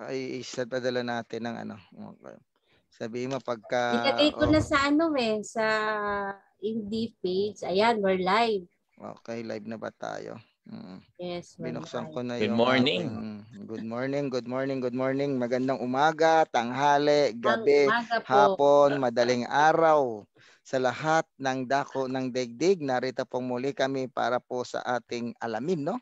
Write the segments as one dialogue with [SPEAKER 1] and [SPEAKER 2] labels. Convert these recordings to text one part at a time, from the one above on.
[SPEAKER 1] ay isa padala natin ng ano. Okay. Sabihin mo pagka... Nilagay ko oh, na
[SPEAKER 2] sa ano eh, sa Indie page. Ayan, we're live.
[SPEAKER 1] Okay, live na ba tayo? Mm. Yes, we're Binuksan live. ko na good yung... Good morning. Ating, mm, good morning, good morning, good morning. Magandang umaga, tanghali, gabi, umaga hapon, madaling araw sa lahat ng dako ng daigdig. Narito po muli kami para po sa ating alamin. No?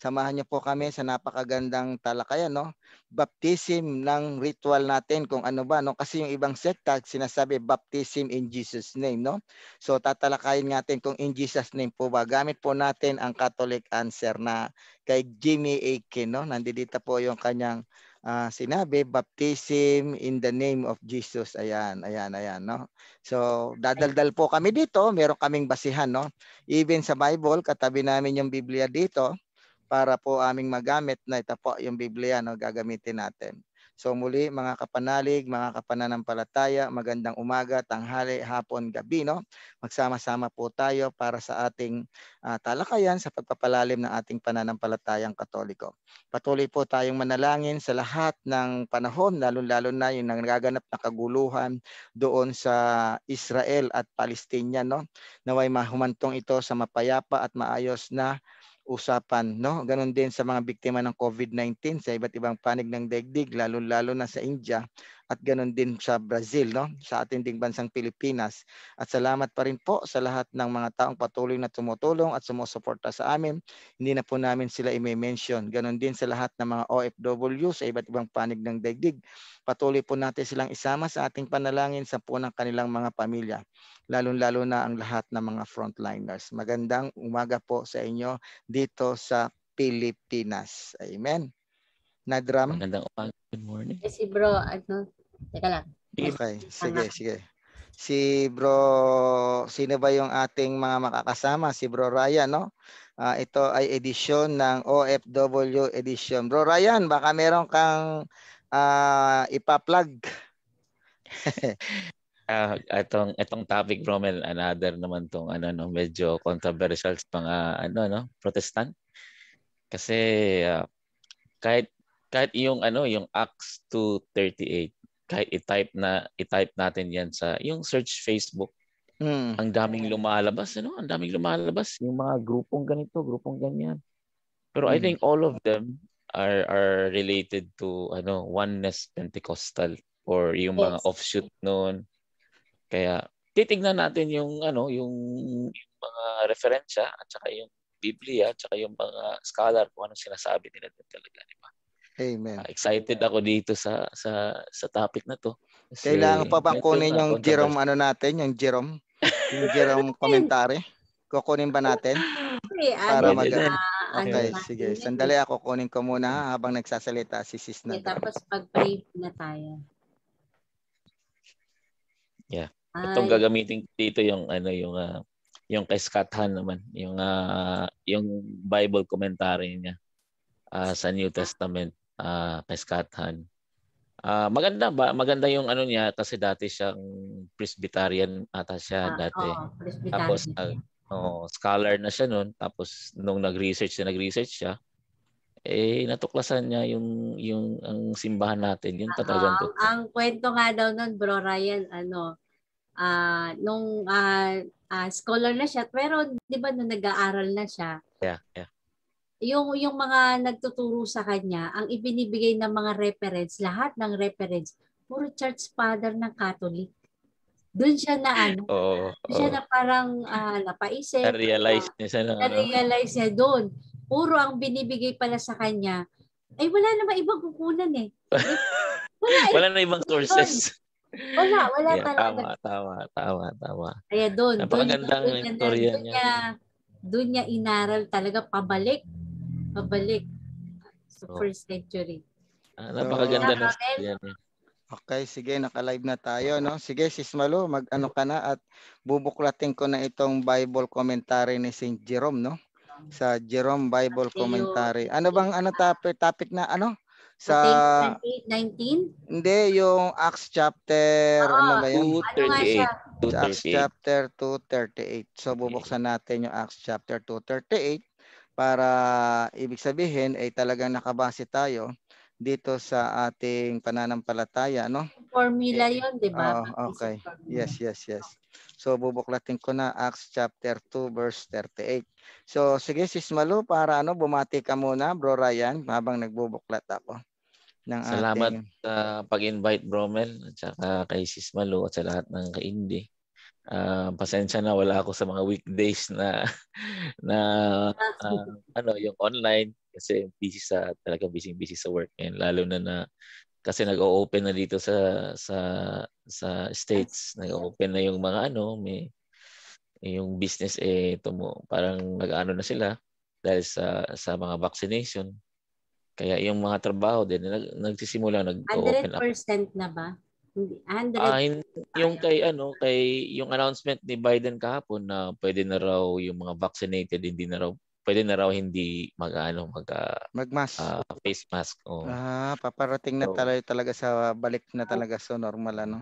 [SPEAKER 1] Samahan niyo po kami sa napakagandang talakayan. No? Baptism ng ritual natin kung ano ba. No? Kasi yung ibang sekta sinasabi baptism in Jesus name. No? So tatalakayin natin kung in Jesus name po ba. Gamit po natin ang Catholic answer na kay Jimmy Aiken. No? Nandito po yung kanyang uh, sinabi, baptism in the name of Jesus. Ayan, ayan, ayan, no? So, dadaldal po kami dito. Meron kaming basihan, no? Even sa Bible, katabi namin yung Biblia dito para po aming magamit na ito po yung Biblia, no? Gagamitin natin. So muli mga kapanalig, mga kapananampalataya, magandang umaga, tanghali, hapon, gabi. No? Magsama-sama po tayo para sa ating uh, talakayan sa pagpapalalim ng ating pananampalatayang katoliko. Patuloy po tayong manalangin sa lahat ng panahon, lalo-lalo na yung nagaganap na kaguluhan doon sa Israel at Palestina. No? Naway mahumantong ito sa mapayapa at maayos na usapan. No? ganun din sa mga biktima ng COVID-19 sa iba't ibang panig ng daigdig, lalo-lalo na sa India at ganun din sa Brazil no sa ating ding bansang Pilipinas at salamat pa rin po sa lahat ng mga taong patuloy na tumutulong at sumusuporta sa amin hindi na po namin sila i-mention ganun din sa lahat ng mga OFW sa iba't ibang panig ng daigdig patuloy po natin silang isama sa ating panalangin sa po ng kanilang mga pamilya lalong-lalo na ang lahat ng mga frontliners magandang umaga po sa inyo dito sa Pilipinas amen na drum? Magandang umaga. Good morning.
[SPEAKER 2] Eh, si bro, ano? Teka lang.
[SPEAKER 1] Okay, sige, sige. Si bro, sino ba yung ating mga makakasama? Si bro Ryan, no? Uh, ito ay edisyon ng OFW edition. Bro Ryan, baka meron kang uh, ipa-plug.
[SPEAKER 3] uh, itong itong topic Romel another naman tong ano no medyo controversial sa mga ano no Protestant. Kasi uh, kahit kahit yung ano, yung Acts 238, kahit i-type na i-type natin 'yan sa yung search Facebook. Mm. Ang daming lumalabas, ano? Ang daming lumalabas yung mga grupong ganito, grupong ganyan. Pero mm. I hmm. think all of them are are related to ano, oneness Pentecostal or yung yes. mga offshoot noon. Kaya titingnan natin yung ano, yung, yung mga referensya at saka yung Biblia at saka yung mga scholar kung ano sinasabi nila din talaga, di ba? Amen. Ah, excited ako dito sa sa sa topic na to. Kasi Kailangan pa bang kunin yung Jerome
[SPEAKER 1] ano natin, yung Jerome? Yung Jerome komentary? Kukunin ba natin?
[SPEAKER 2] Ah, Para mag- Okay, ano sige. Sandali
[SPEAKER 1] ako ah, kunin ko muna habang nagsasalita si Sis na. Okay, tapos
[SPEAKER 2] pag-pray na tayo.
[SPEAKER 1] Yeah.
[SPEAKER 3] Ay. Itong gagamitin dito yung ano yung uh, yung kay Scott Han naman, yung uh, yung Bible commentary niya uh, sa New Testament uh, ah, paiskatan. Uh, ah, maganda ba? Maganda yung ano niya kasi dati siyang Presbyterian ata siya ah, dati. Oh, Tapos uh, oh, scholar na siya noon. Tapos nung nag-research na nag-research siya, eh natuklasan niya yung yung ang simbahan natin, yung talagang uh, ang,
[SPEAKER 2] ang kwento nga daw noon, Bro Ryan, ano, uh, nung uh, uh, scholar na siya, pero 'di ba nung nag-aaral na siya? Yeah, yeah yung yung mga nagtuturo sa kanya, ang ibinibigay ng mga reference, lahat ng reference, puro church father ng Catholic. Doon siya na ano,
[SPEAKER 3] oh, doon oh. siya na
[SPEAKER 2] parang uh, napaisip.
[SPEAKER 3] Na-realize niya siya. Na, ano. na-realize
[SPEAKER 2] niya doon. Puro ang binibigay pala sa kanya, ay wala na ibang kukunan eh.
[SPEAKER 3] wala, eh. wala na ibang sources. Doon.
[SPEAKER 2] Wala, wala yeah, talaga. Tama,
[SPEAKER 3] tama, tama, tama. Kaya
[SPEAKER 2] doon, Napakagandang doon, doon, doon, doon, doon niya inaral talaga pabalik Babalik
[SPEAKER 1] sa so, first century. Ah, napakaganda so, ng story. Eh. Okay, sige, naka-live na tayo, no? Sige, Sis Malo, mag-ano ka na at bubuklatin ko na itong Bible commentary ni St. Jerome, no? Sa Jerome Bible Mateo, commentary. Ano bang ano topic, topic na ano? Sa
[SPEAKER 2] 19?
[SPEAKER 1] Hindi, yung Acts chapter oh, ano ba yun? 238. Ano Acts chapter 238. So bubuksan natin yung Acts chapter 238 para ibig sabihin ay talagang nakabase tayo dito sa ating pananampalataya, no?
[SPEAKER 2] Formula eh, 'yon, 'di ba?
[SPEAKER 1] Oh, okay. Yes, yes, yes. So bubuklatin ko na Acts chapter 2 verse 38. So sige sis Malu para ano bumati ka muna bro Ryan habang nagbubuklat ako. Ng Salamat ating...
[SPEAKER 3] uh, pag-invite bro Bromel at saka kay sis Malu at sa lahat ng kaindi uh, pasensya na wala ako sa mga weekdays na na uh, ano yung online kasi busy sa talagang busy busy sa work and lalo na na kasi nag-open na dito sa sa sa states nag-open na yung mga ano may yung business eh tumo parang nag-ano na sila dahil sa sa mga vaccination kaya yung mga trabaho din nag, nagsisimula nag-open up
[SPEAKER 2] na ba hindi. Ah,
[SPEAKER 3] yung kay ano, kay yung announcement ni Biden kahapon na pwede na raw yung mga vaccinated hindi na raw pwede na raw hindi mag ano mag uh, magmask uh, face mask oh.
[SPEAKER 1] Ah, paparating na so, talaga talaga sa balik na talaga so normal ano.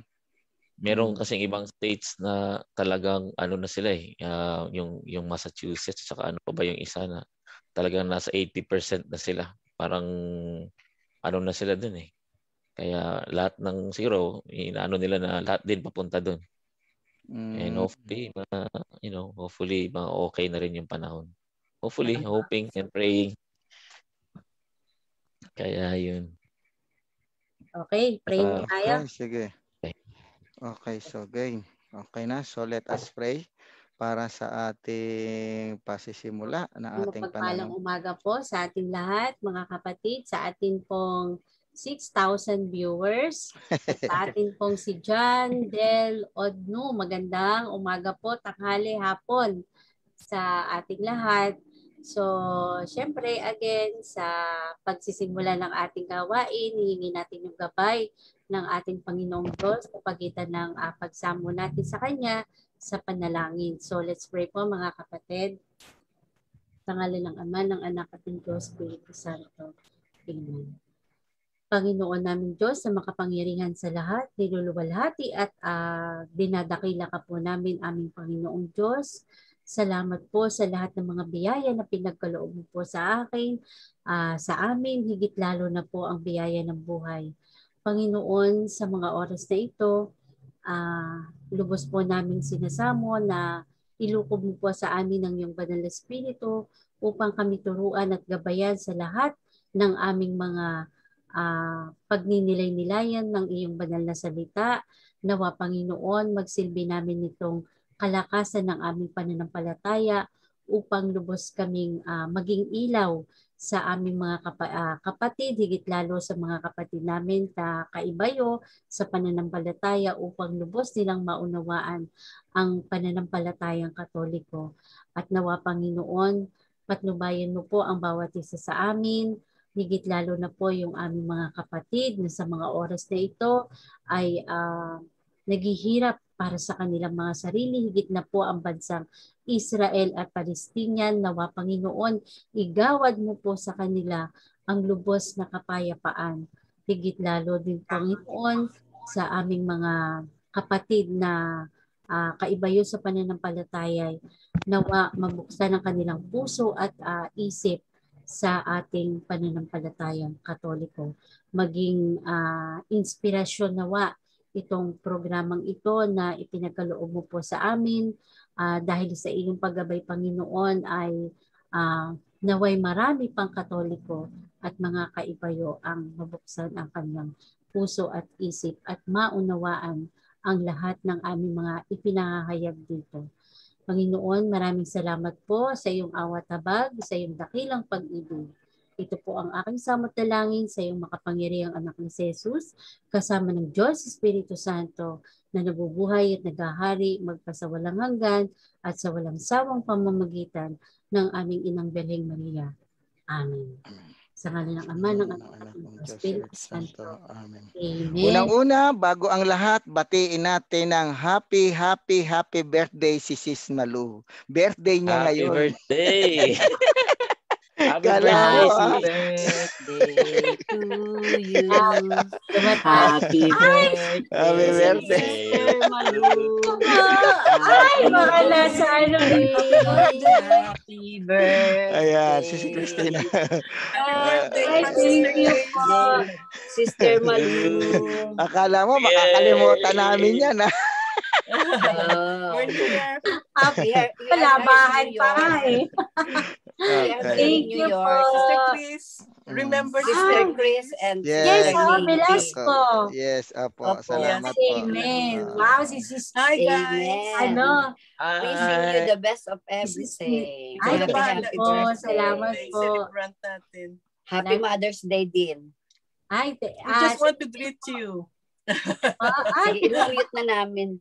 [SPEAKER 3] Meron hmm. kasi ibang states na talagang ano na sila eh uh, yung yung Massachusetts saka ano pa ba yung isa na talagang nasa 80% na sila. Parang ano na sila dun eh kaya lahat ng zero, inaano nila na lahat din papunta doon. Mm. And hopefully, ma, you know, hopefully ma-okay na rin yung panahon. Hopefully, hoping and praying. Kaya yun.
[SPEAKER 2] Okay, pray uh, ah, tayo.
[SPEAKER 1] Okay, sige. Okay. so game. Okay na. So let us pray para sa ating pasisimula na ating panahon. Pagpalang
[SPEAKER 2] umaga po sa ating lahat, mga kapatid, sa ating pong 6,000 viewers. Sa atin pong si John Del Odno. Magandang umaga po, tanghali, hapon sa ating lahat. So, syempre, again, sa pagsisimula ng ating gawain, hihingi natin yung gabay ng ating Panginoong Diyos sa pagitan ng uh, pagsamo natin sa Kanya sa panalangin. So, let's pray po mga kapatid. Sa ngalan ng Ama, ng Anak at ng Diyos, Espiritu Santo. Amen. Panginoon namin Diyos sa makapangyarihan sa lahat, niluluwalhati at uh, dinadakila ka po namin aming Panginoong Diyos. Salamat po sa lahat ng mga biyaya na pinagkaloob mo po sa akin, uh, sa amin, higit lalo na po ang biyaya ng buhay. Panginoon, sa mga oras na ito, uh, lubos po namin sinasamo na ilukob mo po sa amin ang iyong banal na spirito upang kami turuan at gabayan sa lahat ng aming mga uh, pagninilay-nilayan ng iyong banal na salita. Nawa Panginoon, magsilbi namin nitong kalakasan ng aming pananampalataya upang lubos kaming uh, maging ilaw sa aming mga kap- uh, ah, kapatid, higit lalo sa mga kapatid namin sa kaibayo sa pananampalataya upang lubos nilang maunawaan ang pananampalatayang katoliko. At nawa Panginoon, patnubayan mo po ang bawat isa sa amin, higit lalo na po yung aming mga kapatid na sa mga oras na ito ay uh, naghihirap para sa kanilang mga sarili, higit na po ang bansang Israel at Palestinian, Nawa Panginoon, igawad mo po sa kanila ang lubos na kapayapaan. Higit lalo din Panginoon sa aming mga kapatid na uh, kaibayo sa pananampalataya, nawa mabuksan ang kanilang puso at uh, isip sa ating pananampalatayang katoliko. Maging uh, inspirasyon nawa itong programang ito na ipinagkaloob mo po sa amin uh, dahil sa iyong paggabay Panginoon ay uh, naway marami pang katoliko at mga kaibayo ang mabuksan ang kanyang puso at isip at maunawaan ang lahat ng aming mga ipinahayag dito. Panginoon, maraming salamat po sa iyong awa-tabag, sa iyong dakilang pag-ibig. Ito po ang aking samot na sa iyong makapangyariang anak ni Jesus, kasama ng Diyos Espiritu Santo na nabubuhay at nagahari magpasawalang hanggan at sa walang sawang pamamagitan ng aming Inang Belheng Maria. Amen. Amen. Sa ngala ng Ama, ng Anak, ng Espiritu
[SPEAKER 1] Santo. Amen. Amen. Unang-una, bago ang lahat, batiin natin ang happy, happy, happy birthday si Sis Malu. Birthday niya happy ngayon. Happy birthday! Ah.
[SPEAKER 4] Happy birthday, ah.
[SPEAKER 1] birthday to you.
[SPEAKER 4] Happy birthday. Happy birthday. Happy birthday. Ay, mga nasa ano eh. Happy
[SPEAKER 1] birthday. Ayan, si si Christina. Ay, thank you po. Sister Malu. Akala mo, makakalimutan namin yan, ha? oh
[SPEAKER 4] up. Yeah, Labahan pa eh. Okay. Thank you York. po. Sister Chris. Remember mm. Sister ah. Chris and yes, yes oh, ah, Velasco.
[SPEAKER 1] Yes, apo. apo. Salamat yes. po.
[SPEAKER 4] Amen. Ah. Wow, si Sister. Hi, guys. Amen. Ano? Wishing you the best of everything. Ay, happy, happy po. Salamat po. Celebrant Happy Mother's Day din. I, uh, We just want to greet you ay, ah, ah. sige, na namin.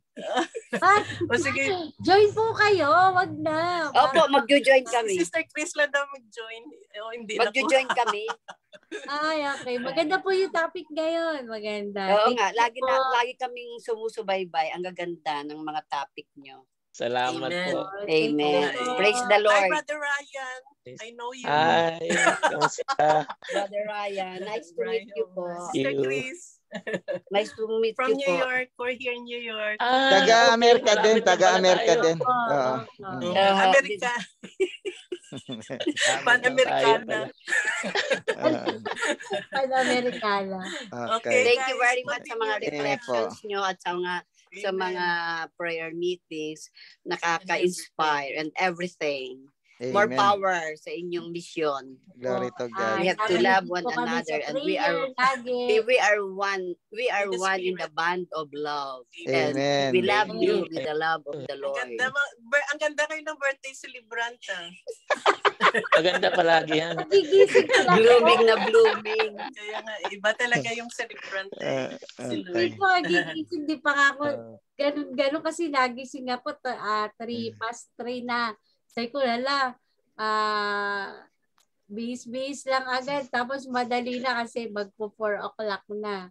[SPEAKER 2] Ah, o sige. Join po kayo, wag na. Opo, magjo-join kami. Sister Chris
[SPEAKER 4] lang daw mag-join. O, hindi Magjo-join kami. Ay, okay. Maganda po yung topic ngayon. Maganda. Oo Thank nga, lagi na lagi kaming sumusubaybay. Ang gaganda ng mga topic nyo.
[SPEAKER 3] Salamat Amen. po. Amen. Praise the Lord. Hi, Brother
[SPEAKER 4] Ryan. I know
[SPEAKER 1] you. Hi. Kamusta? Brother
[SPEAKER 4] Ryan. Nice Brother to meet you po. Sister Chris nice to meet From you New po. York, we're here in New York. Ah, taga America okay. din, taga America din. Oo. Oh, oh, Pan-Americana. Pan-Americana. Okay. Thank you very much sa mga reflections nyo at sa mga sa mga prayer meetings, nakaka-inspire and everything. Amen. More power sa inyong misyon. Glory to oh, God. We have to love one another and we are we are one we are one in the band of love. Amen. And we love you with the love of the Lord. Ang ganda, ang ganda kayo ng birthday celebrant ah.
[SPEAKER 3] Maganda palagi yan.
[SPEAKER 4] Nagigising talaga. blooming na blooming. Kaya nga, iba talaga
[SPEAKER 2] yung celebrant.
[SPEAKER 4] Uh, ah, okay. Ah, hindi ko nagigising,
[SPEAKER 2] di pa ako. Ah. Ganun, ganun kasi lagi Singapore, uh, three mm. past three na sabi ko, lala, ah, uh, bihis lang agad. Tapos madali na kasi magpo 4 o'clock
[SPEAKER 4] na.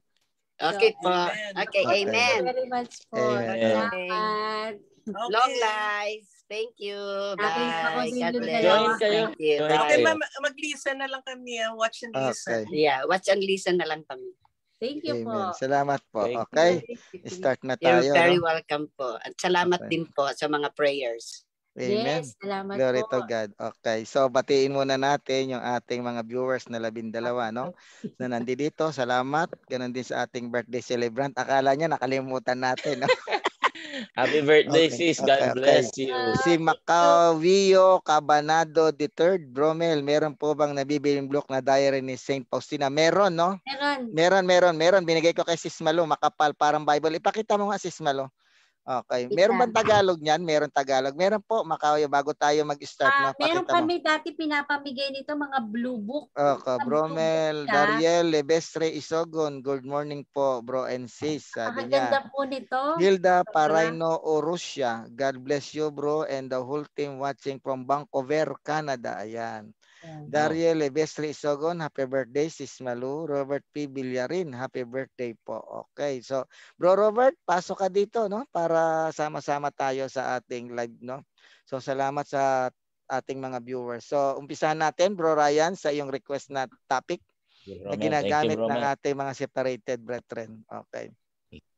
[SPEAKER 4] So, okay po. Okay, okay. amen. Thank you very much po. Amen. Salamat. Okay. Long life. Thank you. Bye. God bless. Join kayo. Thank you. Okay, ma'am, mag-listen na lang kami. Ah. Watch and listen. Okay. Yeah, watch and listen na lang kami. Thank you Amen. po.
[SPEAKER 1] Salamat po. okay. Start na tayo. You're very no?
[SPEAKER 4] welcome po. At salamat okay. din po sa mga prayers.
[SPEAKER 1] Amen. Yes,
[SPEAKER 4] salamat Glory po.
[SPEAKER 1] to God. Okay, so batiin muna natin yung ating mga viewers na labindalawa, no? Na nandito, salamat. Ganon din sa ating birthday celebrant. Akala niya nakalimutan natin, no?
[SPEAKER 3] Happy birthday, okay, sis. God okay, bless okay. you. Ah, si
[SPEAKER 1] Macavio Cabanado the third. Bromel, meron po bang nabibiling block na diary ni St. Faustina? Meron, no? Meron. Meron, meron, meron. Binigay ko kay Sis Malo, makapal, parang Bible. Ipakita mo nga, Sis Malo. Okay. Meron bang Tagalog niyan? Meron Tagalog. Meron po, Makaoy, bago tayo mag-start. Ah, no, meron kami
[SPEAKER 2] mo. dati pinapamigay nito mga blue book.
[SPEAKER 1] Okay. Bromel, Dariel, Lebestre, Isogon. Good morning po, bro and sis. Ah, sabi Ang ah, ganda po nito. Hilda Paraino Orusya. God bless you, bro, and the whole team watching from Vancouver, Canada. Ayan. Dariel Ebestre Isogon, happy birthday. Sis Malu, Robert P. Villarin, happy birthday po. Okay, so Bro Robert, pasok ka dito no para sama-sama tayo sa ating live no. So salamat sa ating mga viewers. So umpisahan natin Bro Ryan sa iyong request na topic Roman. na ginagamit you, ng ating mga separated brethren. Okay.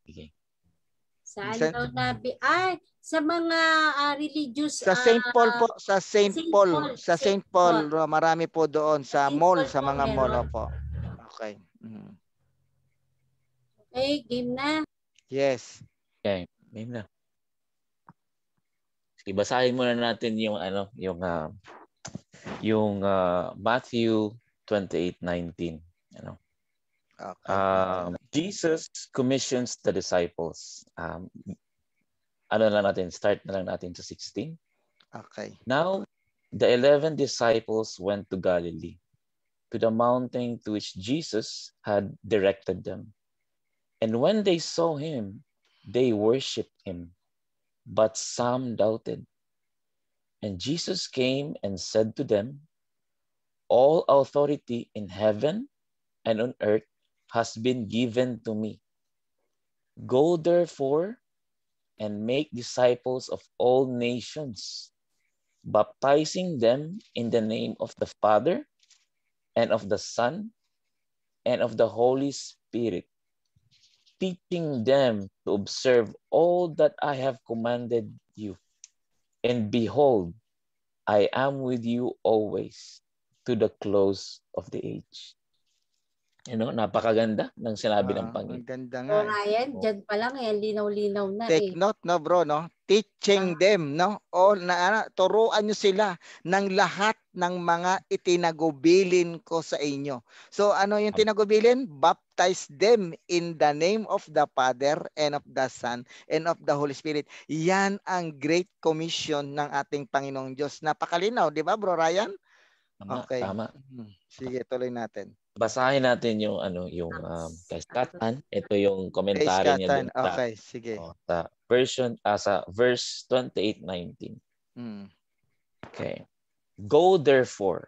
[SPEAKER 1] Okay.
[SPEAKER 2] Saan daw nabi? Ay, sa mga uh, religious sa St. Ah, Paul po sa St. Paul, Paul sa St. Paul,
[SPEAKER 1] Paul marami po doon sa Saint mall Paul sa mga mall po okay
[SPEAKER 2] mm. okay game na
[SPEAKER 1] yes
[SPEAKER 3] okay game na Sige, basahin muna natin yung ano yung uh, yung uh, Matthew 28:19 ano Okay. Um, uh, Jesus commissions the disciples. Um, ano na natin, start na lang natin sa 16. Okay. Now, the 11 disciples went to Galilee, to the mountain to which Jesus had directed them. And when they saw him, they worshiped him, but some doubted. And Jesus came and said to them, All authority in heaven and on earth has been given to me. Go therefore and make disciples of all nations, baptizing them in the name of the Father and of the Son and of the Holy Spirit, teaching them to observe all that I have commanded you. And behold, I am with you always to the close of the age. You know, napakaganda ng
[SPEAKER 1] sinabi ah, ng Panginoon. Ang ganda nga. Oo eh. nga
[SPEAKER 2] yan, oh. dyan pa lang eh, linaw-linaw na Take
[SPEAKER 1] eh. Take note, no bro, no? Teaching ah. them, no? O na, ano, turuan nyo sila ng lahat ng mga itinagubilin ko sa inyo. So ano yung tinagubilin? Baptize them in the name of the Father and of the Son and of the Holy Spirit. Yan ang great commission ng ating Panginoong Diyos. Napakalinaw, di ba bro Ryan? Tama, okay. tama. Hmm, sige, tuloy natin
[SPEAKER 3] basahin natin yung ano yung um, kay Scatan. Ito yung komentaryo niya dun. Sa, okay, sige. Oh, sa version uh, sa verse 28:19. Mm. Okay. Go therefore.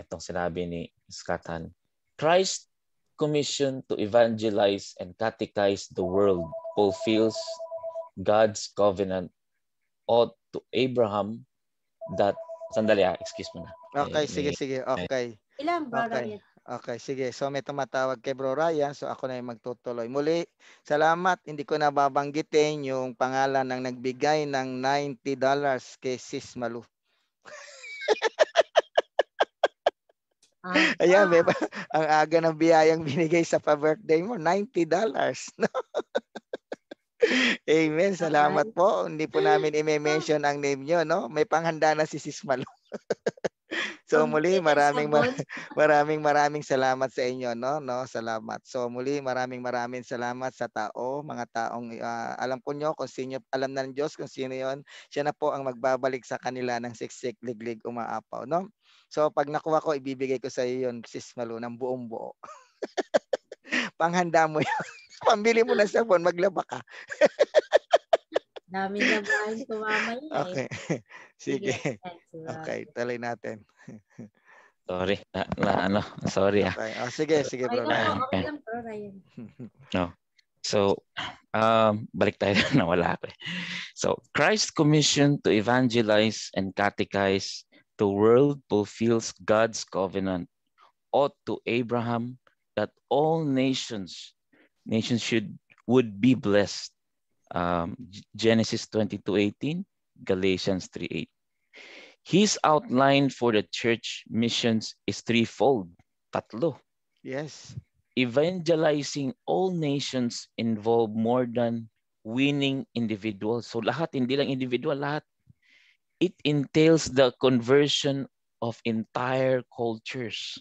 [SPEAKER 3] Itong sinabi ni Scatan. Christ commission to evangelize and catechize the world fulfills God's covenant oath to Abraham that sandali ah, excuse mo na. Okay,
[SPEAKER 1] eh, sige sige. Okay. Ilang brother okay. Okay, sige. So may tumatawag kay Bro Ryan. So ako na yung magtutuloy. Muli, salamat. Hindi ko nababanggitin yung pangalan ng nagbigay ng $90 kay Sis Malu. ah, Ayan, ah. ang aga ng biyayang binigay sa pa-birthday mo, $90. No? Amen. Salamat po. Hindi po namin i-mention ang name nyo, no? May panghanda na si Sis Malu. so muli maraming maraming maraming salamat sa inyo no no salamat. So muli maraming maraming salamat sa tao, mga taong uh, alam ko nyo kung sino alam na ng Diyos kung sino 'yon. Siya na po ang magbabalik sa kanila ng siksik liglig umaapaw no. So pag nakuha ko ibibigay ko sa iyo 'yon sis Malu ng buong buo. Panghanda mo 'yon. Pambili mo na sa phone, maglaba ka. Daming
[SPEAKER 4] labahin ko mamaya eh.
[SPEAKER 1] Okay. Sige. Okay, tuloy natin.
[SPEAKER 3] sorry. Na, na ano, sorry ah. Okay.
[SPEAKER 1] Oh, sige, sige
[SPEAKER 2] bro. Okay, lang bro, Ryan.
[SPEAKER 3] No. So, um, balik tayo na wala ako. Eh. So, Christ's commission to evangelize and catechize the world fulfills God's covenant oath to Abraham that all nations nations should would be blessed um, Genesis 22:18, Galatians 3:8. His outline for the church missions is threefold. Tatlo. Yes. Evangelizing all nations involve more than winning individuals. So lahat, hindi lang individual, lahat. It entails the conversion of entire cultures.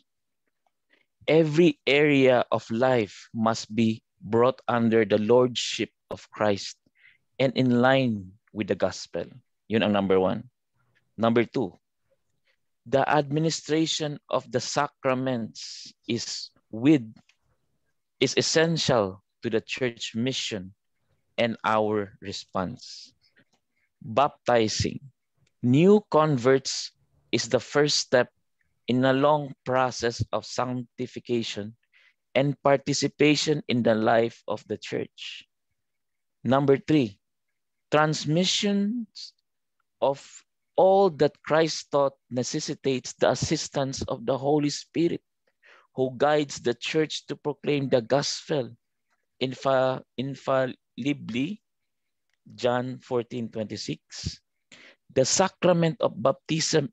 [SPEAKER 3] Every area of life must be brought under the lordship of Christ and in line with the gospel. Yun ang number one. Number two, the administration of the sacraments is with is essential to the church mission and our response. Baptizing new converts is the first step in a long process of sanctification and participation in the life of the church. Number three, transmissions of all that Christ taught necessitates the assistance of the Holy Spirit who guides the church to proclaim the gospel infallibly, John 14, 26. The sacrament of baptism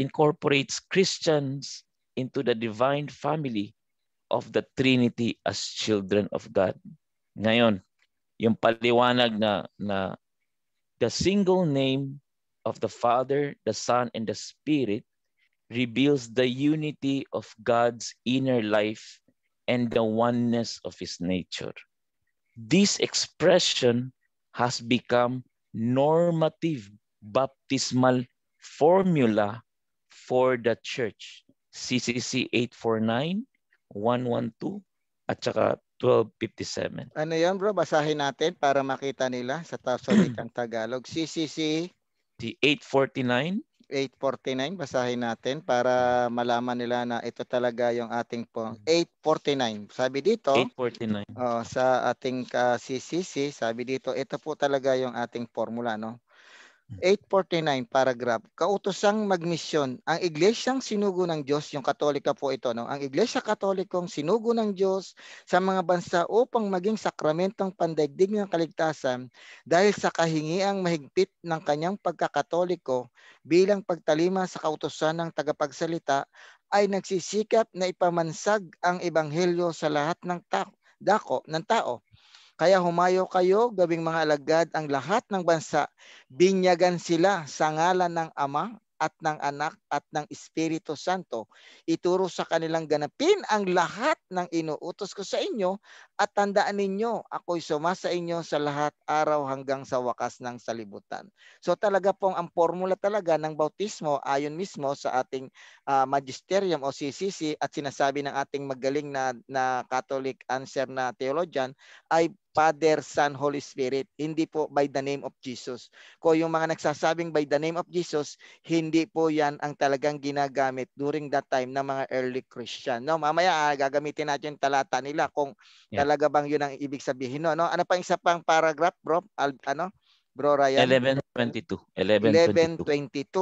[SPEAKER 3] incorporates Christians into the divine family of the Trinity as children of God. Ngayon, yung paliwanag na, na the single name of the Father, the Son, and the Spirit reveals the unity of God's inner life and the oneness of his nature. This expression has become normative baptismal formula for the church. CCC 849, 112, at saka 1257.
[SPEAKER 1] Ano yan bro? Basahin natin para makita nila sa ang Tagalog. CCC?
[SPEAKER 3] The 849.
[SPEAKER 1] 849. Basahin natin para malaman nila na ito talaga yung ating po. 849. Hmm. Sabi dito. 849. Oh, sa ating uh, ah, CCC, sabi dito, ito po talaga yung ating formula. No? 849 paragraph, kautosang magmisyon. Ang iglesyang sinugo ng Diyos, yung Katolika po ito, no? ang iglesia Katolikong sinugo ng Diyos sa mga bansa upang maging sakramentong pandaigdig ng kaligtasan dahil sa kahingiang mahigpit ng kanyang pagkakatoliko bilang pagtalima sa kautosan ng tagapagsalita ay nagsisikap na ipamansag ang ebanghelyo sa lahat ng tao, dako ng tao kaya humayo kayo gawing mga alagad ang lahat ng bansa. Binyagan sila sa ngalan ng Ama at ng Anak at ng Espiritu Santo. Ituro sa kanilang ganapin ang lahat ng inuutos ko sa inyo at tandaan ninyo, ako'y sumasa inyo sa lahat araw hanggang sa wakas ng salibutan. So talaga pong ang formula talaga ng bautismo ayon mismo sa ating uh, magisterium o CCC at sinasabi ng ating magaling na, na Catholic answer na theologian ay Father, Son, Holy Spirit. Hindi po by the name of Jesus. Ko yung mga nagsasabing by the name of Jesus, hindi po yan ang talagang ginagamit during that time ng mga early Christian. No, mamaya ah, gagamitin natin yung talata nila kung yeah. talaga bang yun ang ibig sabihin. No, no? Ano pa isa pang paragraph, bro? Al, ano? Bro Ryan.
[SPEAKER 3] 1122.
[SPEAKER 1] 1122,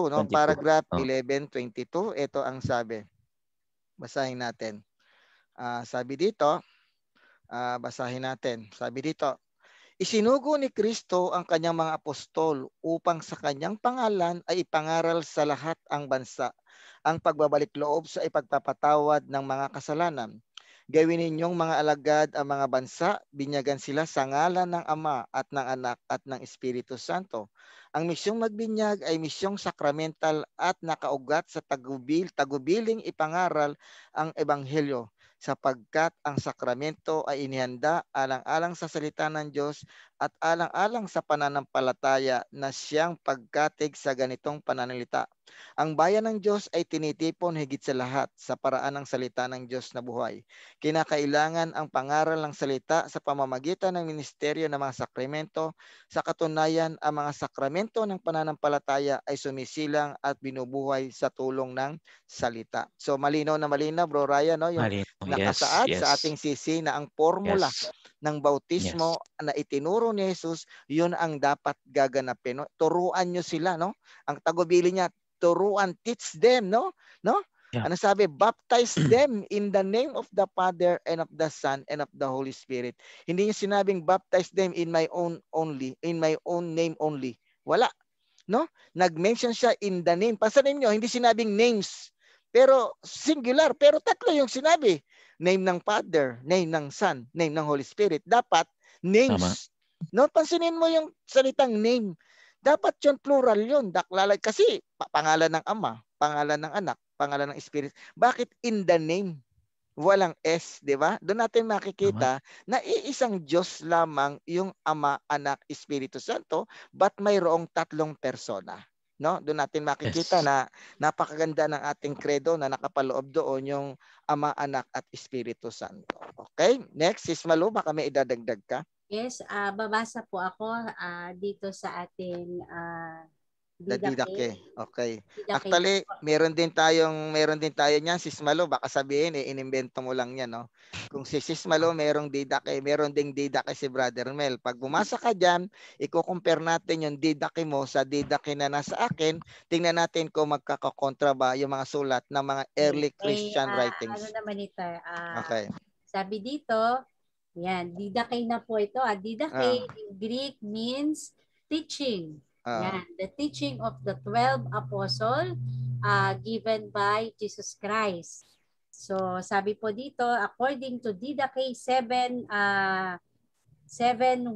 [SPEAKER 1] 1122 no? 22. Paragraph oh. 1122. Ito ang sabi. Basahin natin. Uh, sabi dito, Uh, basahin natin. Sabi dito, Isinugo ni Kristo ang kanyang mga apostol upang sa kanyang pangalan ay ipangaral sa lahat ang bansa ang pagbabalik loob sa ipagpapatawad ng mga kasalanan. Gawin ninyong mga alagad ang mga bansa, binyagan sila sa ngalan ng Ama at ng Anak at ng Espiritu Santo. Ang misyong magbinyag ay misyong sakramental at nakaugat sa tagubil, tagubiling ipangaral ang Ebanghelyo sapagkat ang sakramento ay inihanda alang-alang sa salita ng Diyos at alang-alang sa pananampalataya na siyang pagkatig sa ganitong pananalita ang bayan ng Diyos ay tinitipon higit sa lahat sa paraan ng salita ng Diyos na buhay. Kinakailangan ang pangaral ng salita sa pamamagitan ng ministeryo ng mga sakramento. Sa katunayan, ang mga sakramento ng pananampalataya ay sumisilang at binubuhay sa tulong ng salita. So malinaw na malinaw, Bro Ryan, no? yung
[SPEAKER 3] malinaw. nakasaad yes, yes. sa
[SPEAKER 1] ating sisi na ang formula yes ng bautismo yes. na itinuro ni Jesus, yun ang dapat gaganapin. No? Turuan nyo sila, no? Ang tagubili niya, turuan, teach them, no? No? Yeah. Ano sabi? Baptize them in the name of the Father and of the Son and of the Holy Spirit. Hindi niya sinabing baptize them in my own only, in my own name only. Wala. No? nagmention siya in the name. Pasanin niyo, hindi sinabing names. Pero singular, pero tatlo yung sinabi. Name ng Father, name ng Son, name ng Holy Spirit. Dapat names. Tama. No, pansinin mo yung salitang name. Dapat yun plural yun. Daklalay. Kasi pangalan ng ama, pangalan ng anak, pangalan ng spirit. Bakit in the name? Walang S, di ba? Doon natin makikita Tama. na iisang Diyos lamang yung Ama, Anak, Espiritu Santo, but mayroong tatlong persona no? Doon natin makikita yes. na napakaganda ng ating credo na nakapaloob doon yung Ama, Anak at Espiritu Santo. Okay? Next, Sis Malu, baka may idadagdag ka.
[SPEAKER 2] Yes, uh, babasa po ako uh, dito sa ating
[SPEAKER 4] uh, ah,
[SPEAKER 1] Didake. Didake. Okay. Didake. Actually, meron din tayong meron din tayo niyan sismalo, baka sabihin eh inimbento mo lang 'yan, no. Kung si sismalo, merong didake, meron ding didake si Brother Mel. Pag bumasa ka diyan, iko-compare natin yung didake mo sa didake na nasa akin. Tingnan natin kung magkakakontra ba yung mga sulat ng mga early Christian okay, uh, writings. Ano
[SPEAKER 2] naman ito? Uh, okay. Sabi dito, yan, didakay na po ito. Ah. Didakay uh, in Greek means teaching. Uh, Yan, the teaching of the 12 apostles uh, ah, given by Jesus Christ. So, sabi po dito, according to Didache 7, uh, 7.1,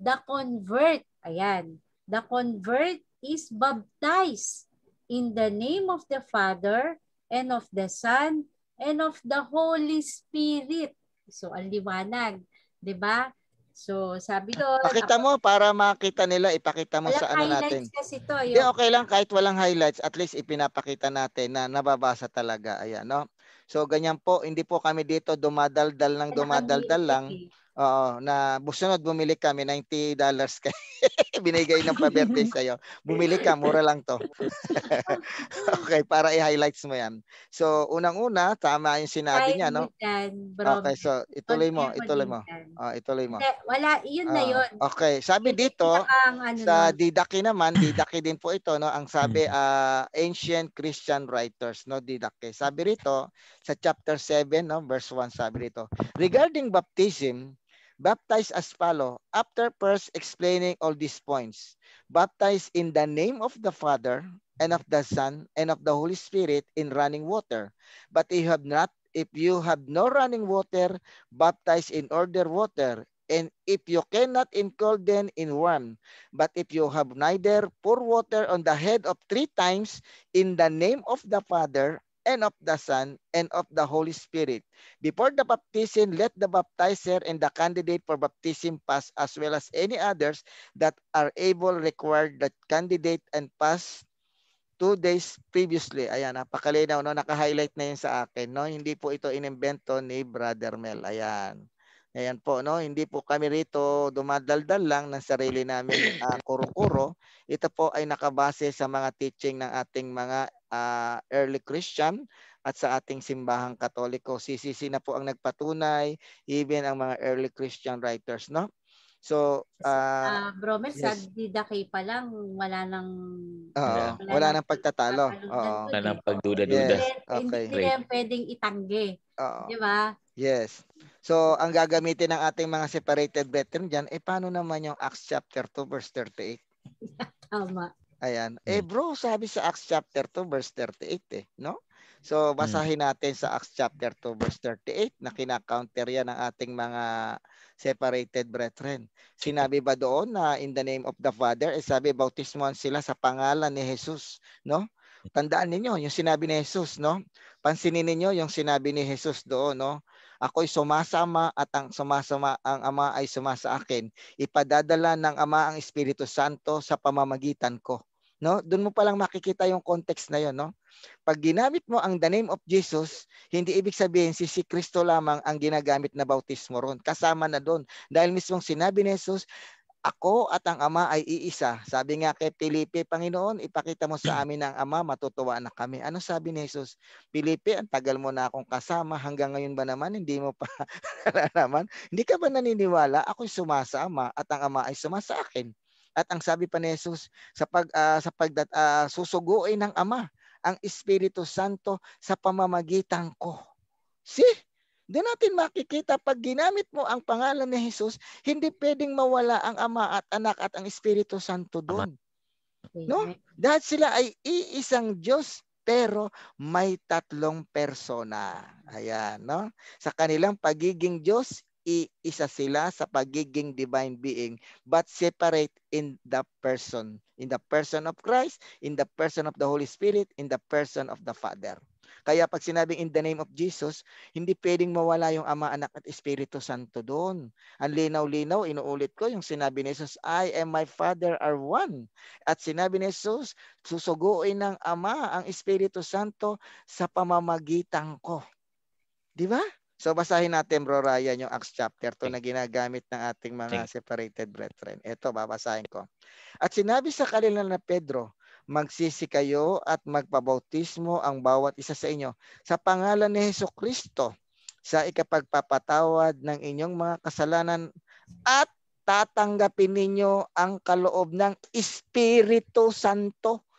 [SPEAKER 2] the convert, ayan, the convert is baptized in the name of the Father and of the Son and of the Holy Spirit. So, ang liwanag. ba? Diba? So, sabi doon. Pakita
[SPEAKER 1] mo para makita nila, ipakita mo sa ano natin.
[SPEAKER 2] kasi to. Hindi, okay lang
[SPEAKER 1] kahit walang highlights, at least ipinapakita natin na nababasa talaga. Ayan, no? So, ganyan po, hindi po kami dito dumadaldal lang, dumadaldal lang. Okay. Oo, na busunod bumili kami 90 dollars kay binigay ng pa-birthday sa iyo. Bumili ka, mura lang 'to. okay, para i-highlights mo 'yan. So, unang-una, tama 'yung sinabi Ay, niya, no?
[SPEAKER 2] Dyan, Okay,
[SPEAKER 1] so ituloy mo, ituloy mo. Oh, ituloy mo.
[SPEAKER 2] Wala, 'yun na ah, 'yun.
[SPEAKER 1] Okay, sabi dito
[SPEAKER 2] ano sa
[SPEAKER 1] Didaki naman, Didaki din po ito, no? Ang sabi uh, ancient Christian writers, no? Didaki. Sabi rito sa chapter 7, no, verse 1 sabi rito, regarding baptism, Baptize as follow. After first explaining all these points, baptize in the name of the Father and of the Son and of the Holy Spirit in running water. But if you have not, if you have no running water, baptize in order water. And if you cannot in cold, then in warm. But if you have neither, pour water on the head of three times in the name of the Father and of the Son, and of the Holy Spirit. Before the baptism, let the baptizer and the candidate for baptism pass as well as any others that are able require that candidate and pass two days previously. Ayan, napakalinaw, no? naka-highlight na yun sa akin. No? Hindi po ito inimbento ni Brother Mel. Ayan. Ayan po, no? hindi po kami rito dumadaldal lang ng sarili namin uh, kuro-kuro. Ito po ay nakabase sa mga teaching ng ating mga uh, early Christian at sa ating simbahang Katoliko. CCC na po ang nagpatunay, even ang mga early Christian writers, no? So, uh,
[SPEAKER 2] uh bro, yes. sa didakay pa lang, wala nang uh, wala, wala nang
[SPEAKER 1] pagtatalo. Oo. Wala nang pagduda-duda. Yes. Okay. Hindi nila
[SPEAKER 2] pwedeng itangge. Oo. Di ba?
[SPEAKER 1] Yes. So, ang gagamitin ng ating mga separated brethren diyan, eh paano naman yung Acts chapter 2 verse 38?
[SPEAKER 4] Tama.
[SPEAKER 1] Ayan. Eh hmm. bro, sabi sa Acts chapter 2 verse 38 eh, no? So basahin hmm. natin sa Acts chapter 2 verse 38 na kina-counter yan ng ating mga separated brethren. Sinabi ba doon na in the name of the Father, eh, sabi bautismuhan sila sa pangalan ni Jesus, no? Tandaan ninyo yung sinabi ni Jesus, no? Pansinin ninyo yung sinabi ni Jesus doon, no? ako'y sumasama at ang sumasama ang Ama ay sumasa akin. Ipadadala ng Ama ang Espiritu Santo sa pamamagitan ko no? Doon mo pa lang makikita yung context na 'yon, no? Pag ginamit mo ang the name of Jesus, hindi ibig sabihin si si Kristo lamang ang ginagamit na bautismo ron. Kasama na doon dahil mismong sinabi ni Jesus, ako at ang Ama ay iisa. Sabi nga kay Pilipi, Panginoon, ipakita mo sa amin ang Ama, matutuwa na kami. Ano sabi ni Jesus? Pilipi, ang tagal mo na akong kasama. Hanggang ngayon ba naman, hindi mo pa naman? Hindi ka ba naniniwala? Ako'y sumasama at ang Ama ay sumasa akin. At ang sabi pa ni Jesus sa pag uh, sa pagdat uh, susuguin ng Ama ang Espiritu Santo sa pamamagitan ko. See? Doon natin makikita pag ginamit mo ang pangalan ni Jesus, hindi pwedeng mawala ang Ama at Anak at ang Espiritu Santo doon. No? Dahil sila ay iisang Diyos pero may tatlong persona. Ayan, no? Sa kanilang pagiging Diyos, iisa sila sa pagiging divine being but separate in the person in the person of Christ in the person of the Holy Spirit in the person of the Father kaya pag sinabing in the name of Jesus hindi pwedeng mawala yung Ama Anak at Espiritu Santo doon ang linaw-linaw inuulit ko yung sinabi ni Jesus I and my Father are one at sinabi ni Jesus susuguin ng Ama ang Espiritu Santo sa pamamagitan ko di ba So basahin natin Bro Ryan yung Acts chapter 2 na ginagamit ng ating mga separated brethren. Ito babasahin ko. At sinabi sa kanila na Pedro, magsisi kayo at magpabautismo ang bawat isa sa inyo sa pangalan ni Heso Kristo sa ikapagpapatawad ng inyong mga kasalanan at tatanggapin ninyo ang kaloob ng Espiritu Santo.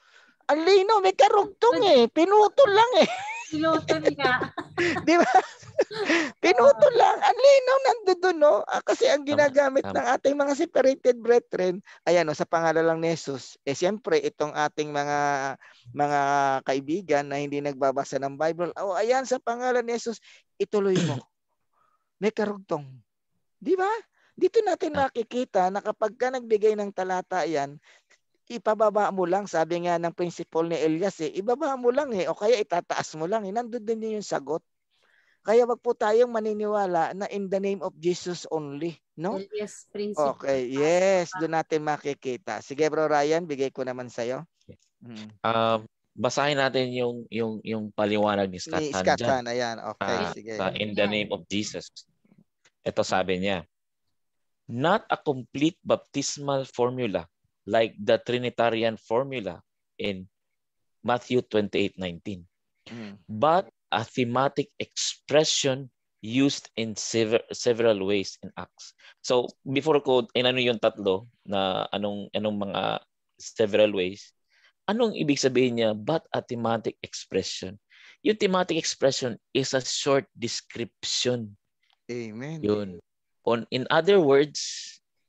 [SPEAKER 1] Alino, may karugtong eh. Pinutol lang eh. Pinuto niya. Di ba? Pinuto lang. Ang linaw nandoon, no? Ah, kasi ang ginagamit tama, tama. ng ating mga separated brethren, ayan, no, sa pangalan lang ni Jesus, eh siyempre, itong ating mga mga kaibigan na hindi nagbabasa ng Bible, oh, ayan, sa pangalan ni Jesus, ituloy mo. May karugtong. Di ba? Dito natin nakikita na kapag ka nagbigay ng talata yan, ipababa mo lang, sabi nga ng principle ni Elias eh, ibaba mo lang eh, o kaya itataas mo lang eh, nandun din yung sagot. Kaya wag po tayong maniniwala na in the name of Jesus only, no? Yes, principle. Okay, yes, doon natin makikita. Sige bro Ryan, bigay ko naman sa iyo.
[SPEAKER 4] Hmm.
[SPEAKER 3] Um, basahin natin yung yung yung paliwanag ni Scott, ni Scott Han,
[SPEAKER 1] ayan. Okay, uh, sige.
[SPEAKER 3] in the name of Jesus. Ito sabi niya, not a complete baptismal formula like the Trinitarian formula in Matthew 28:19. Mm. But a thematic expression used in sever several ways in acts. So before ko inano yung tatlo na anong anong mga several ways, anong ibig sabihin niya but a thematic expression? Yung thematic expression is a short description. Amen. Yun. On in other words,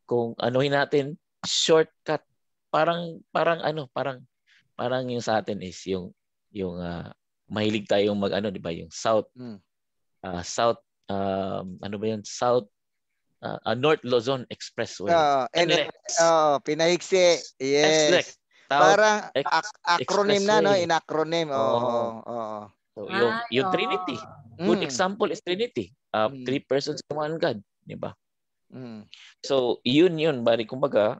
[SPEAKER 3] kung anuhin natin shortcut parang parang ano, parang parang yung sa atin is yung yung uh, mahilig tayong mag ano, 'di ba, yung South mm. uh, South um, ano ba 'yun? South uh, uh, North Luzon Expressway. Oh,
[SPEAKER 1] and, Oh, pinahiksi.
[SPEAKER 3] Yes. NLEX. Parang ac- acronym na no, in
[SPEAKER 1] acronym. Oo. Oh, oh.
[SPEAKER 3] oh. So, yung, ah, yung Trinity. Mm. Good example is Trinity. Uh, mm. Three persons in one God. Di ba? Mm. So, yun yun. Bari, kumbaga,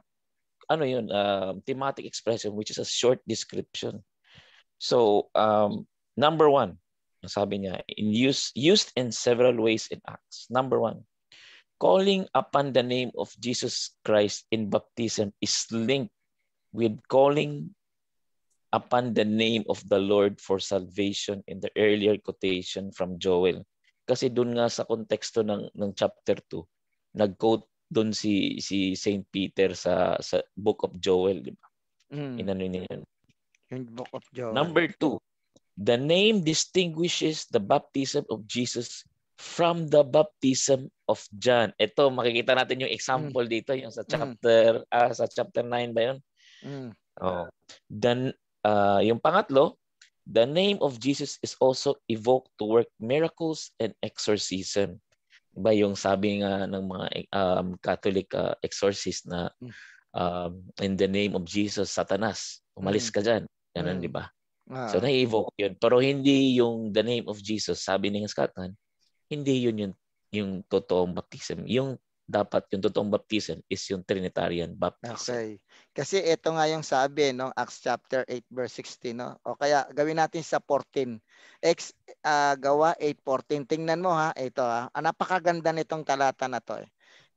[SPEAKER 3] ano yun, uh, thematic expression which is a short description. So, um, Number one, sabi niya, in use, used in several ways in Acts. Number one, calling upon the name of Jesus Christ in baptism is linked with calling upon the name of the Lord for salvation in the earlier quotation from Joel. Kasi doon nga sa konteksto ng ng chapter 2, nag-quote doon si si Saint Peter sa sa Book of Joel, di ba? Mm. Inano niya yun.
[SPEAKER 1] Yung Book of Joel. Number
[SPEAKER 3] two, The name distinguishes the baptism of Jesus from the baptism of John. Ito, makikita natin yung example mm. dito, yung sa mm. chapter, mm. uh, sa chapter 9 ba yun? Mm. Oh. Then, uh, ah, yung pangatlo, the name of Jesus is also evoked to work miracles and exorcism. Ba yung sabi nga ng mga um, Catholic uh, exorcist na mm. um, in the name of Jesus, Satanas, umalis mm. ka dyan. Ganun, mm. di ba? Ah. So na-evoke yun. Pero hindi yung the name of Jesus, sabi ni Scotland, hindi yun yung, yung totoong baptism. Yung dapat yung totoong baptism is yung Trinitarian baptism.
[SPEAKER 1] Okay. Kasi ito nga yung sabi no Acts chapter 8 verse 16 no. O kaya gawin natin sa 14. X uh, gawa 8:14. Tingnan mo ha, ito ha. Ah, napakaganda nitong talata na to. Eh.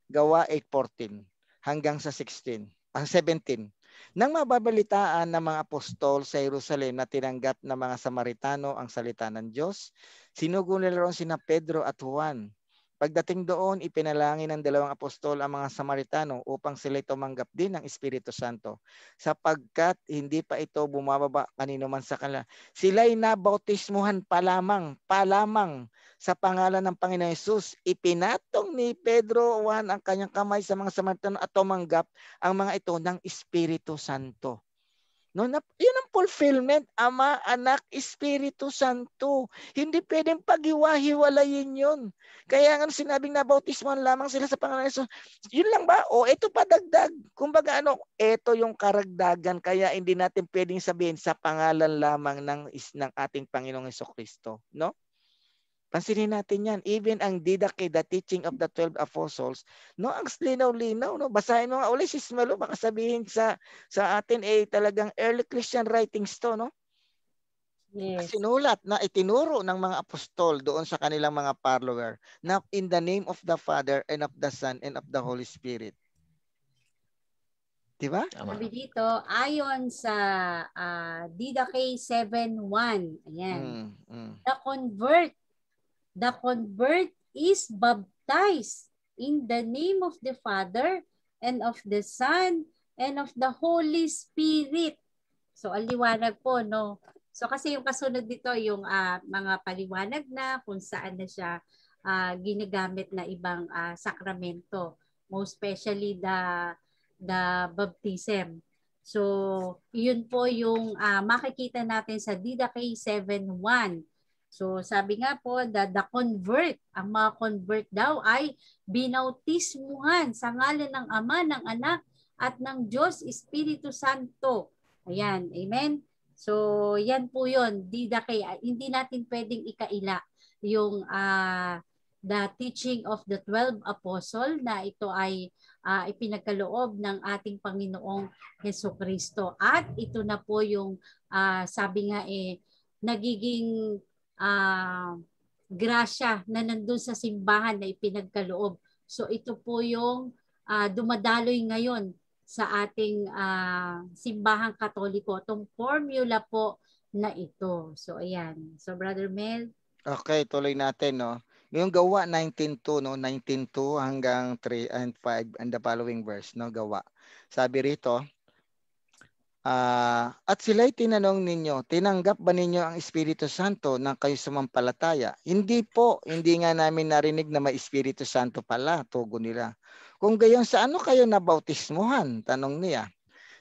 [SPEAKER 1] Gawa 8:14 hanggang sa 16. Ang 17. Nang mababalitaan ng mga apostol sa Jerusalem na tinanggap ng mga Samaritano ang salita ng Diyos, sinugo nila roon sina Pedro at Juan. Pagdating doon, ipinalangin ng dalawang apostol ang mga Samaritano upang sila tumanggap din ng Espiritu Santo sapagkat hindi pa ito bumababa kanino man sa kanila. Sila'y nabautismuhan pa lamang, pa lamang sa pangalan ng Panginoon Yesus, ipinatong ni Pedro Juan ang kanyang kamay sa mga Samaritano at tumanggap ang mga ito ng Espiritu Santo. No, na, yun ang fulfillment, Ama, Anak, Espiritu Santo. Hindi pwedeng paghiwa-hiwalayin yun. Kaya nga sinabing nabautisman lamang sila sa pangalan So, yun lang ba? O, ito pa dagdag. Kumbaga ano, ito yung karagdagan. Kaya hindi natin pwedeng sabihin sa pangalan lamang ng, ng ating Panginoong Kristo. No? Pansinin natin yan. Even ang Didache, the teaching of the 12 apostles, no, ang linaw-linaw. No? Basahin mo nga ulit si Smelo. Baka sabihin sa, sa atin, eh, talagang early Christian writings to. No? Yes. Sinulat na itinuro ng mga apostol doon sa kanilang mga parlor na in the name of the Father and of the Son and of the Holy Spirit. Diba? Tama. Sabi
[SPEAKER 2] dito, ayon sa uh, Didache 7.1, ayan, mm, mm. the convert the convert is baptized in the name of the Father and of the Son and of the Holy Spirit. So, aliwanag po, no? So, kasi yung kasunod dito, yung uh, mga paliwanag na kung saan na siya uh, ginagamit na ibang uh, sakramento. Most especially the, the baptism. So, yun po yung uh, makikita natin sa Didache 7.1 So sabi nga po, the, the convert, ang mga convert daw ay binautismuhan sa ngalan ng Ama, ng Anak, at ng Diyos Espiritu Santo. Ayan, amen? So yan po yun, di da kay, ah, hindi natin pwedeng ikaila yung uh, the teaching of the 12 apostle na ito ay uh, ipinagkaloob ng ating Panginoong Heso Kristo. At ito na po yung uh, sabi nga eh, nagiging uh, grasya na nandun sa simbahan na ipinagkaloob. So ito po yung uh, dumadaloy ngayon sa ating uh, simbahang katoliko. Itong formula po na ito. So ayan. So
[SPEAKER 1] Brother Mel. Okay, tuloy natin no. Yung gawa 19.2 no, 19.2 hanggang 3 and 5 and the following verse no, gawa. Sabi rito, Uh, at sila'y tinanong ninyo, tinanggap ba ninyo ang Espiritu Santo nang kayo sumampalataya? Hindi po, hindi nga namin narinig na may Espiritu Santo pala, tugon nila. Kung gayon, sa ano kayo nabautismuhan? Tanong niya.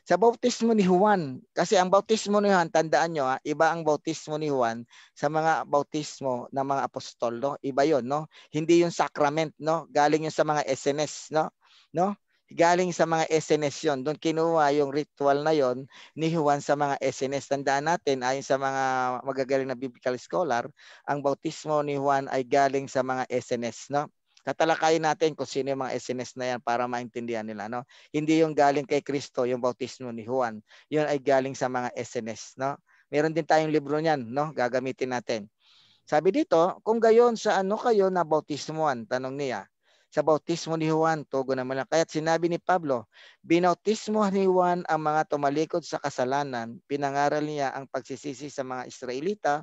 [SPEAKER 1] Sa bautismo ni Juan, kasi ang bautismo ni Juan, tandaan nyo, ha, iba ang bautismo ni Juan sa mga bautismo ng mga apostol, no? Iba yon no? Hindi yung sacrament, no? Galing yun sa mga SNS, no? No? galing sa mga SNS yon. Doon kinuha yung ritual na yon ni Juan sa mga SNS. Tandaan natin, ayon sa mga magagaling na biblical scholar, ang bautismo ni Juan ay galing sa mga SNS. No? Tatalakayin natin kung sino yung mga SNS na yan para maintindihan nila. No? Hindi yung galing kay Kristo, yung bautismo ni Juan. Yun ay galing sa mga SNS. No? Meron din tayong libro niyan, no? gagamitin natin. Sabi dito, kung gayon sa ano kayo na bautismuan, tanong niya sa bautismo ni Juan, tugo naman lang. Kaya't sinabi ni Pablo, binautismo ni Juan ang mga tumalikod sa kasalanan. Pinangaral niya ang pagsisisi sa mga Israelita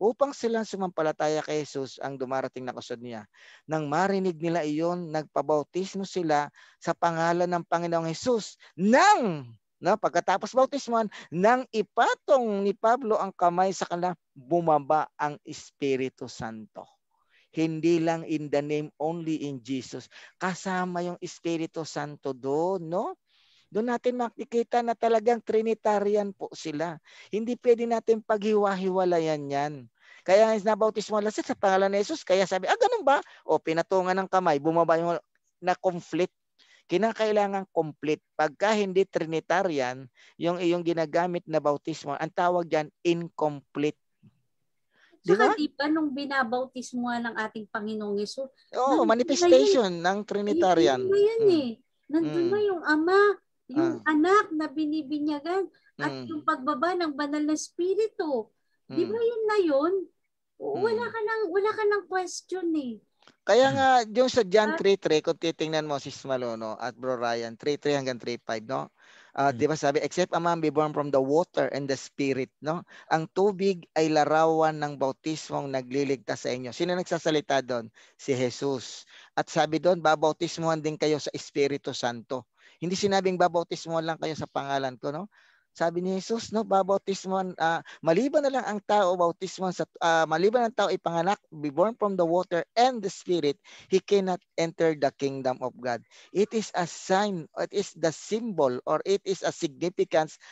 [SPEAKER 1] upang sila sumampalataya kay Jesus ang dumarating na kusod niya. Nang marinig nila iyon, nagpabautismo sila sa pangalan ng Panginoong Jesus nang no, pagkatapos bautisman, nang ipatong ni Pablo ang kamay sa kanila, bumaba ang Espiritu Santo. Hindi lang in the name, only in Jesus. Kasama yung Espiritu Santo doon, no? Doon natin makikita na talagang Trinitarian po sila. Hindi pwede natin paghiwa-hiwalayan yan. Kaya nabautismo lang sa pangalan ni Jesus. Kaya sabi, ah ganun ba? O pinatungan ng kamay, bumaba yung na conflict kinakailangan complete. Pagka hindi Trinitarian, yung iyong ginagamit na bautismo, ang tawag diyan incomplete. Di ba? di
[SPEAKER 2] ba nung binabautismo ng ating Panginoong Yeso? Oo, oh, manifestation
[SPEAKER 1] yun, ng Trinitarian. Yun, yun mm. eh.
[SPEAKER 2] Nandun mm. na yung Ama, yung ah. anak na binibinyagan, mm. at yung pagbaba ng banal na espiritu. Mm. Di ba mm. yun na yun? Mm. Wala ka nang, wala ka nang question eh.
[SPEAKER 1] Kaya nga, yung sa John 3.3, ah. kung titingnan mo, Sis Malono at Bro Ryan, 3.3 hanggang 3.5, no? Uh, mm. sabi, except a man be born from the water and the spirit, no? Ang tubig ay larawan ng bautismong nagliligtas sa inyo. Sino nagsasalita doon? Si Jesus. At sabi doon, babautismuhan din kayo sa Espiritu Santo. Hindi sinabing babautismuhan lang kayo sa pangalan ko, no? Sabi ni Jesus, no, babautismuan uh, ah, maliban na lang ang tao bautismon sa uh, maliban ang tao ipanganak be born from the water and the spirit, he cannot enter the kingdom of God. It is a sign, it is the symbol or it is a significance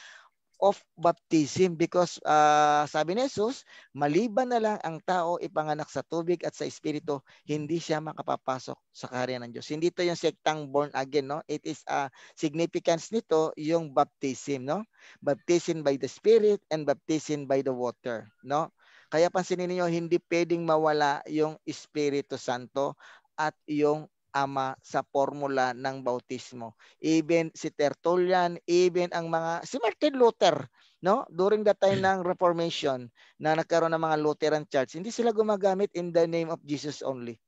[SPEAKER 1] of baptism because uh, sabi ni Jesus, maliban na lang ang tao ipanganak sa tubig at sa espiritu, hindi siya makapapasok sa kaharian ng Diyos. Hindi to yung sektang born again, no? It is a significance nito yung baptism, no? Baptism by the spirit and baptism by the water, no? Kaya pansinin niyo hindi pwedeng mawala yung Espiritu Santo at yung Ama sa formula ng bautismo. Even si Tertullian, even ang mga si Martin Luther, no? During the time mm. ng Reformation na nagkaroon ng mga Lutheran Church, hindi sila gumagamit in the name of Jesus only.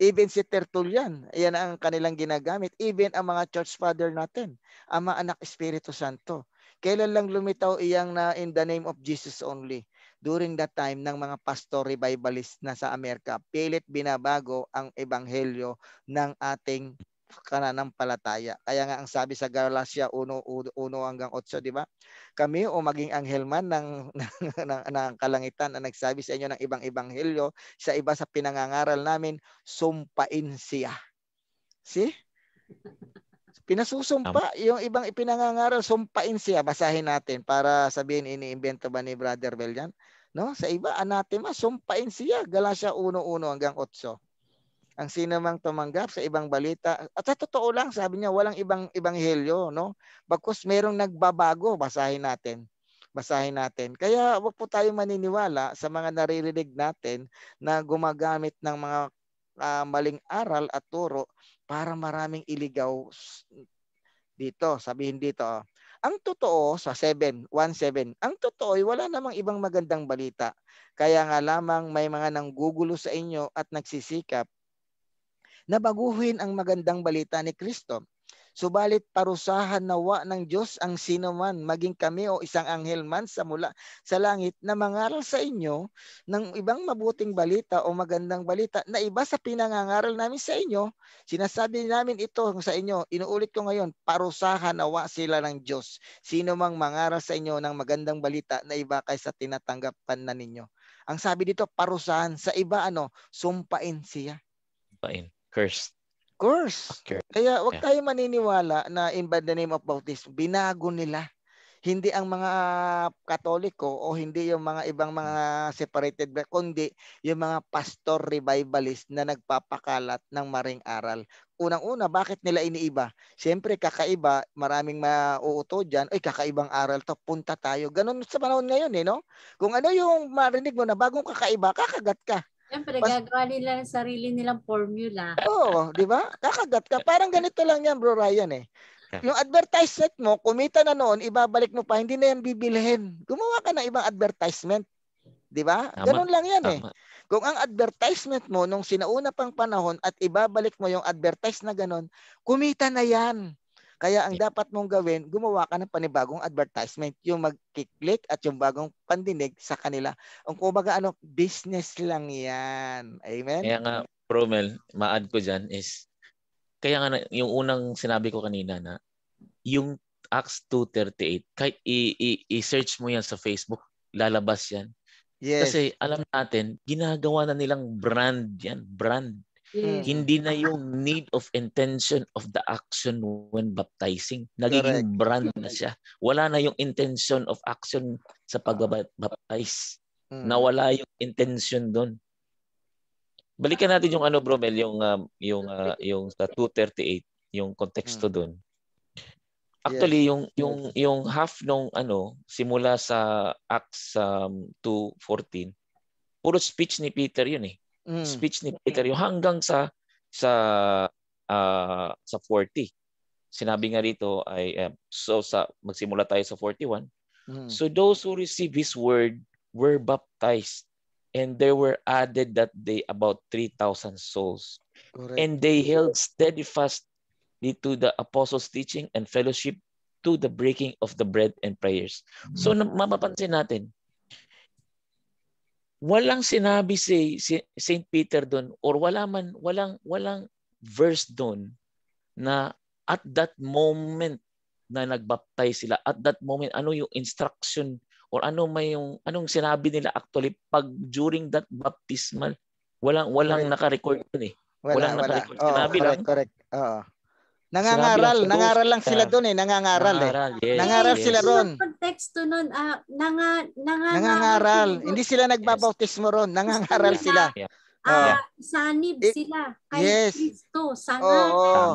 [SPEAKER 1] Even si Tertullian, ayan ang kanilang ginagamit. Even ang mga church father natin, Ama, Anak, Espiritu Santo. Kailan lang lumitaw iyang na in the name of Jesus only? during that time ng mga pastor revivalist na sa Amerika, pilit binabago ang ebanghelyo ng ating kananampalataya. Kaya nga ang sabi sa Galacia 1:1 hanggang 8, di ba? Kami o maging anghel man ng, ng, ng, ng kalangitan na nagsabi sa inyo ng ibang ebanghelyo sa iba sa pinangangaral namin, sumpain siya. See? Pinasusumpa um, yung ibang ipinangangaral, sumpain siya. Basahin natin para sabihin iniimbento ba ni Brother Bell yan. No? Sa iba, anatema, sumpain siya. Galatia 1.1 hanggang 8. Ang sino mang tumanggap sa ibang balita. At sa totoo lang, sabi niya, walang ibang ebanghelyo. No? Bagkus merong nagbabago, basahin natin basahin natin. Kaya wag po tayo maniniwala sa mga naririnig natin na gumagamit ng mga uh, maling aral at turo para maraming iligaw dito. Sabihin dito, oh. ang totoo sa 717, ang totoo ay wala namang ibang magandang balita. Kaya nga lamang may mga nanggugulo sa inyo at nagsisikap na baguhin ang magandang balita ni Kristo Subalit parusahan nawa ng Diyos ang sino man, maging kami o isang anghel man sa mula sa langit na mangaral sa inyo ng ibang mabuting balita o magandang balita na iba sa pinangangaral namin sa inyo. Sinasabi namin ito sa inyo, inuulit ko ngayon, parusahan nawa sila ng Diyos. Sino mang mangaral sa inyo ng magandang balita na iba kaysa tinatanggapan na ninyo. Ang sabi dito, parusahan. Sa iba, ano, sumpain siya.
[SPEAKER 3] Sumpain. Cursed
[SPEAKER 1] course. Okay. Kaya wag yeah. tayo maniniwala na in by the name of baptism, binago nila. Hindi ang mga Katoliko o hindi yung mga ibang mga separated kundi yung mga pastor revivalist na nagpapakalat ng maring aral. Unang-una, bakit nila iniiba? Siyempre, kakaiba, maraming mauuto dyan, ay kakaibang aral to, punta tayo. Ganun sa panahon ngayon eh, no? Kung ano yung marinig mo na bagong kakaiba, kakagat ka
[SPEAKER 2] Siyempre, Pas- gagawa nila ng sarili nilang formula.
[SPEAKER 1] Oo, oh, di ba? Kakagat ka. Parang ganito lang yan, bro Ryan eh. Yung advertisement mo, kumita na noon, ibabalik mo pa, hindi na yan bibilhin. Gumawa ka ng ibang advertisement. Di ba? Ganun lang yan eh. Tama. eh. Kung ang advertisement mo nung sinauna pang panahon at ibabalik mo yung advertise na ganun, kumita na yan. Kaya ang dapat mong gawin, gumawa ka ng panibagong advertisement, yung mag-click at yung bagong pandinig sa kanila. Ang kumbaga ano, business lang 'yan. Amen. Kaya nga
[SPEAKER 3] Promel, ma-add ko diyan is kaya nga yung unang sinabi ko kanina na yung Acts 2.38, kahit i- i- i-search mo yan sa Facebook, lalabas yan. Yes. Kasi alam natin, ginagawa na nilang brand yan. Brand. Mm. Hindi na yung need of intention of the action when baptizing. Nagiging Correct. brand na siya. Wala na yung intention of action sa pagbabaptize. Mm. Nawala yung intention doon. Balikan natin yung ano bro Mel, yung um, yung uh, yung sa 238, yung konteksto mm. doon. Actually yes. yung yung yung half nung ano simula sa Acts um, 2:14, puro speech ni Peter yun eh mm. speech ni Peter yung hanggang sa sa uh, sa 40. Sinabi nga dito ay uh, so sa magsimula tayo sa 41. Mm. So those who received his word were baptized and there were added that day about 3,000 souls. Correct. And they held steadfastly to the apostles' teaching and fellowship to the breaking of the bread and prayers. Mm. So mapapansin natin, walang sinabi si, si St. Peter doon or wala man walang walang verse doon na at that moment na nagbaptize sila at that moment ano yung instruction or ano may yung anong sinabi nila actually pag during that baptismal walang walang naka-record doon eh. Wala, walang wala. naka-record. Oh, sinabi correct, lang.
[SPEAKER 1] Correct. Oo. uh Nangangaral, nangaral lang sila doon eh, nangangaral, eh. nangangaral eh. Yes, nangaral yes. sila doon.
[SPEAKER 2] Konteksto noon, uh, ah, nanga, nangangaral. Nangangaral.
[SPEAKER 1] Hindi sila nagbabautismo yes. roon, nangangaral yes. sila. Ah, yeah. Uh,
[SPEAKER 2] sanib eh, sila kay yes. Kristo, sanga. Oh, oh.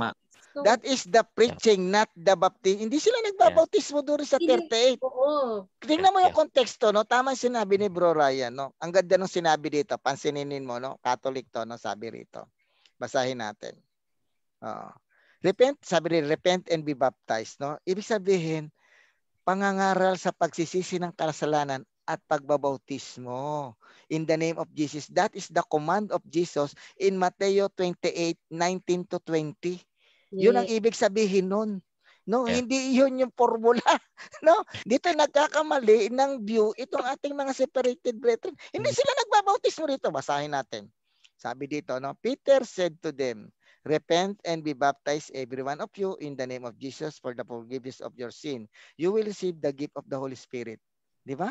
[SPEAKER 1] That is the preaching, not the baptism. Hindi sila nagbabautismo yeah. doon sa 38.
[SPEAKER 2] Oo.
[SPEAKER 1] Tingnan mo yung konteksto, no? Tama sinabi ni Bro Ryan, no? Ang ganda ng sinabi dito, pansininin mo, no? Catholic to, no? Sabi rito. Basahin natin. Oo. Oh. Repent, sabi rin, repent and be baptized. No? Ibig sabihin, pangangaral sa pagsisisi ng kasalanan at pagbabautismo in the name of Jesus. That is the command of Jesus in Mateo 28, 19 to 20. Yeah. Yun ang ibig sabihin nun. No, yeah. hindi 'yun yung formula, no? Dito nagkakamali ng view itong ating mga separated brethren. Hindi hmm. sila nagbabautismo rito, basahin natin. Sabi dito, no, Peter said to them, Repent and be baptized, every one of you, in the name of Jesus for the forgiveness of your sin. You will receive the gift of the Holy Spirit. Di ba?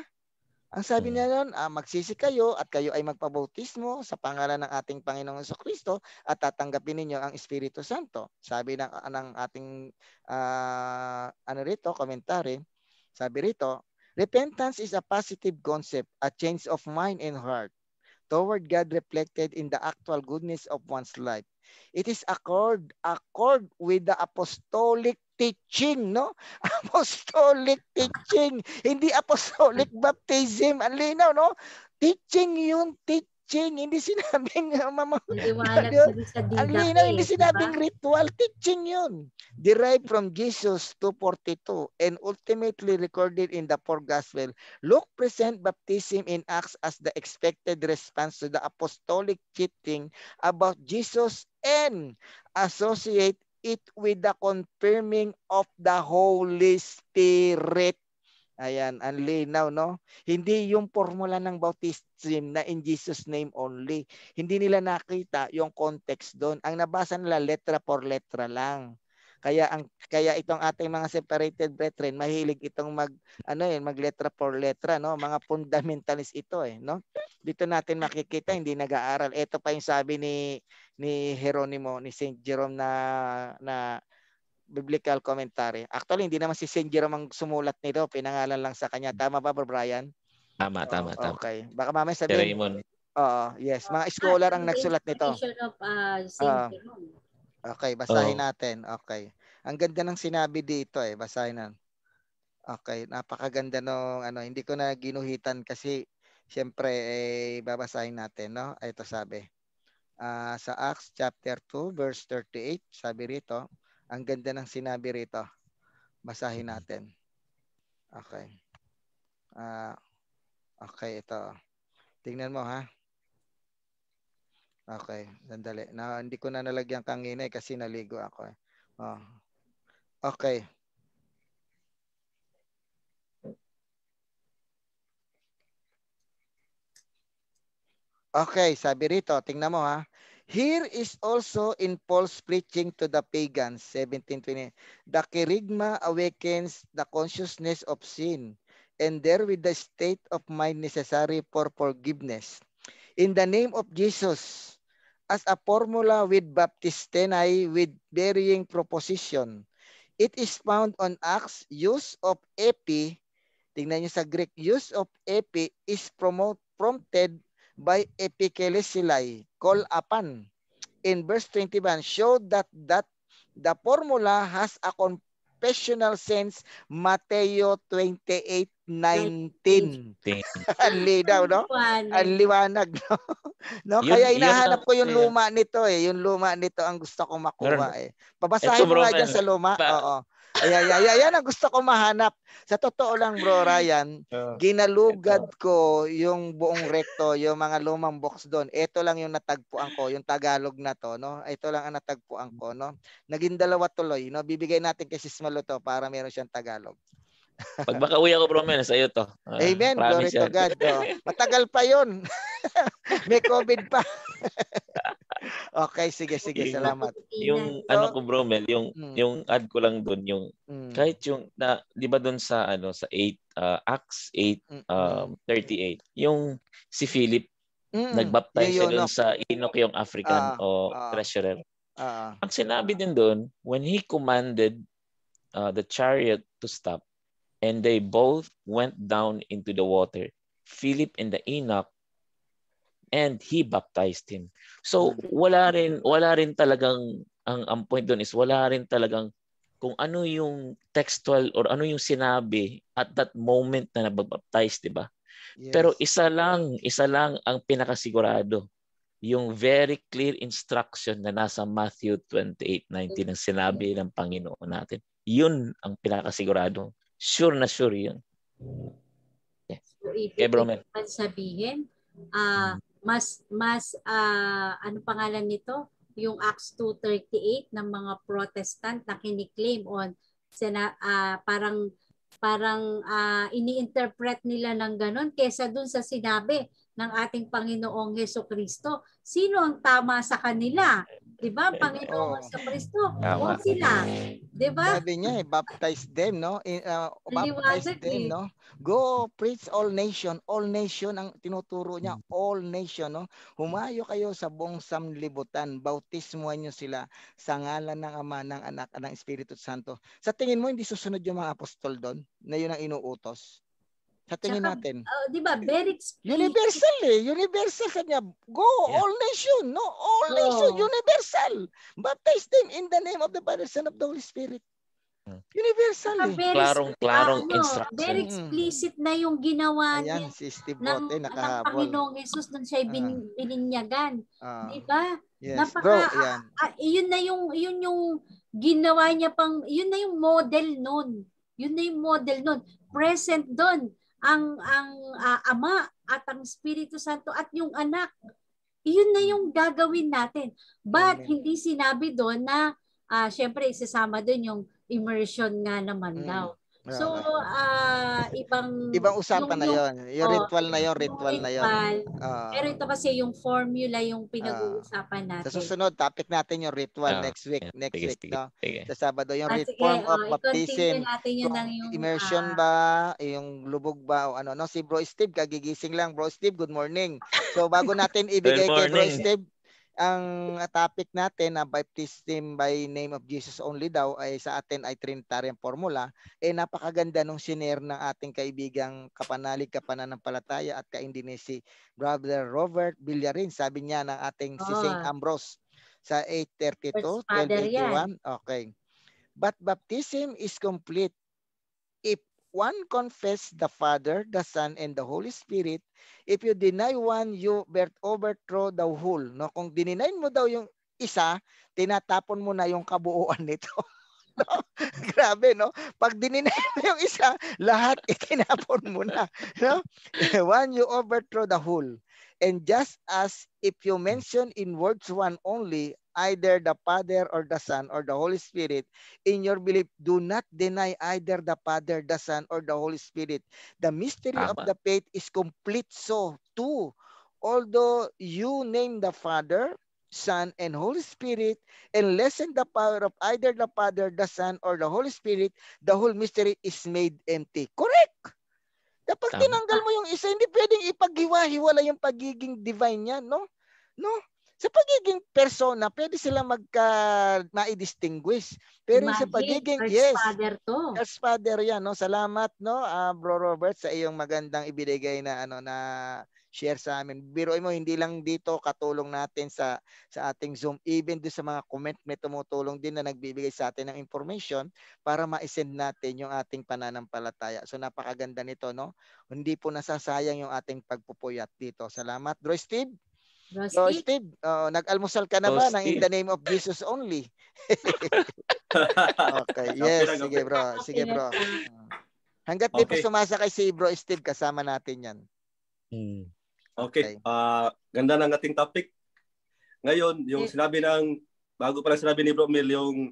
[SPEAKER 1] Ang sabi hmm. niya noon, ah, magsisi kayo at kayo ay magpabautismo sa pangalan ng ating Panginoong Heso Kristo at tatanggapin ninyo ang Espiritu Santo. Sabi ng, ng ating uh, ano rito, komentary, sabi rito, repentance is a positive concept, a change of mind and heart toward God reflected in the actual goodness of one's life. It is accord accord with the apostolic teaching, no? Apostolic teaching, hindi apostolic baptism. Alinaw, no? Teaching yun, teaching teaching, hindi sinabing uh, mama, yun, ang linaw, hindi sinabing diba? ritual teaching yun. Derived from Jesus 2.42 and ultimately recorded in the four gospel. Luke present baptism in Acts as the expected response to the apostolic teaching about Jesus and associate it with the confirming of the Holy Spirit. Ayan, ang now, no? Hindi yung formula ng baptism na in Jesus name only. Hindi nila nakita yung context doon. Ang nabasa nila letra por letra lang. Kaya ang kaya itong ating mga separated brethren, mahilig itong mag ano yun, letra por letra, no? Mga fundamentalist ito eh, no? Dito natin makikita hindi nag-aaral. Ito pa yung sabi ni ni Jeronimo, ni St. Jerome na na biblical commentary. Actually, hindi naman si St. Jerome ang sumulat nito. Pinangalan lang sa kanya. Hmm. Tama ba, Brian?
[SPEAKER 3] Tama, oh, tama, tama.
[SPEAKER 1] Okay. Baka mamaya sabihin. Raymond. Oo, yes. Mga ah, scholar ang nagsulat nito. Of,
[SPEAKER 2] uh, uh,
[SPEAKER 1] okay, basahin oh. natin. Okay. Ang ganda ng sinabi dito eh. Basahin na. Okay, napakaganda nung ano, hindi ko na ginuhitan kasi siyempre eh, babasahin natin, no? Ito sabi. Uh, sa Acts chapter 2 verse 38, sabi rito, ang ganda ng sinabi rito. Basahin mm-hmm. natin. Okay. Uh, okay, ito. Tingnan mo ha. Okay, sandali. Na, hindi ko na nalagyan kanina eh, kasi naligo ako. Eh. Oh. Okay. Okay, sabi rito, tingnan mo ha. Here is also in Paul's preaching to the pagans, 1720. The kerygma awakens the consciousness of sin and there with the state of mind necessary for forgiveness. In the name of Jesus, as a formula with baptistenae with varying proposition, it is found on Acts, use of epi, tingnan nyo sa Greek, use of epi is promote, prompted by Epicelesilai, call upon. In verse 21, showed that that the formula has a confessional sense, Mateo 28.19. 19. Ang linaw, no? Ang liwanag, no? no? Yun, Kaya hinahanap ko yung luma nito eh. Yung luma nito ang gusto kong makuha eh. Pabasahin mo nga dyan ano. sa luma. Pa, Oo. Ayan, ayan, ayan, ayan ang gusto ko mahanap. Sa totoo lang, bro Ryan, ah, ginalugad ko yung buong recto, yung mga lumang box doon. Ito lang yung natagpuan ko, yung Tagalog na to, no? Ito lang ang natagpuan ko, no? Naging dalawa tuloy, no? Bibigay natin kay Sismalo to para meron siyang Tagalog.
[SPEAKER 3] Pag makauwi ako bro, yun, sa iyo to. Uh, Amen. Glory yan. to God. Oh.
[SPEAKER 1] Matagal pa yon. May COVID pa. okay, sige, sige. Yung, salamat. Yung
[SPEAKER 3] ano so, ano ko bro, Mel, yung, mm. yung add ko lang doon, yung mm. kahit yung, na, di ba doon sa, ano, sa 8, uh, ah, Acts 8, um, 38, yung si Philip, Mm, Nagbaptize siya doon oh. sa Enoch yung African uh, o uh, treasurer. Uh, Ang sinabi din doon, when he commanded uh, the chariot to stop, and they both went down into the water, Philip and the Enoch, and he baptized him. So wala rin, wala rin talagang, ang, ang point doon is wala rin talagang kung ano yung textual or ano yung sinabi at that moment na nababaptize, di ba? Yes. Pero isa lang, isa lang ang pinakasigurado. Yung very clear instruction na nasa Matthew 28:19 ang sinabi ng Panginoon natin. Yun ang pinakasigurado. Sure na sure yun. Yeah.
[SPEAKER 2] So, ibig Kay Bromel. sabihin, uh, mas, mas, uh, ano pangalan nito? Yung Acts 2.38 ng mga Protestant na kiniklaim on sina, uh, ah, parang parang uh, ini-interpret nila ng ganun kesa dun sa sinabi ng ating Panginoong Heso Kristo. Sino ang tama sa kanila? 'Di ba? Eh, Panginoon oh. sa Kristo.
[SPEAKER 4] Tama. sila.
[SPEAKER 2] 'Di ba?
[SPEAKER 1] Sabi niya, eh, baptize them, no? Eh, ah, In, uh, baptize them, eh. no? Go preach all nation. All nation ang tinuturo niya. All nation, no? Humayo kayo sa buong samlibutan. Bautismuhan niyo sila sa ngalan ng Ama, ng Anak, at ng Espiritu Santo. Sa tingin mo, hindi susunod yung mga apostol doon na yun ang inuutos? Sa tingin Saka, natin. Uh, di ba? Very Universal eh. Universal sa niya. Go yeah. all nation. No? All oh. nation. Universal. Baptize them in the name of the Father, Son of the Holy Spirit. Hmm. Universal eh. klarong, klarong ano, instruction. Very
[SPEAKER 2] hmm. explicit na yung ginawa niya. Ayan, si
[SPEAKER 1] Steve ng, Bote, nakahabol. Ng Panginoong
[SPEAKER 2] Jesus nung siya'y ah. bin, uh, bininyagan. Uh, Di ba? Yes, Napaka, go. Ayan. Uh, yun na yung, yun yung ginawa niya pang, yun na yung model nun. Yun na yung model nun. Present dun ang ang uh, ama at ang Espiritu Santo at yung anak. Iyon na yung gagawin natin. But Amen. hindi sinabi doon na uh, syempre isasama doon yung immersion nga naman mm. daw. So, uh, ibang...
[SPEAKER 1] Ibang usapan yung, na yon. Yung oh, ritual na yon, ritual, ritual na yon. Uh, Pero
[SPEAKER 2] ito kasi yung formula yung pinag-uusapan natin. Sa
[SPEAKER 1] susunod, topic natin yung ritual uh, next week. Next tige, week, tige, no? Tige. Sa Sabado, yung ah, reform sige, of oh, baptism.
[SPEAKER 2] natin yun ng yung... Immersion
[SPEAKER 1] uh, ba? Yung lubog ba? O ano, no? Si Bro Steve, kagigising lang. Bro Steve, good morning. So, bago natin ibigay kay Bro Steve, ang ah, topic natin na baptism by name of Jesus only daw ay sa atin ay Trinitarian formula eh napakaganda nung siner ng ating kaibigang kapanalig kapananampalataya at kaindini si Brother Robert Villarin sabi niya ng ating oh. si St. Ah. Ambrose sa 832 1281 okay but baptism is complete if one confess the Father, the Son, and the Holy Spirit, if you deny one, you overthrow the whole. No? Kung dininay mo daw yung isa, tinatapon mo na yung kabuuan nito. no? Grabe, no? Pag dininay mo yung isa, lahat itinapon mo na. No? One, you overthrow the whole. And just as if you mention in words one only, either the Father or the Son or the Holy Spirit. In your belief, do not deny either the Father, the Son, or the Holy Spirit. The mystery Tama. of the faith is complete. So, too, although you name the Father, Son, and Holy Spirit, and lessen the power of either the Father, the Son, or the Holy Spirit, the whole mystery is made empty. Correct! Kapag Tama. tinanggal mo yung isa, hindi pwedeng ipaghiwa-hiwala yung pagiging divine niya, no? No? Sa pagiging persona, pwede sila magka ma-distinguish. Pero Imagine, sa pagiging Earth's yes. Father to. Earth's father 'yan, no. Salamat, no, uh, Bro Robert sa iyong magandang ibinigay na ano na share sa amin. Biro mo hindi lang dito katulong natin sa sa ating Zoom, even do sa mga comment may tumutulong din na nagbibigay sa atin ng information para ma-send natin yung ating pananampalataya. So napakaganda nito, no? Hindi po nasasayang yung ating pagpupuyat dito. Salamat, Bro Steve. Rusty? Steve, Steve oh, nag-almusal ka na Bro ba Steve. ng In the Name of Jesus Only?
[SPEAKER 5] okay, yes. Sige bro, sige bro. Hmm.
[SPEAKER 1] Hanggat okay. di pa sumasakay si Bro Steve, kasama natin yan.
[SPEAKER 5] Hmm. Okay. okay. Uh, ganda ng ating topic. Ngayon, yung yes. sinabi ng, bago pala sinabi ni Bro Mil, yung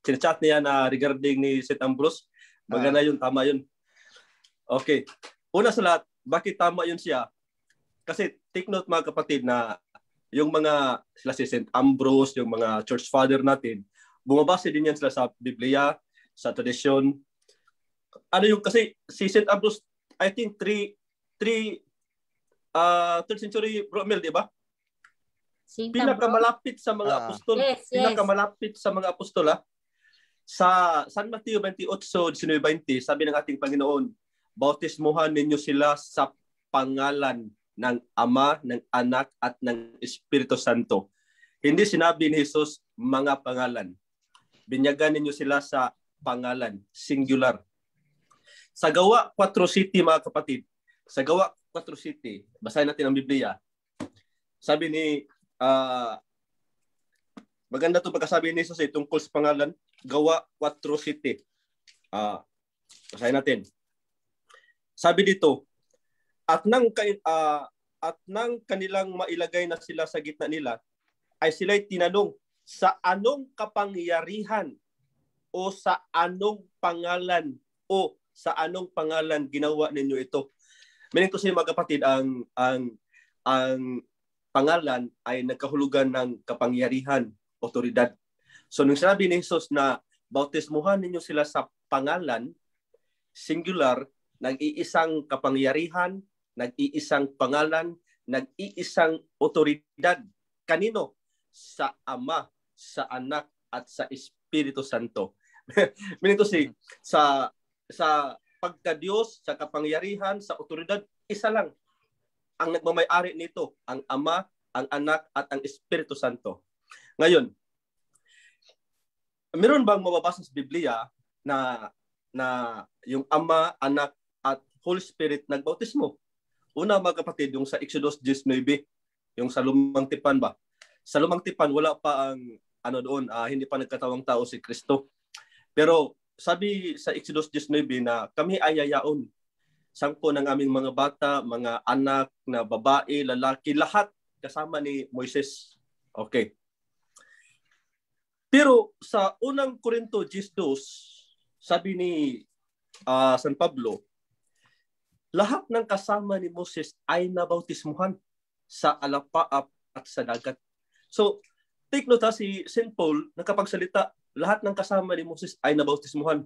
[SPEAKER 5] chinachat niya na regarding ni St. Ambrose, maganda uh, yun, tama yun. Okay. Una sa lahat, bakit tama yun siya? Kasi take note mga kapatid na yung mga sila si St. Ambrose, yung mga church father natin, bumabase din yan sila sa Biblia, sa tradisyon. Ano yung kasi si St. Ambrose, I think 3 3 uh, 3rd century Romel, di ba?
[SPEAKER 2] pinakamalapit
[SPEAKER 5] sa mga uh, apostol, yes, yes. pinakamalapit sa mga apostol ah. Sa San Mateo 28:19-20, sabi ng ating Panginoon, bautismuhan ninyo sila sa pangalan ng Ama, ng Anak, at ng Espiritu Santo. Hindi sinabi ni Jesus mga pangalan. Binyagan ninyo sila sa pangalan, singular. Sa gawa 4 city mga kapatid, sa gawa 4 city, basahin natin ang Biblia. Sabi ni, uh, maganda to pagkasabi ni Jesus eh, tungkol sa pangalan, gawa 4 city. Uh, basahin natin. Sabi dito, at nang, uh, at nang kanilang mailagay na sila sa gitna nila, ay sila tinanong, sa anong kapangyarihan o sa anong pangalan o sa anong pangalan ginawa ninyo ito? Meaning to say mga kapatid, ang, ang, ang pangalan ay nagkahulugan ng kapangyarihan, otoridad. So nung sinabi ni Jesus na bautismuhan ninyo sila sa pangalan, singular, ng iisang kapangyarihan, nag-iisang pangalan, nag-iisang otoridad. Kanino? Sa Ama, sa Anak, at sa Espiritu Santo. Minito si sa sa pagka-Diyos, sa kapangyarihan, sa otoridad, isa lang ang nagmamay-ari nito, ang Ama, ang Anak, at ang Espiritu Santo. Ngayon, meron bang mababasa sa Biblia na na yung Ama, Anak, at Holy Spirit nagbautismo? Una mga kapatid, yung sa Exodus 19, yung sa Lumang Tipan ba? Sa Lumang Tipan, wala pa ang ano doon, uh, hindi pa nagkatawang tao si Kristo. Pero sabi sa Exodus 19 na kami ay yayaon. Sangko ng aming mga bata, mga anak na babae, lalaki, lahat kasama ni Moises. Okay. Pero sa unang Korinto 10, sabi ni uh, San Pablo, lahat ng kasama ni Moses ay nabautismuhan sa alapaap at sa dagat. So, take note ha, si St. Paul, nakapagsalita, lahat ng kasama ni Moses ay nabautismuhan.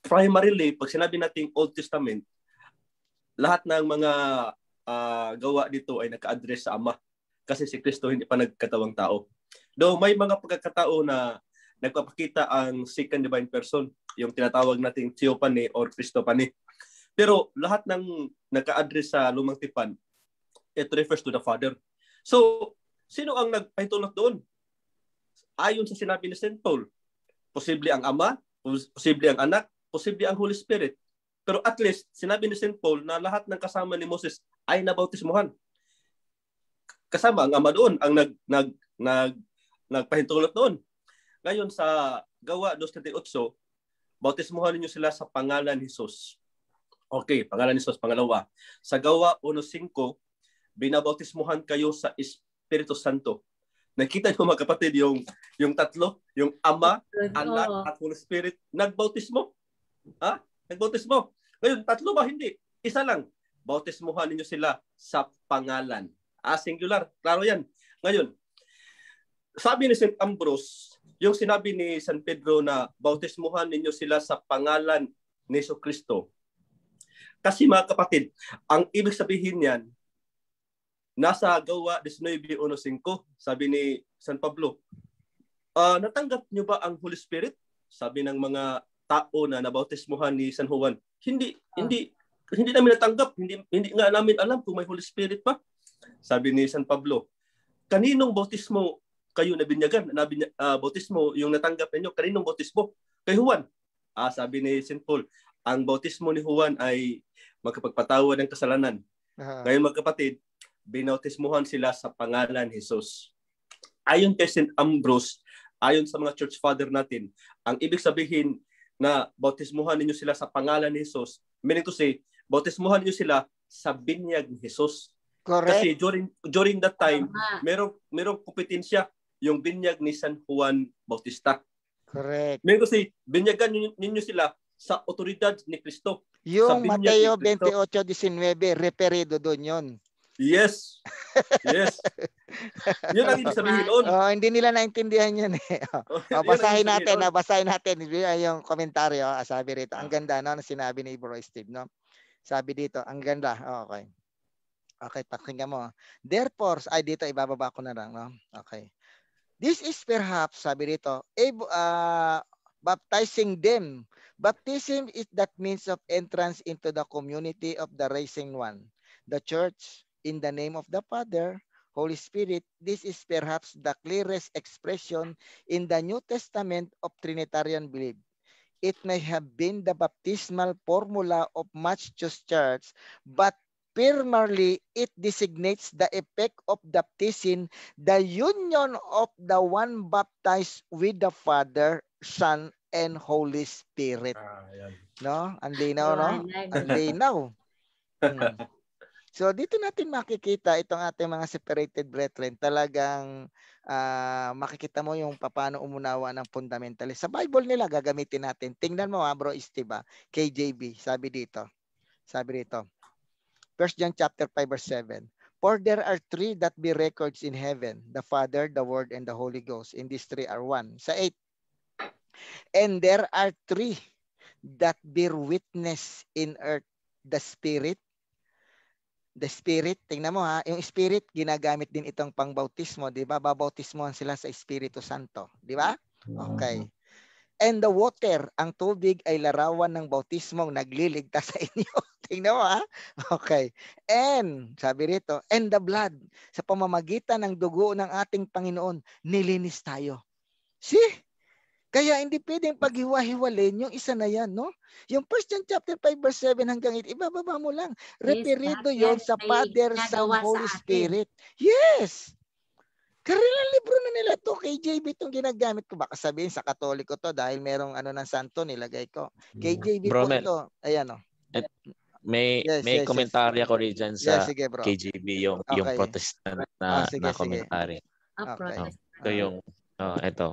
[SPEAKER 5] Primarily, pag sinabi nating Old Testament, lahat ng mga uh, gawa dito ay naka-address sa Ama kasi si Kristo hindi pa nagkatawang tao. Though may mga pagkakatao na nagpapakita ang second divine person, yung tinatawag nating Theopane or Christopane. Pero lahat ng naka-address sa Lumang Tipan, it refers to the Father. So, sino ang nagpahitulot doon? Ayon sa sinabi ni St. Paul, posible ang Ama, posible ang Anak, posible ang Holy Spirit. Pero at least, sinabi ni St. Paul na lahat ng kasama ni Moses ay nabautismuhan. Kasama ang Ama doon, ang nag, nag, nag, nagpahintulot noon. Ngayon sa Gawa 2.38, bautismuhan ninyo sila sa pangalan ni Jesus Okay, pangalan ni Jesus, pangalawa. Sa gawa 1.5, binabautismuhan kayo sa Espiritu Santo. Nakita niyo mga kapatid, yung, yung tatlo, yung Ama, Anak, at Holy Spirit, nagbautismo. Ha? Nagbautismo. Ngayon, tatlo ba? Hindi. Isa lang. Bautismuhan ninyo sila sa pangalan. Ah, singular. Klaro yan. Ngayon, sabi ni St. Ambrose, yung sinabi ni San Pedro na bautismuhan ninyo sila sa pangalan ni Kristo kasi mga kapatid, ang ibig sabihin niyan, nasa gawa 19.1.5, sabi ni San Pablo, uh, natanggap niyo ba ang Holy Spirit? Sabi ng mga tao na nabautismuhan ni San Juan, hindi, ah. hindi, hindi namin natanggap, hindi, hindi nga namin alam kung may Holy Spirit pa. Sabi ni San Pablo, kaninong bautismo kayo nabinyagan, nabinya, uh, bautismo yung natanggap niyo, kaninong bautismo? Kay Juan. Ah, sabi ni St. Paul, ang bautismo ni Juan ay magkapagpatawa ng kasalanan. Uh-huh. Ngayon mga kapatid, binautismuhan sila sa pangalan ni Jesus. Ayon kay St. Ambrose, ayon sa mga church father natin, ang ibig sabihin na bautismuhan ninyo sila sa pangalan ni Jesus, meaning to say, bautismuhan ninyo sila sa binyag ni Jesus. Correct. Kasi during during that time, Tama. merong merong kompetensya yung binyag ni San Juan Bautista. Correct. Meaning to say, binyagan ninyo, ninyo sila sa otoridad ni Kristo. Yung Sabihin Mateo
[SPEAKER 1] 28:19 referido doon 'yon.
[SPEAKER 5] Yes. Yes.
[SPEAKER 1] yun ang ibig sabihin noon. Oh, hindi nila naintindihan 'yan eh. Oh, oh, oh, basahin natin, ah, basahin natin yung komentaryo, ah, sabi rito. Ang ganda no, ng sinabi ni Bro Steve, no? Sabi dito, ang ganda. Oh, okay. Okay, pakinggan mo. Ah. Therefore, ay dito ibababa ko na lang, no? Okay. This is perhaps, sabi rito, a, uh, baptizing them. Baptism is that means of entrance into the community of the raising one, the church, in the name of the Father, Holy Spirit. This is perhaps the clearest expression in the New Testament of Trinitarian belief. It may have been the baptismal formula of much just church, but primarily it designates the effect of baptism, the union of the one baptized with the Father Son, and Holy Spirit. Ah, yan. No? Ang linaw, no? Ang linaw. Hmm. So dito natin makikita itong ating mga separated brethren. Talagang uh, makikita mo yung paano umunawa ng fundamentalist. Sa Bible nila gagamitin natin. Tingnan mo ha, ah, bro Estiva, KJB, sabi dito. Sabi dito. 1 John chapter 5 verse 7. For there are three that be records in heaven, the Father, the Word, and the Holy Ghost. And these three are one. Sa 8, And there are three that bear witness in earth. The Spirit, the Spirit, tingnan mo ha, yung Spirit, ginagamit din itong pangbautismo, di ba? Babautismohan sila sa Espiritu Santo, di ba? Okay. And the water, ang tubig ay larawan ng bautismong nagliligtas sa inyo. Tingnan mo ha? Okay. And, sabi rito, and the blood, sa pamamagitan ng dugo ng ating Panginoon, nilinis tayo. See? Kaya hindi pwedeng paghiwa hiwalayin yung isa na yan, no? Yung 1 John chapter 5 verse 7 hanggang 8, ibababa mo lang. Referido yon sa Father, sa Holy Spirit. Yes! Karilang libro na nila to KJV itong ginagamit ko. Baka sabihin sa Katoliko to dahil merong ano ng santo nilagay ko. KJV mm. Bromel, po ito. Ayan o. Oh.
[SPEAKER 3] At may yes, may yes, komentaryo yes. ko rin dyan sa yes, sige, KJV yung, okay. yung protestant na, oh, sige, na komentary.
[SPEAKER 1] Sige. Ah, okay. okay.
[SPEAKER 3] So yung, oh, ito.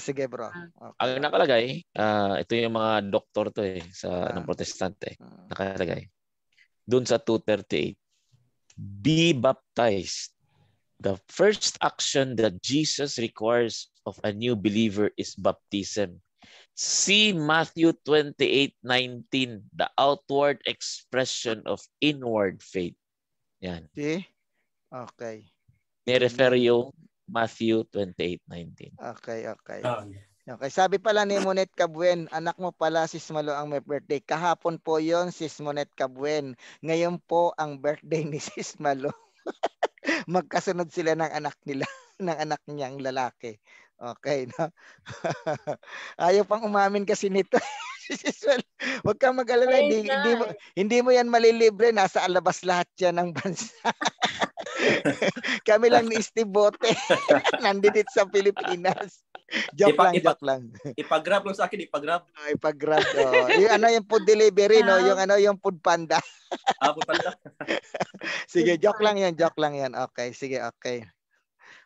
[SPEAKER 1] Sige bro. Ah. Okay. Ang nakalagay,
[SPEAKER 3] uh, ito yung mga doktor to eh, sa ah. ng protestante. Eh, ah. nakalagay. Doon sa 238. Be baptized. The first action that Jesus requires of a new believer is baptism. See Matthew 28:19, the outward expression of inward faith. Yan.
[SPEAKER 1] Okay. Okay.
[SPEAKER 3] Ni-refer yung Matthew 28:19.
[SPEAKER 1] Okay, okay. Um, okay, sabi pala ni Monet Cabuen, anak mo pala sis Malo ang may birthday. Kahapon po 'yon sis Monet Cabuen. Ngayon po ang birthday ni sis Malo. Magkasunod sila ng anak nila, ng anak niyang lalaki. Okay, no? Ayaw pang umamin kasi nito. well, huwag kang mag-alala. Hindi, hindi, mo, hindi mo yan malilibre. Nasa alabas lahat yan ng bansa. Kami lang ni Steve Bote. Nandito sa Pilipinas.
[SPEAKER 5] Joke ipa, lang, ipa, joke lang. Ipag-grab lang sa akin, ipag-grab. Ah, oh, ipag-grab. Oh. yung
[SPEAKER 1] ano, yung food delivery, no? Ah. Yung ano, yung food panda. ah, food panda. sige, joke lang yan, joke lang yan. Okay, sige, okay.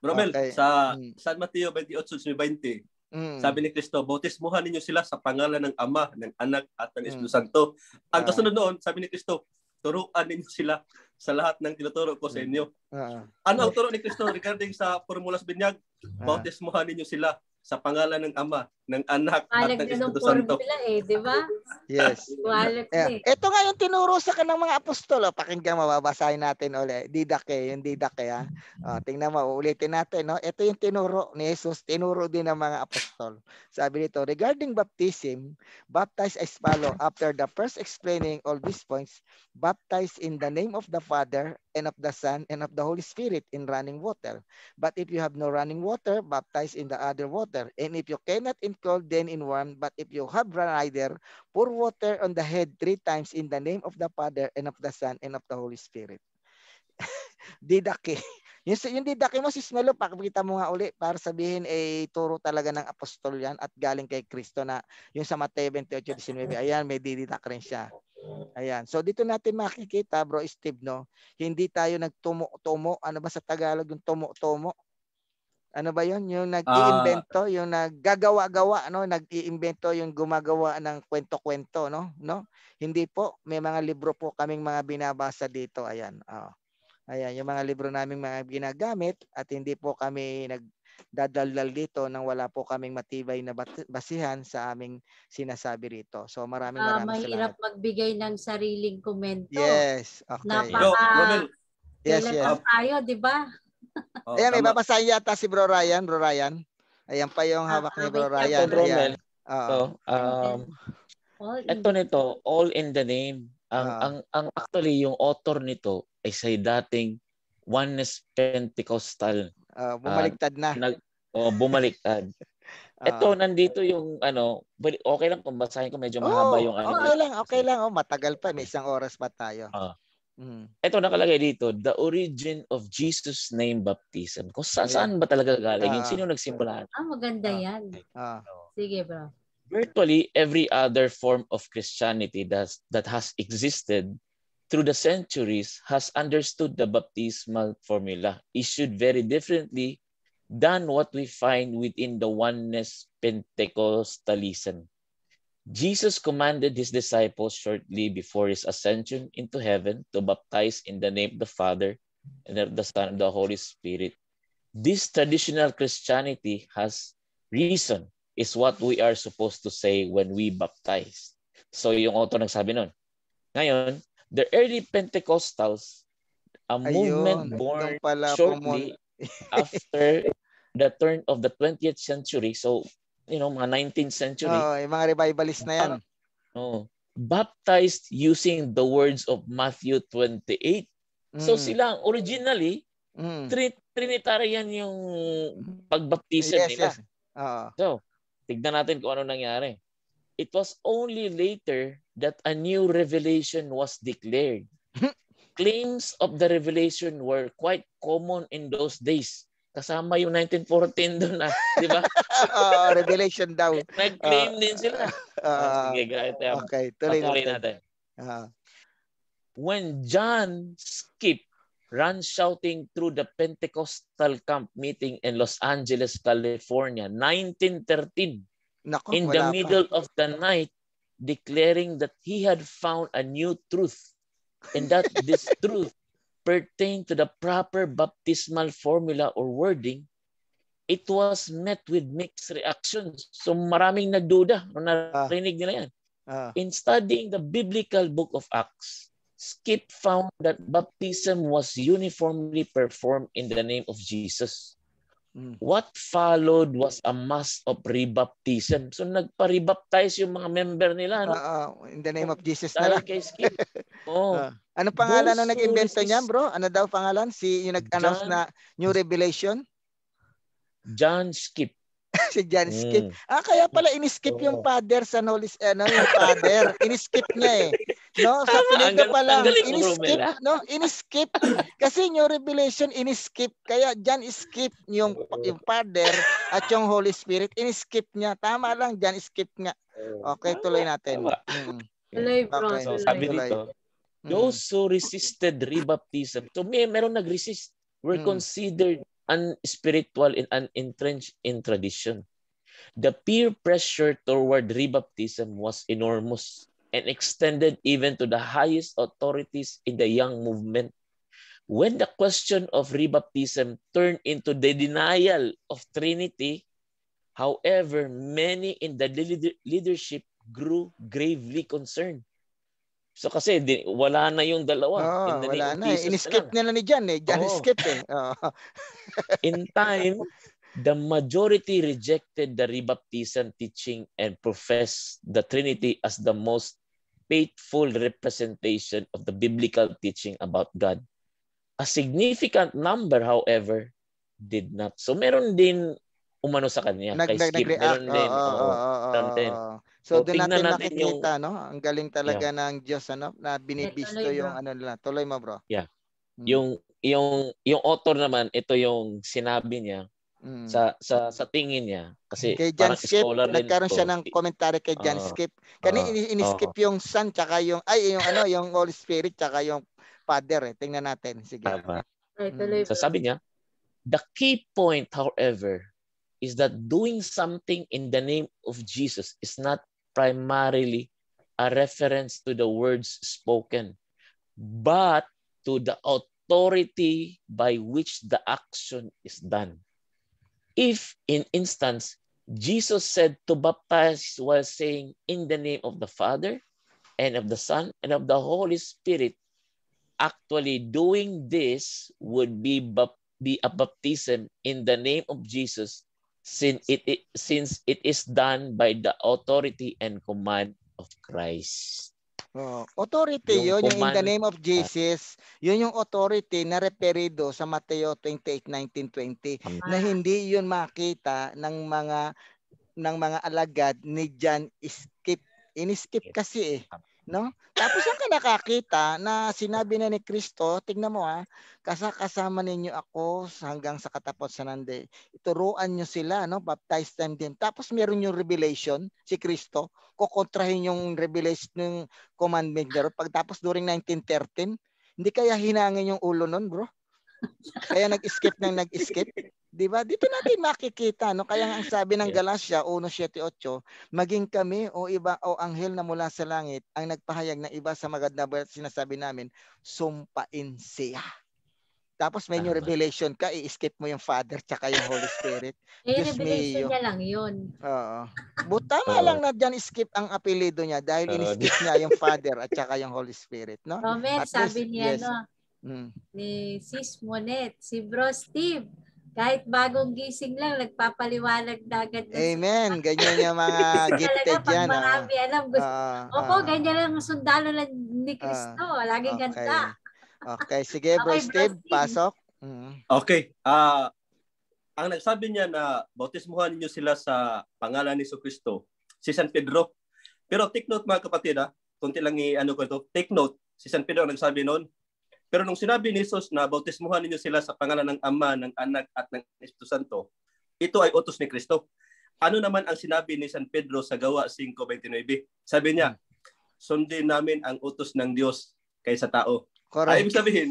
[SPEAKER 1] Bromel, okay. sa
[SPEAKER 5] hmm. San Mateo 28.20, Mm. Sabi ni Kristo, bautismuhan ninyo sila sa pangalan ng Ama, ng Anak, at ng hmm. Espiritu Santo. Ang ah. kasunod noon, sabi ni Kristo, turuan ninyo sila sa lahat ng tinuturo ko sa inyo. Uh-huh. Ano ang turo ni Kristo regarding sa formulas binyag? Uh-huh. Ah. Bautismohan ninyo sila sa pangalan ng Ama ng anak Malag ah, at ng Espiritu Santo. Formula, eh, di ba? yes. Walag eh.
[SPEAKER 1] Ito nga yung tinuro sa kanang mga apostolo. Oh, pakinggan mo, babasahin natin ulit. Didake, yung didake ha. Ah. O, oh, tingnan mo, ulitin natin. No? Ito yung tinuro ni Jesus. Tinuro din ng mga apostol. Sabi nito, regarding baptism, baptize as follow. After the first explaining all these points, baptize in the name of the Father and of the Son and of the Holy Spirit in running water. But if you have no running water, baptize in the other water. And if you cannot in and cold, then in warm. But if you have run rider, pour water on the head three times in the name of the Father and of the Son and of the Holy Spirit. didaki. Yung, yung didaki mo, sis Melo, pakita mo nga uli para sabihin, eh, turo talaga ng apostol yan at galing kay Kristo na yung sa Mateo 28.19. Ayan, may dididak rin siya. Ayan. So dito natin makikita, bro Steve, no? Hindi tayo nagtumo-tumo. Ano ba sa Tagalog yung tumo-tumo? ano ba yon yung nag-iimbento uh, yung naggagawa-gawa no nag-iimbento yung gumagawa ng kwento-kwento no no hindi po may mga libro po kaming mga binabasa dito ayan oh ayan yung mga libro naming mga ginagamit at hindi po kami nagdadaldal dito nang wala po kaming matibay na basihan sa aming sinasabi rito so maraming uh, maraming mahirap salamat mahirap
[SPEAKER 2] magbigay ng sariling
[SPEAKER 1] komento yes okay. napaka Go, Yes, yes.
[SPEAKER 2] Tayo, 'di ba?
[SPEAKER 1] Oh, Ayan, may babasahin yata si Bro Ryan. Bro Ryan. Ayan pa yung hawak ah, ni Bro Ryan. Ito, Ayan. Oh. So, um, ito
[SPEAKER 3] nito, All in the Name. Ang, oh. ang, ang actually, yung author nito ay sa dating Oneness Pentecostal.
[SPEAKER 1] Uh, ah, bumaligtad na.
[SPEAKER 3] nag, oh, bumaliktad.
[SPEAKER 1] uh, ito, nandito yung ano,
[SPEAKER 3] okay lang kung basahin ko, medyo mahaba oh, yung ano. Okay
[SPEAKER 1] lang, okay lang. Oh, matagal pa, may isang oras pa tayo. Uh, Mm.
[SPEAKER 3] Ito nakalagay dito, the origin of Jesus name baptism. Kung sa, saan ba talaga galing? Ah. Sino nagsimula?
[SPEAKER 2] Ah, maganda ah. yan. Ah. Sige, bro.
[SPEAKER 3] Virtually every other form of Christianity that that has existed through the centuries has understood the baptismal formula issued very differently than what we find within the oneness Pentecostalism. Jesus commanded his disciples shortly before his ascension into heaven to baptize in the name of the Father and of the Son and the Holy Spirit. This traditional Christianity has reason is what we are supposed to say when we baptize. So yung author nagsabi nun. Ngayon, the early Pentecostals, a Ayun, movement born shortly after the turn of the 20th century. So you know, mga 19th century. Oh,
[SPEAKER 1] yung mga revivalist na yan.
[SPEAKER 3] Oh, baptized using the words of Matthew 28.
[SPEAKER 1] Mm. So sila
[SPEAKER 3] originally
[SPEAKER 1] mm. tri-
[SPEAKER 3] Trinitarian yung pagbaptism yes, nila. Yes. uh So, tignan natin kung ano nangyari. It was only later that a new revelation was declared. Claims of the revelation were quite common in those days kasama yung 1914 doon na, ah, di ba? oh, revelation daw. Nag-claim uh, din sila. Uh, Sige, guys. Okay, tuloy natin. natin. Uh, When John Skip ran shouting through the Pentecostal camp meeting in Los Angeles, California, 1913, Naku, in the middle pa. of the night, declaring that he had found a new truth and that this truth pertain to the proper baptismal formula or wording, it was met with mixed reactions. So maraming nagduda nung ah. narinig nila yan. Uh, In studying the biblical book of Acts, Skip found that baptism was uniformly performed in the name of Jesus. Mm. What followed was a mass of rebaptism. So nagpa-rebaptize yung mga member nila. No?
[SPEAKER 1] Uh, in the name of Jesus na lang. Kay Skip. oh. Uh, ano pangalan nung nag-invento niya, bro? Ano daw pangalan? Si yung nag-announce John, na New Revelation? John Skip. si John Skip. Mm. Ah, kaya pala in-skip oh. yung father sa Holy eh, ano, yung father. in-skip niya eh. No, sa pinig na pala, in-skip, no? In-skip. Kasi yung revelation, in-skip. Kaya dyan skip yung, yung Father at yung Holy Spirit. In-skip niya. Tama lang, dyan skip nga. Okay, tuloy natin. Mm. Okay. So, sabi dito,
[SPEAKER 3] mm. those who resisted rebaptism, so may, meron nag-resist, were mm. considered unspiritual and unentrenched in tradition. The peer pressure toward rebaptism was enormous and extended even to the highest authorities in the young movement. When the question of rebaptism turned into the denial of Trinity, however, many in the leadership grew gravely concerned. So kasi di, wala na yung dalawa. Oh, in the wala na. In-skip nila ni John eh. John oh. skip eh. Oh. in time, the majority rejected the rebaptism teaching and professed the Trinity as the most faithful representation of the biblical teaching about God. A significant number, however, did not. So meron din umano sa kanya nag, kay Skip. meron din. Ah, ah, ah,
[SPEAKER 1] so, so doon natin, natin nakikita, yung... no? Ang galing talaga yeah. ng Diyos, ano? Na binibisto yung ano nila. Tuloy mo, bro.
[SPEAKER 3] Yeah. Hmm. Yung, yung, yung author naman, ito yung sinabi niya, Mm. sa sa sa tingin niya kasi kay John Skip nagkaroon siya ng
[SPEAKER 1] commentary kay John uh, Skip kani uh, ini-skip uh, yung son tsaka yung ay yung ano yung Holy Spirit tsaka yung Father eh tingnan natin sige tama mm. tuloy mm. so sabi niya the key point however is that doing something in the name of
[SPEAKER 3] Jesus is not primarily a reference to the words spoken but to the authority by which the action is done If in instance, Jesus said to baptize while saying, in the name of the Father and of the Son and of the Holy Spirit, actually doing this would be, be a baptism in the name of Jesus since it, it, since it is done by the authority and command of Christ.
[SPEAKER 1] Oh, authority yung 'yon, yung in the name of Jesus, 'yun yung authority na referido sa Mateo 28:19-20 na hindi 'yun makita ng mga ng mga alagad ni John Skip. In-skip kasi eh. No? Tapos ang nakakita na sinabi na ni Kristo, tingnan mo ha, ah, kasama ninyo ako hanggang sa katapos sa nande. Ituruan nyo sila, no? baptize them din. Tapos meron yung revelation, si Kristo, kukontrahin yung revelation ng commandment niya. Pagtapos during 1913, hindi kaya hinangin yung ulo nun, bro? Kaya nag-skip ng nag-skip. 'Di ba? Dito natin makikita no kaya ang sabi ng Galatia 1:7-8, maging kami o iba o anghel na mula sa langit ang nagpahayag na iba sa maganda balat sinasabi namin, sumpain siya. Tapos may new revelation ka, i-skip mo yung Father tsaka yung Holy Spirit. Eh, Diyos revelation niya lang yun. Oo. Buta tama lang na dyan skip ang apelido niya dahil oh. in-skip niya yung Father at tsaka yung Holy Spirit. No? Robert, at sabi niya, yes. no, Mm.
[SPEAKER 2] Ni Sis Monet, si Bro Steve. Kahit bagong gising lang, nagpapaliwanag na agad.
[SPEAKER 1] Amen. Ganyan yung mga gifted yan. Pag marami
[SPEAKER 2] ah. alam. Gusto, uh, opo, uh, ganyan lang ang sundalo lang ni Kristo. Uh, ah, Laging okay. ganda.
[SPEAKER 1] okay, sige Bro, okay, Steve, Bro Steve, pasok.
[SPEAKER 5] Mm. Okay. Uh, ang nagsabi niya na bautismuhan niyo sila sa pangalan ni Kristo, si San Pedro. Pero take note mga kapatid, ha? konti lang i-ano ko ito. Take note, si San Pedro ang nagsabi noon, pero nung sinabi ni Jesus na bautismuhan ninyo sila sa pangalan ng Ama, ng Anak at ng Espiritu Santo, ito ay utos ni Kristo. Ano naman ang sinabi ni San Pedro sa Gawa 5.29? Sabi niya, sundin namin ang utos ng Diyos kaysa tao. Correct. Ay, ah, ibig sabihin,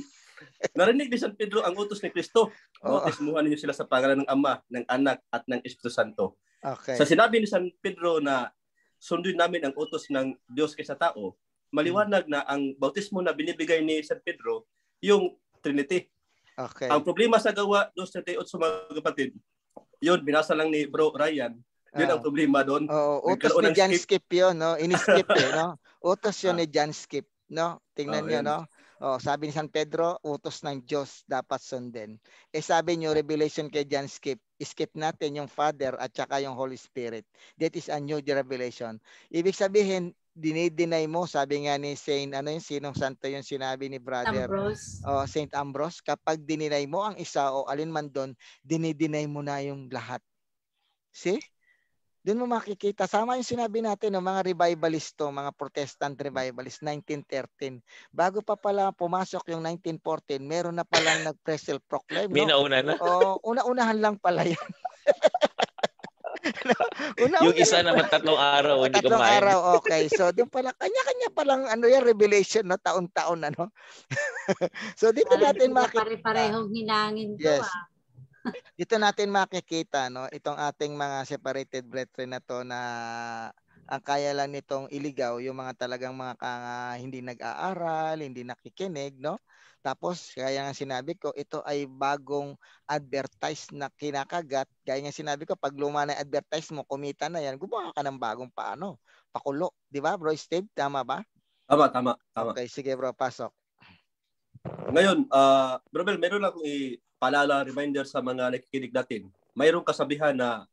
[SPEAKER 5] narinig ni San Pedro ang utos ni Kristo. Oh. Bautismuhan ninyo sila sa pangalan ng Ama, ng Anak at ng Espiritu Santo. Okay. Sa sinabi ni San Pedro na sundin namin ang utos ng Diyos kaysa tao, maliwanag na ang bautismo na binibigay ni San Pedro, yung Trinity. Okay. Ang problema sa gawa 238 sa mga kapatid, yun, binasa lang ni Bro Ryan, yun ah. ang problema doon. Oo, oh, utos ni John
[SPEAKER 1] skip. skip yun, no? Ini-skip eh, no? Utos yun ah. ni John Skip, no? Tingnan oh, niyo, no? Oh, sabi ni San Pedro, utos ng Diyos dapat sundin. Eh sabi niyo, revelation kay John Skip, skip natin yung Father at saka yung Holy Spirit. That is a new revelation. Ibig sabihin, dinideny mo, sabi nga ni Saint, ano yung sinong santo yung sinabi ni brother? Ambrose. Oh, Saint Ambrose, kapag dininay mo ang isa o alin man doon, dinideny mo na yung lahat. See? Doon mo makikita. Sama yung sinabi natin ng no, mga to, mga Protestant revivalist, 1913. Bago pa pala pumasok yung 1914, meron na palang nag-press proclaim. No? Binauna na. Oo, una-unahan lang pala yan. una, yung isa na naman
[SPEAKER 3] tatlong araw hindi tatlong kumain. araw, okay. So,
[SPEAKER 1] doon pala, kanya-kanya palang ano yan, revelation, no? Taon-taon, ano? so, dito natin makikita. Pare-parehong hinangin to, yes. ah. dito natin makikita, no? Itong ating mga separated brethren na to na ang kaya lang nitong iligaw yung mga talagang mga uh, hindi nag-aaral, hindi nakikinig, no? Tapos kaya nga sinabi ko, ito ay bagong advertise na kinakagat. Gaya nga sinabi ko, pag luma na advertise mo, kumita na yan, gumawa ka ng bagong paano, pakulo, 'di ba, Bro Steve? Tama ba?
[SPEAKER 5] Tama, tama, tama. Okay, sige bro, pasok. Ngayon, uh, ah, Brobel, meron akong ipalala reminder sa mga nakikinig natin. Mayroong kasabihan na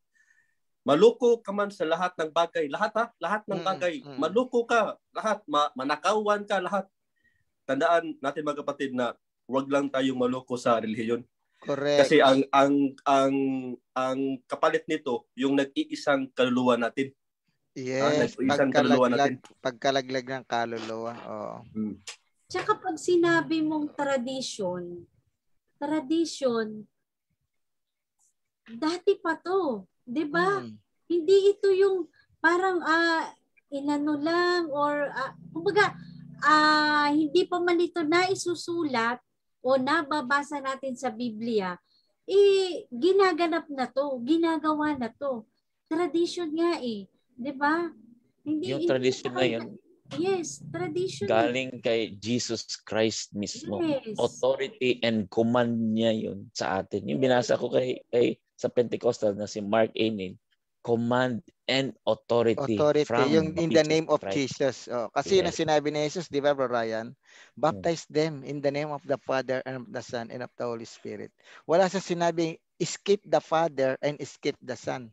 [SPEAKER 5] Maluko ka man sa lahat ng bagay. Lahat ha? Lahat ng mm, bagay. Mm-hmm. Maluko ka. Lahat. Ma- manakawan ka. Lahat. Tandaan natin mga kapatid na huwag lang tayong maluko sa relihiyon.
[SPEAKER 1] Correct. Kasi ang
[SPEAKER 5] ang ang ang kapalit nito yung nag-iisang kaluluwa natin. Ah, yes, ah, nag-iisang kaluluwa natin.
[SPEAKER 1] Pagkalaglag ng kaluluwa. Oo. Hmm.
[SPEAKER 2] Tsaka pag sinabi mong tradisyon, tradisyon dati pa to. 'Di ba? Mm. Hindi ito yung parang uh, inano lang or uh, kumbaga uh, hindi pa man ito na isusulat o nababasa natin sa Biblia, eh, ginaganap na to, ginagawa na to. Tradition nga eh. Di ba? Hindi, yung tradition na yun. Yes, tradition.
[SPEAKER 3] Galing kay Jesus Christ mismo. Yes. Authority and command niya yun sa atin. Yung binasa ko kay, kay sa Pentecostal na si Mark Anin, command and authority, authority from yung in the name of Christ.
[SPEAKER 1] Jesus. Oh, kasi yes. yun sinabi ni Jesus, di ba, Bro Ryan? Baptize yes. Hmm. them in the name of the Father and of the Son and of the Holy Spirit. Wala sa sinabi, skip the Father and skip the Son.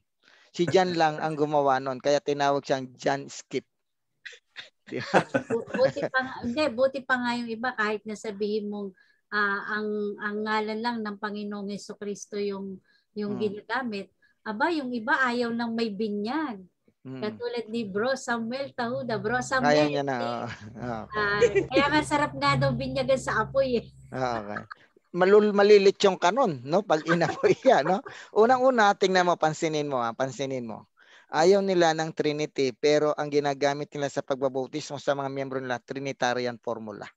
[SPEAKER 1] Si John lang ang gumawa noon, kaya tinawag siyang John Skip.
[SPEAKER 2] buti pa nga, hindi, buti pa nga yung iba kahit na sabihin mong uh, ang ang ngalan lang ng Panginoong Heso Kristo yung yung hmm. ginagamit. Aba, yung iba ayaw nang may binyag. Hmm. Katulad ni Bro Samuel Tahuda. Bro Samuel. Kaya
[SPEAKER 1] niya na. Oh. Oh, uh,
[SPEAKER 2] kaya masarap nga daw binyagan sa apoy. Eh.
[SPEAKER 1] Oh, okay. Malul malilit yung kanon, no? Pag inapoy ka, no? Unang-una, tingnan mo, pansinin mo, ha? Ah, pansinin mo. Ayaw nila ng Trinity, pero ang ginagamit nila sa pagbabautismo sa mga miyembro nila, Trinitarian formula.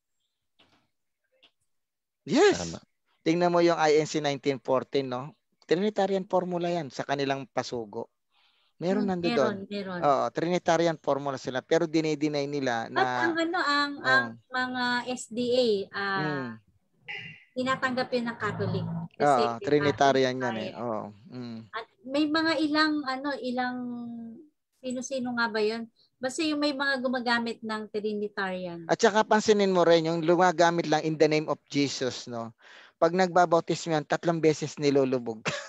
[SPEAKER 1] Yes. Tama. Tingnan mo yung INC 1914, no? Trinitarian formula yan sa kanilang pasugo. Meron hmm, nando doon. Meron. Oo, Trinitarian formula sila pero dinideny nila na At ang
[SPEAKER 2] ano ang, oh. ang mga SDA uh, ah, hmm. tinatanggap yun ng Catholic.
[SPEAKER 1] Kasi oh, Trinitarian yan eh. Oo. Oh. Mm.
[SPEAKER 2] may mga ilang ano ilang sino-sino nga ba 'yon? Basta yung may mga gumagamit ng Trinitarian.
[SPEAKER 1] At saka pansinin mo rin yung lumagamit lang in the name of Jesus, no? Pag nagbabautismo yan, tatlong beses nilulubog.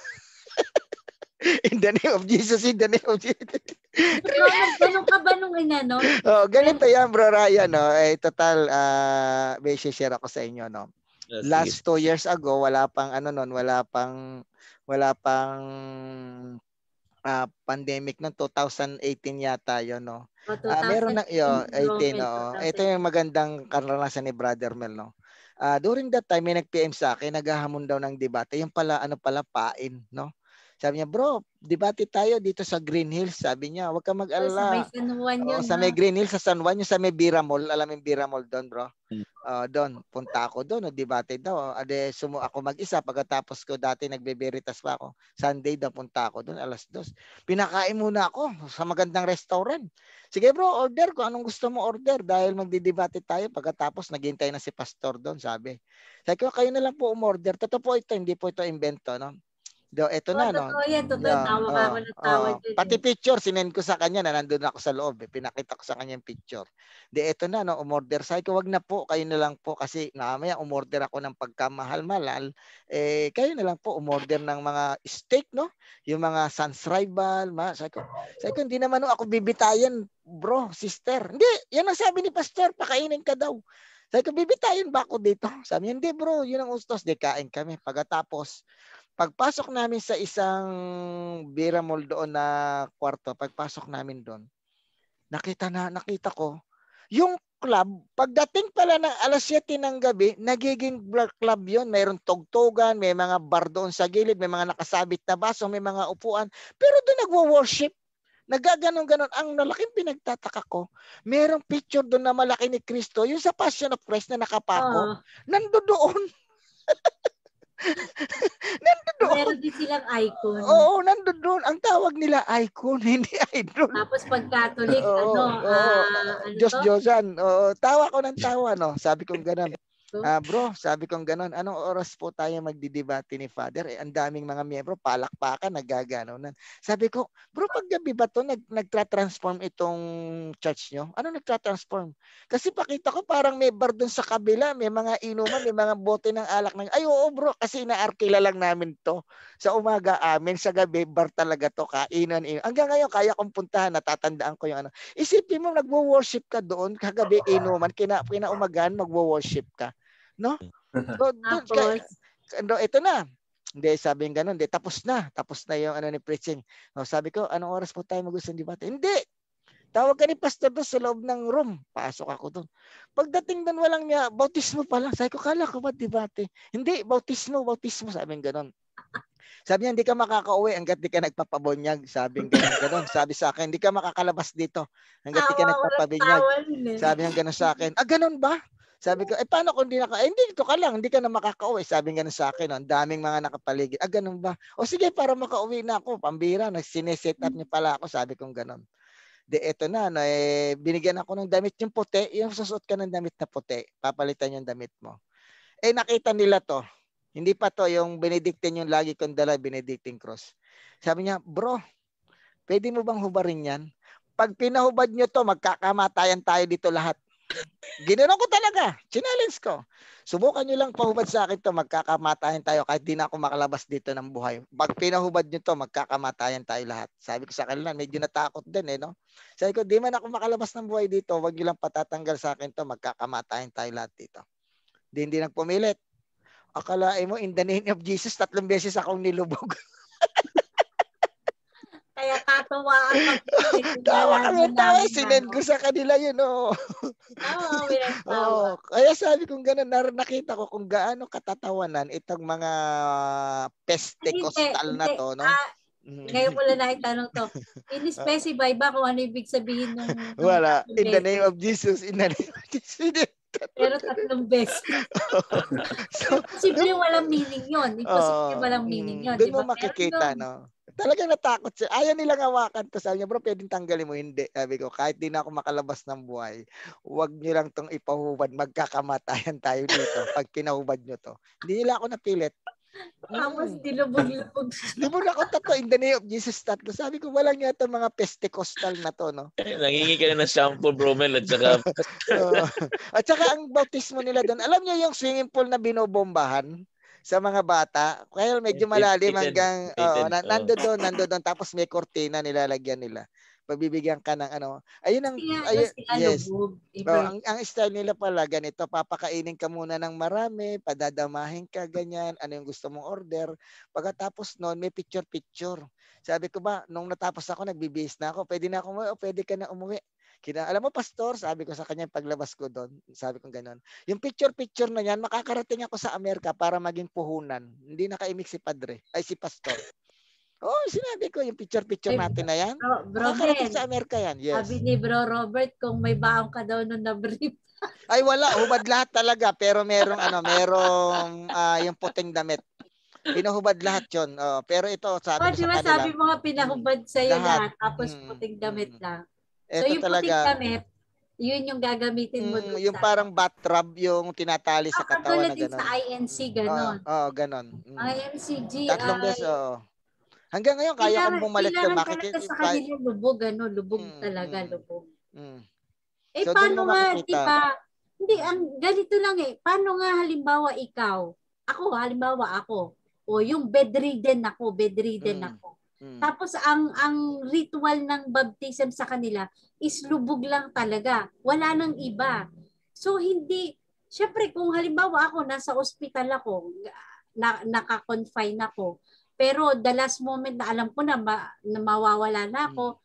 [SPEAKER 1] In the name of Jesus, in the name of Jesus. Ganun
[SPEAKER 2] ano ka ba nung ina, no?
[SPEAKER 1] Oh, ganito yan, bro Ryan, no? Eh, total, uh, may share ako sa inyo, no? Yes, ah, Last sige. two years ago, wala pang, ano nun, wala pang, wala pang uh, pandemic ng 2018 yata yon no.
[SPEAKER 4] Oh, uh, meron na yo 18 no.
[SPEAKER 1] Ito yung magandang karanasan ni Brother Mel no. Uh, during that time may nag-PM sa akin, naghahamon daw ng debate. Yung pala ano pala pain no. Sabi niya, bro, debate tayo dito sa Green Hills. Sabi niya, huwag ka mag-alala. Sa may San
[SPEAKER 2] Juan yun. Oh, sa may Green
[SPEAKER 1] Hills, sa San Juan, yung sa may Bira Mall. Alam yung Bira Mall doon, bro. Uh, doon, punta ako doon. Debate daw. Ade, sumu ako mag-isa. Pagkatapos ko dati, nagbeberitas pa ako. Sunday daw, punta ako doon, alas dos. Pinakain muna ako sa magandang restaurant. Sige bro, order ko. Anong gusto mo order? Dahil magdidebate tayo. Pagkatapos, naghintay na si pastor doon, sabi. Sabi ko, kayo na lang po umorder. Toto po ito, hindi po ito invento, no? Do, eto oh, na, no? Totoo yan, totoo. Yeah, tawa oh, ako ng tawa oh. Pati eh. picture, sinend ko sa kanya na nandun ako sa loob. Eh. Pinakita ko sa kanya yung picture. Di, eto na, no? Umorder. Sabi ko, wag na po, kayo na lang po. Kasi namaya umorder ako ng pagkamahal-malal. Eh, kayo na lang po, umorder ng mga steak, no? Yung mga Sans Rival. Ma. Sabi ko, sabi ko, hindi naman no, ako bibitayan, bro, sister. Hindi, yan ang sabi ni Pastor, pakainin ka daw. Sabi ko, bibitayan ba ako dito? Sabi hindi bro, yun ang ustos. Dekain kami. Pagkatapos, Pagpasok namin sa isang beer mall doon na kwarto, pagpasok namin doon, nakita na nakita ko yung club, pagdating pala ng alas 7 ng gabi, nagiging club yon Mayroon tugtugan, may mga bar doon sa gilid, may mga nakasabit na baso, may mga upuan. Pero doon nagwo-worship. Nagaganon-ganon. Ang nalaking pinagtataka ko, merong picture doon na malaki ni Kristo, yung sa Passion of Christ na nakapako, uh-huh. nandoon. nandun doon. Meron din silang icon. Oo, nandun doon. Ang tawag nila icon, hindi idol. Tapos pag Catholic, oo, ano, oo, uh, ano Diyos Diyosan. Oo, tawa ko ng tawa, no? Sabi kong ganun. Ah, bro, sabi kong ganun, anong oras po tayo magdidebate ni Father? Eh, ang daming mga miyembro, palakpakan, nagaganonan. Sabi ko, bro, pag ba to, nag, nagtra-transform itong church nyo? Ano nagtra-transform? Kasi pakita ko parang may bar dun sa kabila, may mga inuman, may mga bote ng alak. Ng... Ay, oo bro, kasi inaarkila lang namin to. Sa umaga amin, sa gabi, bar talaga to, kainan, inuman. Hanggang ngayon, kaya kong puntahan, natatandaan ko yung ano. Isipin mo, nagwo-worship ka doon, kagabi inuman, kina, kinaumagan, magwo-worship ka. No? Mm. So, doon ka, no, ito na. Hindi, sabi yung ganun. Hindi, tapos na. Tapos na yung ano ni preaching. No, sabi ko, anong oras po tayo mag magustuhan debate? Hindi. Tawag ka ni pastor doon sa loob ng room. Pasok ako doon. Pagdating doon, walang niya, bautismo pa lang. Sabi ko, kala ko ba debate? Hindi, bautismo, bautismo. Sabi yung ganun. Sabi niya, hindi ka makakauwi hanggat di ka nagpapabonyag. Sabi ng ganun, ganun. Sabi sa akin, hindi ka makakalabas dito hanggat di ka nagpapabinyag. Eh. Sabi niya, ganun sa akin. Ah, ganun ba? Sabi ko, eh paano kung hindi na ka, eh, hindi dito ka lang, hindi ka na makakauwi. Sabi nga sa akin, oh, ang daming mga nakapaligid. Ah, ganun ba? O sige, para makauwi na ako, pambira, nagsineset up niya pala ako. Sabi kong ganun. De, eto na, no, eh, binigyan ako ng damit yung puti, yung susuot ka ng damit na puti, papalitan yung damit mo. Eh nakita nila to. Hindi pa to yung Benedictine yung lagi kong dala, Benedictine cross. Sabi niya, bro, pwede mo bang hubarin yan? Pag pinahubad nyo to, magkakamatayan tayo dito lahat. Ginanon ko talaga. Challenge ko. Subukan nyo lang pahubad sa akin to. Magkakamatayan tayo kahit di na ako makalabas dito ng buhay. Pag pinahubad nyo to, magkakamatayan tayo lahat. Sabi ko sa kanila, medyo natakot din eh. No? Sabi ko, di man ako makalabas ng buhay dito. Huwag nyo lang patatanggal sa akin to. Magkakamatayan tayo lahat dito. Di hindi nagpumilit. Akalain mo, in the name of Jesus, tatlong beses akong nilubog. Kaya katawa ang Tawa kami tawa. Sinend ko sa kanila yun, Oh. Oo, Oo. Kaya sabi kong gano'n, nar- nakita ko kung gaano katatawanan itong mga peste costal na to, no?
[SPEAKER 4] Uh,
[SPEAKER 1] ngayon ko lang tanong to.
[SPEAKER 4] In-specify
[SPEAKER 1] ba kung ano ibig
[SPEAKER 2] sabihin ng... Wala. In the name
[SPEAKER 1] of Jesus. In the name of Jesus.
[SPEAKER 2] Pero tatlong
[SPEAKER 4] beses.
[SPEAKER 1] so, Imposible walang meaning yon. Imposible uh, walang meaning yon. Doon diba? mo makikita, Pero, no? talagang natakot siya. Ayaw nilang hawakan to. Sabi niya, bro, pwedeng tanggalin mo. Hindi. Sabi ko, kahit di na ako makalabas ng buhay, huwag niyo lang tong ipahubad. Magkakamatayan tayo dito pag pinahubad niyo to. Hindi nila ako napilit. Tapos hmm. dilubog-lubog. Libog ako tatlo in the name of Jesus tatlo. Sabi ko, walang yata mga Pentecostal na to, no?
[SPEAKER 3] Nangingi ka na ng shampoo, bro, Mel, at saka...
[SPEAKER 1] so, at saka ang bautismo nila doon, alam niyo yung swimming pool na binobombahan? sa mga bata. Well, medyo malalim hanggang oh, na, nando doon, nando doon tapos may kortina nilalagyan nila. Pagbibigyan ka ng ano. Ayun ang ayun, ano, yes. So, ang, ang style nila pala ganito, papakainin ka muna ng marami, padadamahin ka ganyan, ano yung gusto mong order. Pagkatapos noon, may picture picture. Sabi ko ba, nung natapos ako, nagbibis na ako. Pwede na ako umuwi, oh, pwede ka na umuwi. Kina, alam mo, pastor, sabi ko sa kanya, paglabas ko doon, sabi ko ganun. Yung picture-picture na yan, makakarating ako sa Amerika para maging puhunan. Hindi nakaimik si padre, ay si pastor. Oh, sinabi ko yung picture-picture natin na yan. Oh, bro, sa Amerika yan.
[SPEAKER 2] Yes. Sabi ni Bro Robert kung may baong ka daw nung na-brief. ay wala, hubad
[SPEAKER 1] lahat talaga pero merong ano, merong uh, yung puting damit. Pinahubad lahat 'yon. Oh, pero ito sabi oh, ko sa kanila. sabi mo
[SPEAKER 2] nga pinahubad sa iyo lahat, tapos mm, puting damit mm. lang.
[SPEAKER 1] Ito so yung talaga, puting damit,
[SPEAKER 2] yun yung gagamitin mo mm,
[SPEAKER 1] Yung sa... parang batrab yung tinatali oh, sa ah, katawan na ganun. sa
[SPEAKER 2] INC, mm, ganun. Oo,
[SPEAKER 1] oh, oh, ganun. Mm.
[SPEAKER 2] INC, Tatlong beses,
[SPEAKER 1] oo. Hanggang ngayon, kaya kang bumalik doon. Makikita sa kanila
[SPEAKER 2] lubog, ano, lubog mm, talaga, mm, lubog.
[SPEAKER 1] Mm. Eh, so, paano nga, di ba,
[SPEAKER 2] hindi, ang ganito lang eh, paano nga halimbawa ikaw, ako, halimbawa ako, o yung bedridden ako, bedridden mm. ako, Mm. Tapos ang ang ritual ng baptism sa kanila is lubog lang talaga. Wala nang iba. So hindi syempre kung halimbawa ako nasa ospital ako, na, naka-confine ako, pero the last moment na alam ko na, ma, na mawawala na mm. ako, mm.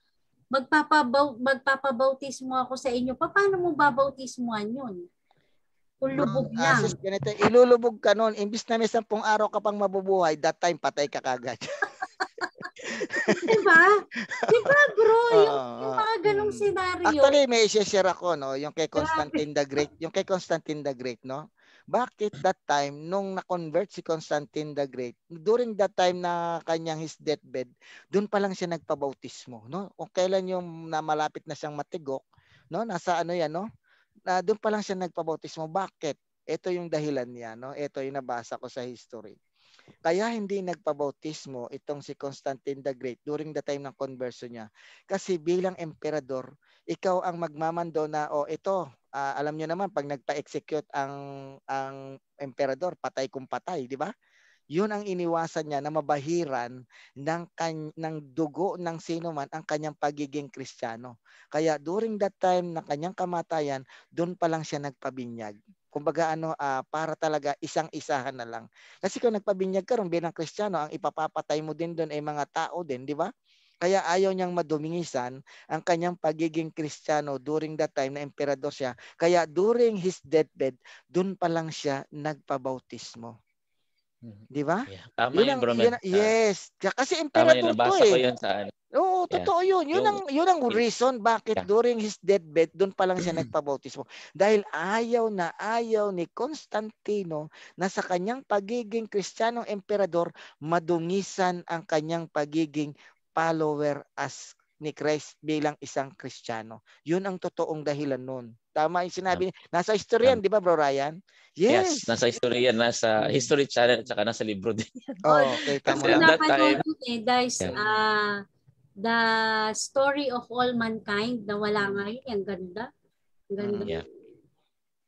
[SPEAKER 2] magpapabaw magpapabautismo ako sa inyo. Paano mo babautismuhan 'yun?
[SPEAKER 4] Kung mm,
[SPEAKER 1] lubog um, lang. Uh, ganito, ilulubog ka noon. Imbis na may sampung araw ka pang mabubuhay, that time patay ka kagad.
[SPEAKER 2] diba? Diba bro? Yung, uh, yung mga ganong mm. scenario. Actually, may
[SPEAKER 1] isi-share ako, no? Yung kay Constantine the Great. Yung kay Constantine the Great, no? Bakit that time, nung na-convert si Constantine the Great, during that time na kanyang his deathbed, doon pa lang siya nagpabautismo, no? Kung kailan yung namalapit na siyang matigok, no? Nasa ano yan, no? Na doon pa lang siya nagpabautismo. Bakit? Ito yung dahilan niya, no? Ito yung nabasa ko sa history kaya hindi nagpabautismo itong si Constantine the Great during the time ng conversion niya. Kasi bilang emperador, ikaw ang magmamando na o oh, ito, uh, alam niyo naman pag nagpa-execute ang ang emperador, patay kung patay, di ba? Yun ang iniwasan niya na mabahiran ng, kan- ng dugo ng sino man ang kanyang pagiging kristyano. Kaya during that time na kanyang kamatayan, doon pa lang siya nagpabinyag. Kumbaga ano, uh, para talaga isang-isahan na lang. Kasi kung nagpabinyag ka ron bilang Kristiyano, ang ipapapatay mo din doon ay mga tao din, di ba? Kaya ayaw niyang madumingisan ang kanyang pagiging Kristiyano during that time na emperador siya. Kaya during his deathbed, doon pa lang siya nagpabautismo. Mm-hmm. Di ba? Yeah. Tama yun, ang, yun, Yun, yes. Kasi emperador Tama yun, nabasa to eh. ko yun sa ano. Oo, oh, totoo yeah. yun. Yun ang, yun ang reason bakit yeah. during his deathbed, doon pa lang siya mm-hmm. nagpabautismo. Dahil ayaw na ayaw ni Constantino na sa kanyang pagiging Kristiyanong emperador, madungisan ang kanyang pagiging follower as ni Christ bilang isang Kristiyano. Yun ang totoong dahilan nun. Tama yung sinabi niya. Nasa historian, um, di ba Bro Ryan?
[SPEAKER 3] Yes. yes nasa historian, nasa History Channel at saka nasa libro din. oh, okay, tama. Kasi napanood
[SPEAKER 2] eh, guys, yeah. uh, the story of all mankind na wala ngayon. Ang ganda. Ang ganda. Mm,
[SPEAKER 3] yeah.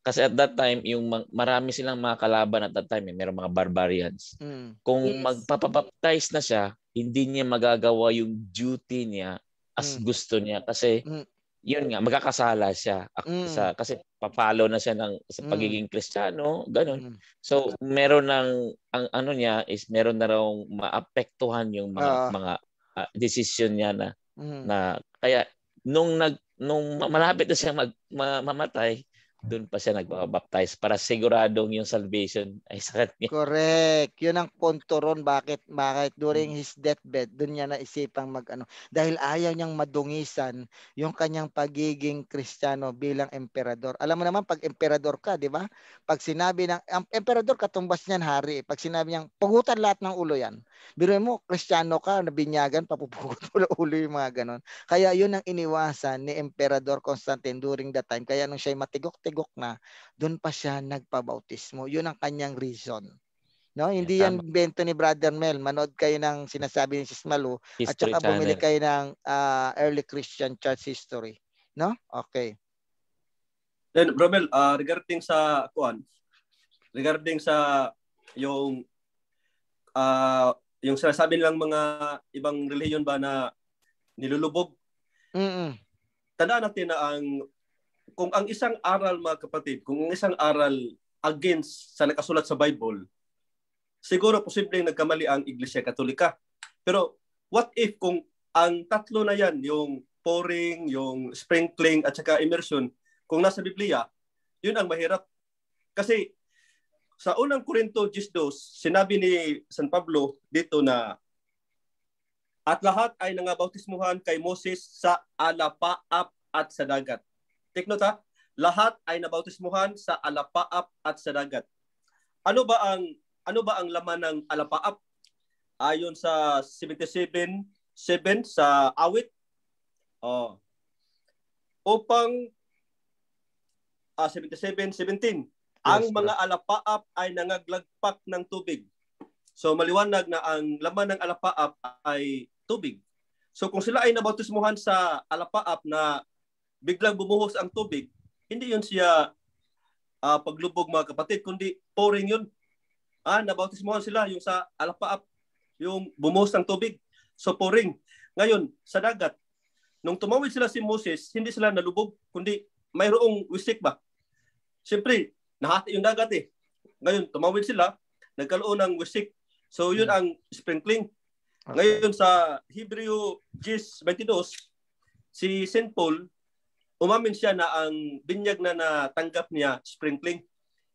[SPEAKER 3] Kasi at that time, yung marami silang mga kalaban at that time, eh, merong mga barbarians. Mm. Kung yes. magpapapaptize na siya, hindi niya magagawa yung duty niya as mm. gusto niya kasi mm. yun nga magkakasala siya mm. sa kasi papalo na siya ng sa mm. pagiging Kristiyano, ganun. Mm. So meron ng ang ano niya is meron na raw maapektuhan yung mga uh, mga Ah, decision niya na mm. na kaya nung nag nung malapit na siyang mag ma, mamatay doon pa siya nagbabaptize para siguradong yung salvation ay sa kanya.
[SPEAKER 1] Correct. Yun ang punto ron. Bakit? Bakit? During mm. his deathbed, doon niya naisipang mag-ano. Dahil ayaw niyang madungisan yung kanyang pagiging Kristiyano bilang emperador. Alam mo naman, pag emperador ka, di ba? Pag sinabi ng, ang emperador katumbas niyan hari. Eh. Pag sinabi niyang, pagutan lahat ng ulo yan. Biro mo, Kristiyano ka, nabinyagan, papupugot ulo ulo yung mga ganon. Kaya yun ang iniwasan ni Emperador Constantine during that time. Kaya nung siya'y matigok tigok na, doon pa siya nagpabautismo. Yun ang kanyang reason. No, hindi yeah, yan bento ni Brother Mel. Manood kayo ng sinasabi ni Sis Malu history at saka channel. bumili kayo ng uh, Early Christian Church History. No?
[SPEAKER 5] Okay. Then, Brother Mel, uh, regarding sa kuan, regarding sa yung uh, yung sinasabi nilang mga ibang relihiyon ba na nilulubog. Mm-mm. Tandaan natin na ang kung ang isang aral mga kapatid, kung ang isang aral against sa nakasulat sa Bible, siguro posibleng nagkamali ang Iglesia Katolika. Pero what if kung ang tatlo na yan, yung pouring, yung sprinkling, at saka immersion, kung nasa Biblia, yun ang mahirap. Kasi sa unang Korinto 12, sinabi ni San Pablo dito na at lahat ay nangabautismuhan kay Moses sa alapaap at sa dagat. Take note ha. Lahat ay nabautismuhan sa alapaap at sa dagat. Ano ba ang ano ba ang laman ng alapaap? Ayon sa 77:7 sa awit. Oh. Upang uh, ah, 77:17. ang mga alapaap ay nangaglagpak ng tubig. So maliwanag na ang laman ng alapaap ay tubig. So kung sila ay nabautismuhan sa alapaap na biglang bumuhos ang tubig, hindi yun siya uh, paglubog mga kapatid, kundi pouring yun. Ah, nabautismohan sila yung sa alapaap, yung bumuhos ng tubig. So pouring. Ngayon, sa dagat, nung tumawid sila si Moses, hindi sila nalubog, kundi mayroong wisik ba? Siyempre, nahati yung dagat eh. Ngayon, tumawid sila, nagkaroon ng wisik. So yun hmm. ang sprinkling. Okay. Ngayon sa Hebrew 10.22, si St. Paul, umamin siya na ang binyag na natanggap niya, sprinkling,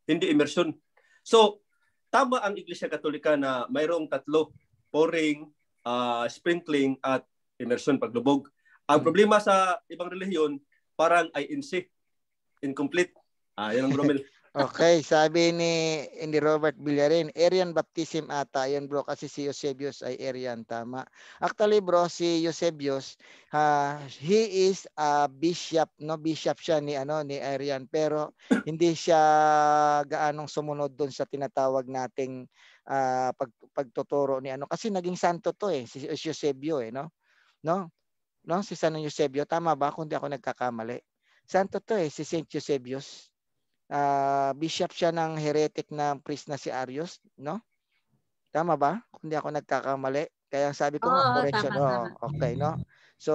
[SPEAKER 5] hindi immersion. So, tama ang Iglesia Katolika na mayroong tatlo, pouring, uh, sprinkling, at immersion, paglubog. Ang hmm. problema sa ibang relihiyon, parang INC, incomplete. Ah, yan ang Romel.
[SPEAKER 1] Okay, sabi ni ni Robert Villarin, Arian baptism ata. Yan bro, kasi si Eusebius ay Arian, tama. Actually bro, si Eusebius, uh, he is a bishop, no? Bishop siya ni ano ni Arian, pero hindi siya gaanong sumunod doon sa tinatawag nating uh, pag, pagtuturo ni ano kasi naging santo to eh, si, si Eusebio eh, no? No? No, si San Eusebio, tama ba kung hindi ako nagkakamali? Santo to eh, si St. Eusebius uh, bishop siya ng heretic na priest na si Arius, no? Tama ba? hindi ako nagkakamali. Kaya sabi ko, oh, correction. Tama, oh, tama. Okay, no? So,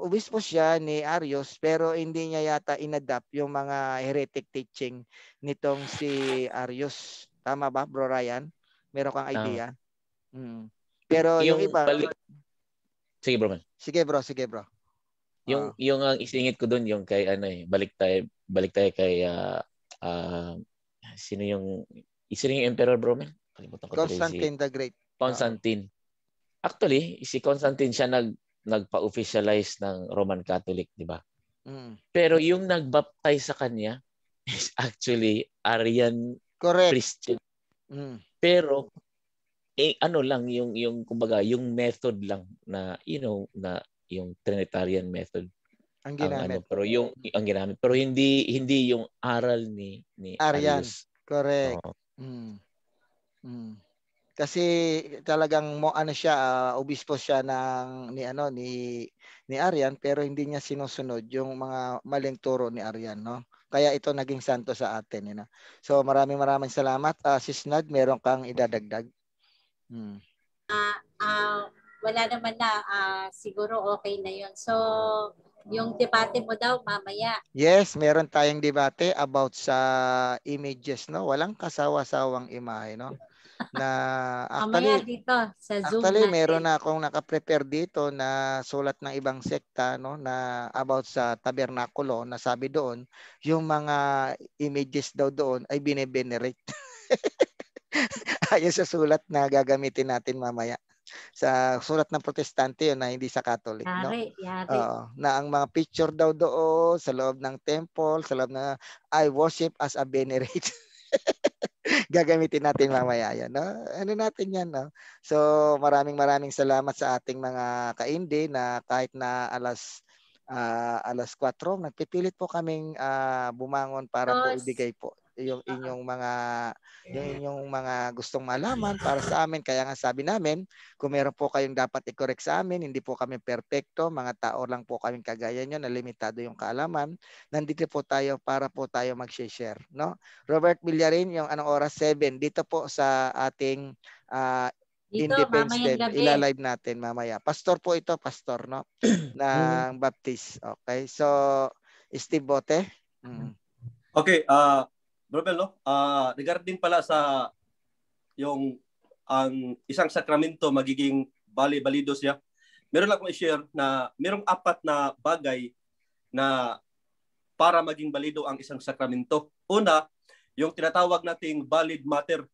[SPEAKER 1] obispo siya ni Arius pero hindi niya yata inadapt yung mga heretic teaching nitong si Arius. Tama ba, Bro Ryan? Meron kang idea? Uh, hmm. Pero yung, yung iba... Balik... Sige, bro. Man. Sige, bro. Sige, bro.
[SPEAKER 3] Yung uh, yung ang isingit ko doon yung kay ano eh, balik tayo balik tayo kay uh, uh, sino yung sino yung emperor bro man? Kalimutan ko Constantine si, the
[SPEAKER 1] Great. Constantine.
[SPEAKER 3] Actually, si Constantine siya nag nagpa-officialize ng Roman Catholic, di ba? Mm. Pero yung nagbaptize sa kanya is actually Arian Correct. Christian. Mm. Pero eh, ano lang yung yung kumbaga yung method lang na you know na yung Trinitarian method ang ginamit. Ang, ano, pero yung ang ginamit pero hindi hindi yung aral ni ni Aryan.
[SPEAKER 1] Correct. Oh. Mm. Mm. Kasi talagang mo ano siya uh, obispo siya ng ni ano ni ni Arian pero hindi niya sinusunod yung mga maling turo ni Arian no. Kaya ito naging santo sa atin ina. Eh, you know? So maraming maraming salamat uh, Sis Nad, meron kang idadagdag. Mm.
[SPEAKER 2] Uh, uh, wala naman na uh, siguro okay na yon. So yung ah. debate mo daw mamaya.
[SPEAKER 1] Yes, meron tayong debate about sa images, no? Walang kasawa-sawang imahe, no? na actually, mamaya
[SPEAKER 2] dito sa Zoom actually, natin. meron
[SPEAKER 1] na akong naka-prepare dito na sulat ng ibang sekta no na about sa tabernakulo na sabi doon yung mga images daw doon ay binevenerate. Ayun sa sulat na gagamitin natin mamaya sa sulat ng protestante yun na hindi sa Catholic. Yari,
[SPEAKER 4] no? yari. Uh,
[SPEAKER 1] na ang mga picture daw doon sa loob ng temple, sa loob na I worship as a venerate. gagamitin natin mamaya yan. No? Ano natin yan. No? So maraming maraming salamat sa ating mga kaindi na kahit na alas uh, alas 4 nagpipilit po kaming uh, bumangon para yes. po ibigay po yung ah. inyong mga yung inyong mga gustong malaman para sa amin. Kaya nga sabi namin, kung meron po kayong dapat i-correct sa amin, hindi po kami perfecto, mga tao lang po kaming kagaya nyo na limitado yung kaalaman. Nandito po tayo para po tayo mag-share, no? Robert Villarin, yung anong oras 7 dito po sa ating uh,
[SPEAKER 4] dito, Independence Day. Ilalive
[SPEAKER 1] natin mamaya. Pastor po ito, pastor, no? ng Baptist. Okay. So, Steve Bote.
[SPEAKER 5] Mm. Okay, uh, Nobel, no? Uh, ah, regarding pala sa yung ang isang sakramento magiging bali-balido siya. Meron lang akong i-share na merong apat na bagay na para maging balido ang isang sakramento. Una, yung tinatawag nating valid matter.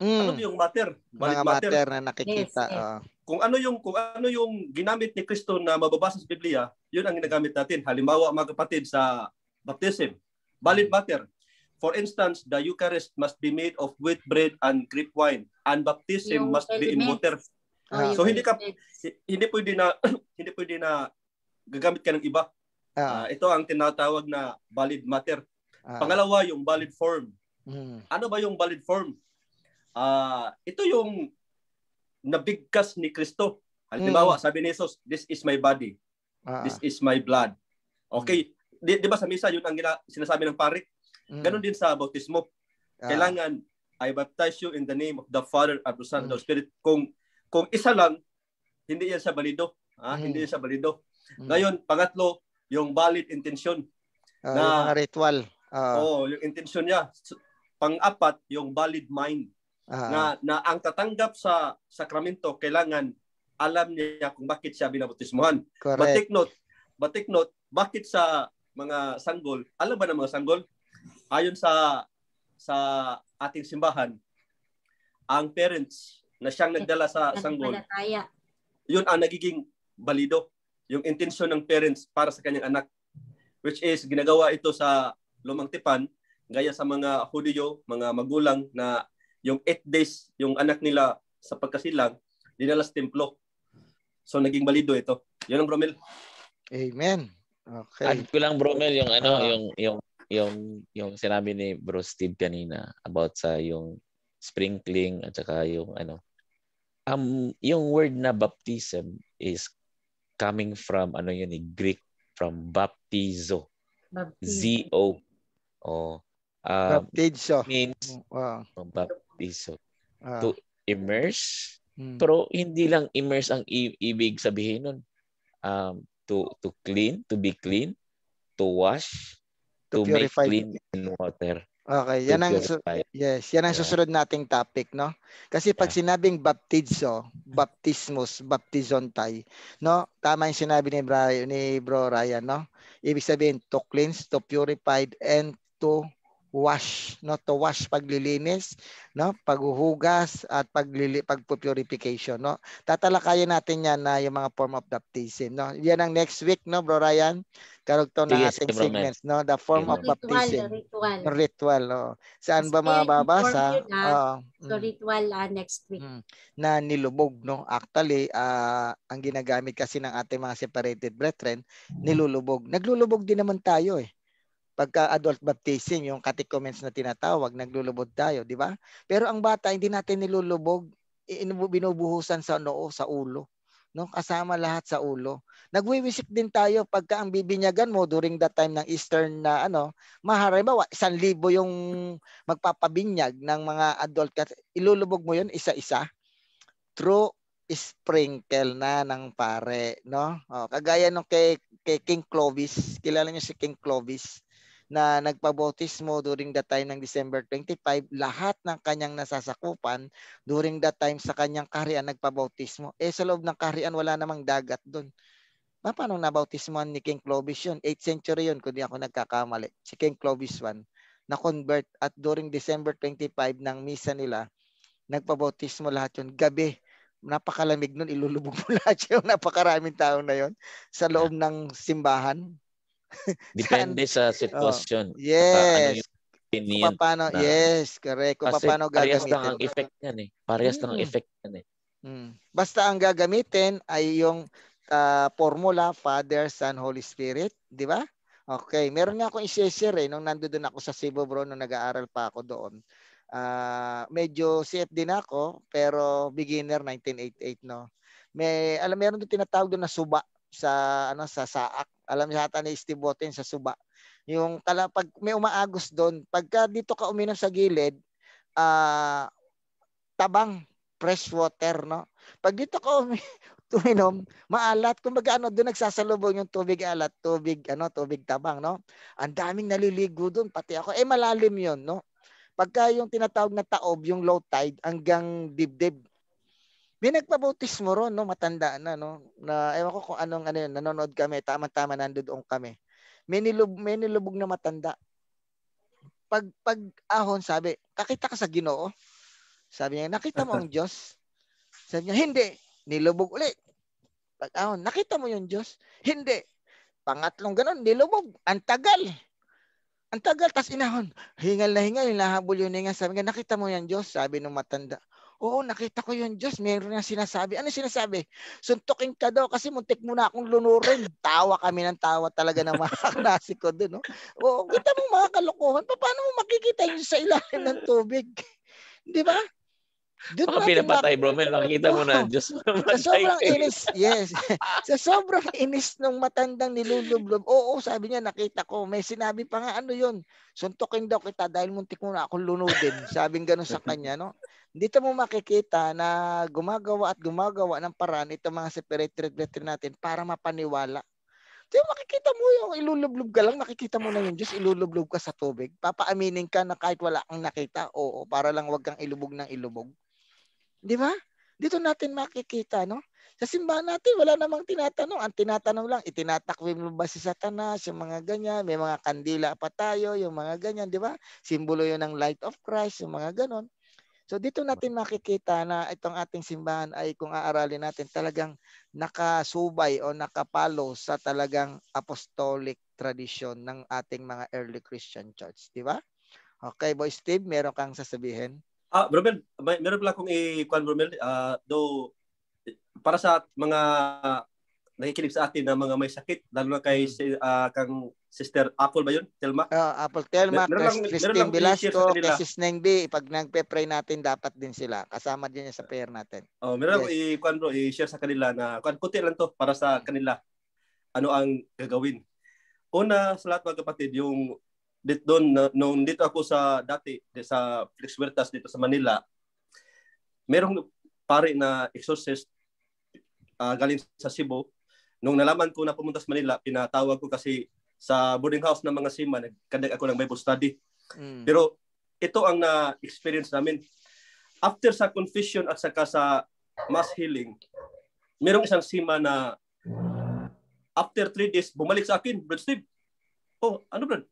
[SPEAKER 5] Mm. Ano yung matter? Valid Mga matter. matter na
[SPEAKER 1] nakikita. Yes, yes. Ah.
[SPEAKER 5] Kung ano yung kung ano yung ginamit ni Kristo na mababasa sa Biblia, yun ang ginagamit natin. Halimbawa, mga kapatid, sa baptism, valid matter. For instance, the Eucharist must be made of wheat bread and grape wine and baptism must be in water. Oh, so hindi ka hindi pwede na hindi pwede na gagamit ka ng iba. Ah. Uh, ito ang tinatawag na valid matter. Ah. Pangalawa, yung valid form. Hmm. Ano ba yung valid form? Uh, ito yung nabigkas ni Kristo. Halimbawa, hmm. sabi ni Jesus, this is my body. This is my blood. Okay, hmm. 'di, di ba sa misa yun ang sinasabi ng pari? Mm. Ganon din sa bautismo. Ah. Kailangan, I baptize you in the name of the Father, of the Son, mm. the Spirit. Kung, kung isa lang, hindi yan sa balido. Ha? Mm. Hindi yan sa balido. Mm. Ngayon, pangatlo, yung valid intention. Uh, ah, na, yung
[SPEAKER 1] ritual. Uh, oh,
[SPEAKER 5] yung intention niya. Pang-apat, yung valid mind. Uh, na, na ang tatanggap sa sakramento, kailangan alam niya kung bakit siya binabutismuhan. Correct. Batik note, batik note, bakit sa mga sanggol, alam ba ng mga sanggol? ayon sa sa ating simbahan, ang parents na siyang nagdala sa sanggol, yun ang nagiging balido, yung intensyon ng parents para sa kanyang anak. Which is, ginagawa ito sa lumang tipan, gaya sa mga hudyo, mga magulang na yung 8 days, yung anak nila sa pagkasilang, dinala sa templo. So, naging balido ito. Yun ang Bromel. Amen. Okay. Add ko lang Bromel yung
[SPEAKER 3] ano, ah. yung yung yung yung sinabi ni Bro Steve kanina about sa yung sprinkling at saka yung ano um yung word na baptism is coming from ano yun ni eh, Greek from baptizo
[SPEAKER 1] baptizo Z
[SPEAKER 3] O oh uh,
[SPEAKER 1] baptizo means wow.
[SPEAKER 3] from oh, baptizo ah. to immerse hmm. pero hindi lang immerse ang i- ibig sabihin nun um to to clean to be clean to wash to, to make clean water.
[SPEAKER 1] Okay, yan ang yes, yan ang yeah. susunod nating topic, no? Kasi pag yeah. sinabing baptizo, baptismos, baptizontai, no? Tama yung sinabi ni Brian, ni Bro Ryan, no? Ibig sabihin to cleanse, to purify and to wash no to wash paglilinis no paghuhugas at paglili pagpurification no tatalakayin natin yan na yung mga form of baptism no yan ang next week no bro Ryan karugto na yes, ating segments no the form yeah. of baptism ritual ritual oh. saan ba mababasa babasa oh, mm.
[SPEAKER 2] ritual uh, next week mm.
[SPEAKER 1] na nilubog no actually uh, ang ginagamit kasi ng ating mga separated brethren nilulubog naglulubog din naman tayo eh pagka adult baptism, yung catechumens na tinatawag, naglulubog tayo, di ba? Pero ang bata, hindi natin nilulubog, binubuhusan sa noo, sa ulo. No? Kasama lahat sa ulo. Nagwiwisik din tayo pagka ang bibinyagan mo during that time ng Eastern na ano, maharay ba, isang libo yung magpapabinyag ng mga adult. Ilulubog mo yun isa-isa through sprinkle na ng pare, no? Oh, kagaya nung kay, kay King Clovis, kilala niyo si King Clovis na nagpabautismo during the time ng December 25, lahat ng kanyang nasasakupan during that time sa kanyang kaharian nagpabautismo. Eh sa loob ng kaharian wala namang dagat doon. Na, paano nabautismoan ni King Clovis yun? 8th century yun, kundi ako nagkakamali. Si King Clovis I na convert at during December 25 ng misa nila, nagpabautismo lahat yun. Gabi, napakalamig nun, ilulubog mo lahat yun. Napakaraming tao na yon sa loob ng simbahan.
[SPEAKER 3] Depende sa sitwasyon. Oh, ano yes. Uh, ano paano, na,
[SPEAKER 1] yes, correct. Kung kasi paano gagamitin. Eh. Parehas lang ang effect niyan eh.
[SPEAKER 3] Parehas mm. lang ang effect niyan eh.
[SPEAKER 1] Mm. Basta ang gagamitin ay yung uh, formula Father, Son, Holy Spirit, di ba? Okay, meron nga akong i-share eh nung nandoon ako sa Cebu bro nung nag-aaral pa ako doon. Uh, medyo CFD na ako pero beginner 1988 no. May alam meron din tinatawag doon na suba sa ano sa saak. Alam niya ata ni Steve Botin sa suba. Yung kala pag may umaagos doon, pagka dito ka uminom sa gilid, ah uh, tabang fresh water, no? Pag dito ka uminom, maalat. Kung baga ano, doon nagsasalubong yung tubig alat, tubig, ano, tubig tabang, no? Ang daming naliligo doon, pati ako. Eh, malalim yon no? Pagka yung tinatawag na taob, yung low tide, hanggang dibdib, may nagpabautismo ron, no? matanda na. No? na ewan ko kung anong ano yun, nanonood kami, tama-tama nandoon kami. May, nilub, may nilubog na matanda. Pag, pag ahon, sabi, kakita ka sa ginoo? Sabi niya, nakita mo ang Diyos? Sabi niya, hindi. Nilubog ulit. Pag ahon, nakita mo yung Diyos? Hindi. Pangatlong ganun, nilubog. Ang tagal. Ang tagal, tas inahon. Hingal na hingal, hinahabol yun nga. Sabi niya, nakita mo yan Diyos? Sabi ng matanda. Oo, nakita ko yung Diyos. Meron na sinasabi. Ano sinasabi? Suntukin ka daw kasi muntik mo na akong lunurin. Tawa kami ng tawa talaga ng mga klase ko doon. No? Oo, kita mo mga kalokohan. Paano mo makikita yun sa ilalim ng tubig? Di ba? Doon Baka pinapatay,
[SPEAKER 3] bro. Man, nakita mo na. Diyos mo Sa sobrang inis,
[SPEAKER 1] yes. sa sobrang inis nung matandang nilulublob, oo, sabi niya, nakita ko. May sinabi pa nga, ano yun, suntukin daw kita dahil muntik mo na akong lunodin. sabi ganun sa kanya, no? Dito mo makikita na gumagawa at gumagawa ng paraan itong mga separate regretary natin para mapaniwala. Di makikita mo yung ilulublob ka lang, makikita mo na yun. Diyos, ilulublob ka sa tubig. Papaaminin ka na kahit wala kang nakita, oo, para lang wag kang ilubog ng ilubog. Di ba? Dito natin makikita, no? Sa simbahan natin, wala namang tinatanong. Ang tinatanong lang, itinatakwim mo ba si Satanas, yung mga ganyan, may mga kandila pa tayo, yung mga ganyan, di ba? Simbolo yun ng light of Christ, yung mga ganon. So dito natin makikita na itong ating simbahan ay kung aaralin natin talagang nakasubay o nakapalo sa talagang apostolic tradition ng ating mga early Christian church, di ba? Okay, Boy Steve, meron kang sasabihin?
[SPEAKER 5] Ah, Bromel, may, meron pala akong i-kwan, Bromel. Uh, though, para sa mga nakikinig sa atin na mga may sakit, lalo na kay uh, kang Sister Apple ba yun? Telma? Oh, Apple Telma, meron lang, Christine Velasco, Mrs.
[SPEAKER 1] Nengbi. Pag nagpe-pray natin, dapat din sila. Kasama din sa prayer natin. Oh, meron
[SPEAKER 5] yes. i-kwan bro, i-share sa kanila na kwan kuti lang to para sa kanila. Ano ang gagawin? Una, sa lahat mga kapatid, yung dito doon na, nung dito ako sa dati sa Flexwertas Huertas dito sa Manila. Merong pare na exorcist uh, galing sa Cebu. Nung nalaman ko na pumunta sa Manila, pinatawag ko kasi sa boarding house ng mga sima, nagkandag ako ng Bible study. Mm. Pero ito ang na-experience namin. After sa confession at saka sa mass healing, merong isang sima na after three days, bumalik sa akin, Brad Steve. Oh, ano Brad?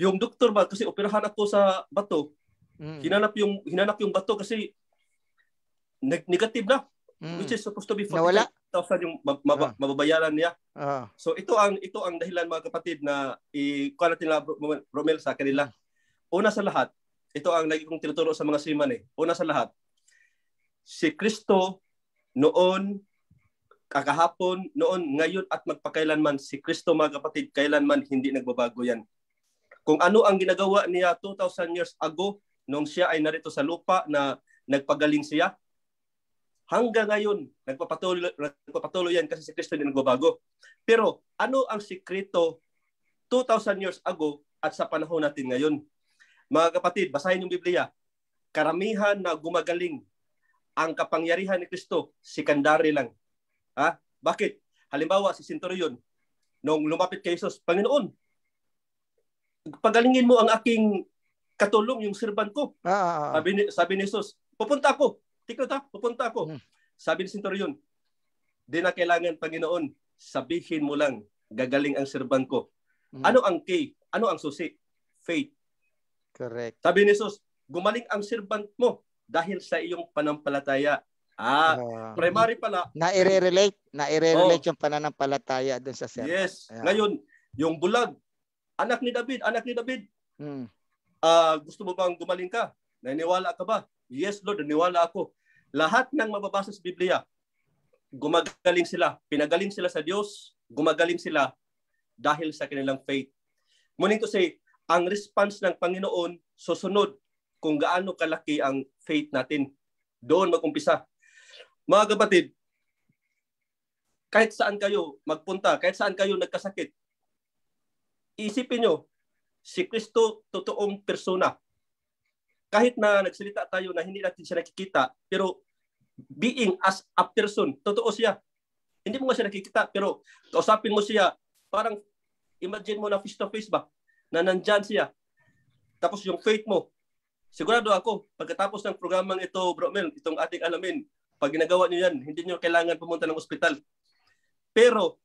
[SPEAKER 5] yung doktor ba kasi operahan ako sa bato. Mm. Hinanap yung hinanap yung bato kasi neg- negative na. Mm. Which is supposed to be 45,000 yung mab- mab- ah. mababayaran niya. Ah. So ito ang ito ang dahilan mga kapatid na i-kuha natin na Romel sa kanila. Una sa lahat, ito ang lagi kong tinuturo sa mga siman eh. Una sa lahat, si Kristo noon, kakahapon, noon, ngayon at magpakailanman, si Kristo mga kapatid, kailanman hindi nagbabago yan kung ano ang ginagawa niya 2,000 years ago nung siya ay narito sa lupa na nagpagaling siya. Hanggang ngayon, nagpapatuloy, nagpapatuloy yan kasi si Kristo din nagbabago. Pero ano ang sikreto 2,000 years ago at sa panahon natin ngayon? Mga kapatid, basahin yung Biblia. Karamihan na gumagaling ang kapangyarihan ni Kristo, secondary lang. Ha? Bakit? Halimbawa, si Centurion, nung lumapit kay Jesus, Panginoon, pagalingin mo ang aking katulong, yung serban ko. Ah, ah, ah, Sabi, ni, sabi ni Jesus, pupunta ako. Tikot ha, pupunta ako. Hmm. Sabi ni Centurion, di na kailangan, Panginoon, sabihin mo lang, gagaling ang serban ko. Hmm. Ano ang key? Ano ang susi? Faith. Correct. Sabi ni Jesus, gumaling ang servant mo dahil sa iyong panampalataya. Ah, uh, primary pala. Na-relate,
[SPEAKER 1] i na-relate i oh, yung pananampalataya doon sa servant. Yes. Yeah. Ngayon,
[SPEAKER 5] yung bulag, Anak ni David, anak ni David. Mm. Uh, gusto mo bang gumaling ka? Naniniwala ka ba? Yes, Lord, naniniwala ako. Lahat ng mababasa sa Biblia, gumagaling sila. Pinagaling sila sa Diyos, gumagaling sila dahil sa kanilang faith. Meaning to say, ang response ng Panginoon susunod kung gaano kalaki ang faith natin. Doon magumpisa. Mga kapatid, kahit saan kayo magpunta, kahit saan kayo nagkasakit, Isipin nyo, si Kristo totoong persona. Kahit na nagsalita tayo na hindi natin siya nakikita, pero being as a person, totoo siya. Hindi mo nga siya nakikita, pero kausapin mo siya, parang imagine mo na face to face ba, na nandyan siya. Tapos yung faith mo, sigurado ako, pagkatapos ng programang ito, Bro Mel, itong ating alamin, pag ginagawa niyo yan, hindi niyo kailangan pumunta ng ospital. Pero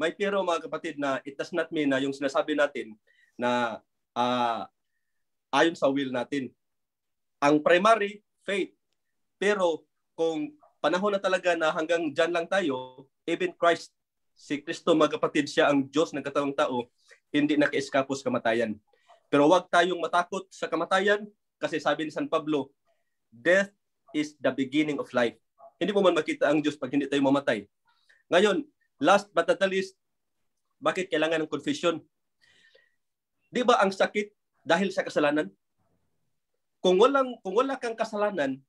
[SPEAKER 5] may pero mga kapatid na it does not mean na yung sinasabi natin na uh, ayon sa will natin. Ang primary, faith. Pero kung panahon na talaga na hanggang dyan lang tayo, even Christ, si Kristo mga kapatid, siya ang Diyos ng katawang tao, hindi sa kamatayan. Pero huwag tayong matakot sa kamatayan kasi sabi ni San Pablo, death is the beginning of life. Hindi mo man makita ang Diyos pag hindi tayo mamatay. Ngayon, Last but not least, bakit kailangan ng confession? Di ba ang sakit dahil sa kasalanan? Kung walang kung wala kang kasalanan,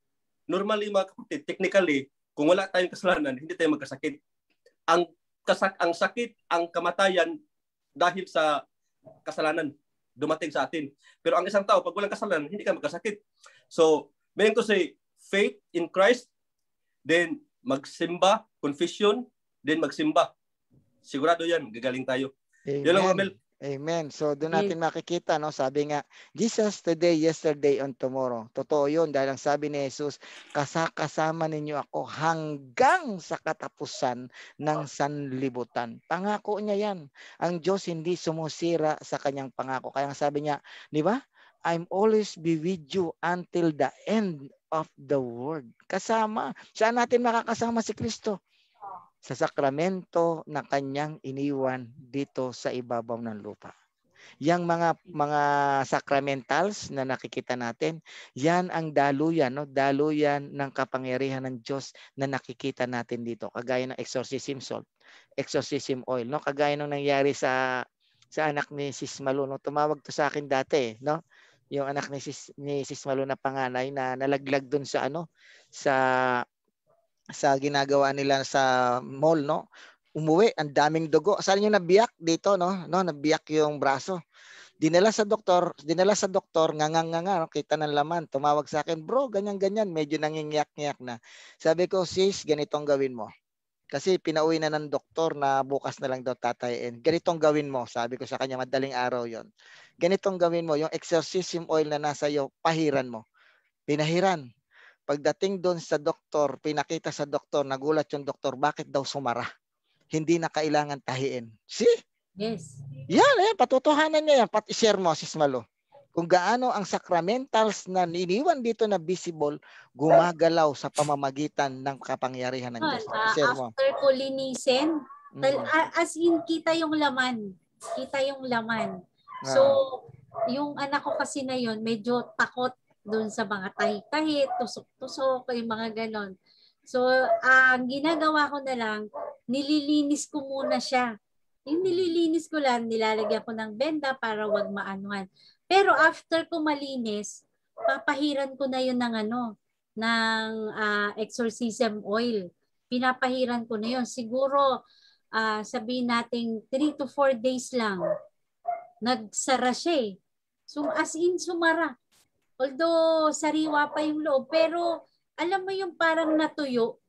[SPEAKER 5] normally mga kapatid, technically, kung wala tayong kasalanan, hindi tayo magkasakit. Ang kasak ang sakit, ang kamatayan dahil sa kasalanan dumating sa atin. Pero ang isang tao, pag walang kasalanan, hindi ka magkasakit. So, meaning ko say, faith in Christ, then magsimba, confession, din magsimba. Sigurado yan, gagaling tayo. Amen. lang, Mabel.
[SPEAKER 1] Amen. So doon natin makikita, no? sabi nga, Jesus today, yesterday, and tomorrow. Totoo yun dahil ang sabi ni Jesus, kasakasama ninyo ako hanggang sa katapusan ng sanlibutan. Pangako niya yan. Ang Diyos hindi sumusira sa kanyang pangako. Kaya ang sabi niya, di ba? I'm always be with you until the end of the world. Kasama. Saan natin makakasama si Kristo? sa sakramento na kanyang iniwan dito sa ibabaw ng lupa. Yang mga mga sacramentals na nakikita natin, yan ang daluyan, no? daluyan ng kapangyarihan ng Diyos na nakikita natin dito. Kagaya ng exorcism salt, exorcism oil, no? Kagaya ng nangyari sa sa anak ni Sis Malo, no? Tumawag to sa akin dati, no? Yung anak ni Sis ni Sis Malo na panganay na nalaglag doon sa ano sa sa ginagawa nila sa mall, no? Umuwi, ang daming dugo. Saan yung nabiyak dito, no? No, nabiyak yung braso. Dinala sa doktor, dinala sa doktor, nga nga nga, nga no? kita ng laman. Tumawag sa akin, bro, ganyan-ganyan, medyo nangingyak-ngyak na. Sabi ko, sis, ganitong gawin mo. Kasi pinauwi na ng doktor na bukas na lang daw tatayin. Ganitong gawin mo, sabi ko sa kanya, madaling araw yon. Ganitong gawin mo, yung exorcism oil na nasa iyo, pahiran mo. Pinahiran, Pagdating doon sa doktor, pinakita sa doktor, nagulat yung doktor, bakit daw sumara? Hindi na kailangan tahiin. See? Yes. Yan, yan. Eh, Patutuhanan niya yan. Pat-share mo, Sis Malo. Kung gaano ang sacramentals na iniwan dito na visible, gumagalaw sa pamamagitan ng kapangyarihan ng ah, Diyos. Uh, ah, share mo.
[SPEAKER 2] After ko linisin, mm. as in kita yung laman. Kita yung laman. Ah. So, yung anak ko kasi na yon medyo takot doon sa mga tahi-tahi, tusok-tusok, yung mga ganon. So, ah, ang uh, ginagawa ko na lang, nililinis ko muna siya. Yung nililinis ko lang, nilalagyan ko ng benda para wag maanuhan. Pero after ko malinis, papahiran ko na yun ng ano, ng uh, exorcism oil. Pinapahiran ko na yun. Siguro, uh, sabihin natin 3 to 4 days lang. Nagsara siya eh. So as in sumara. Although sariwa pa yung loob, pero alam mo yung parang natuyo,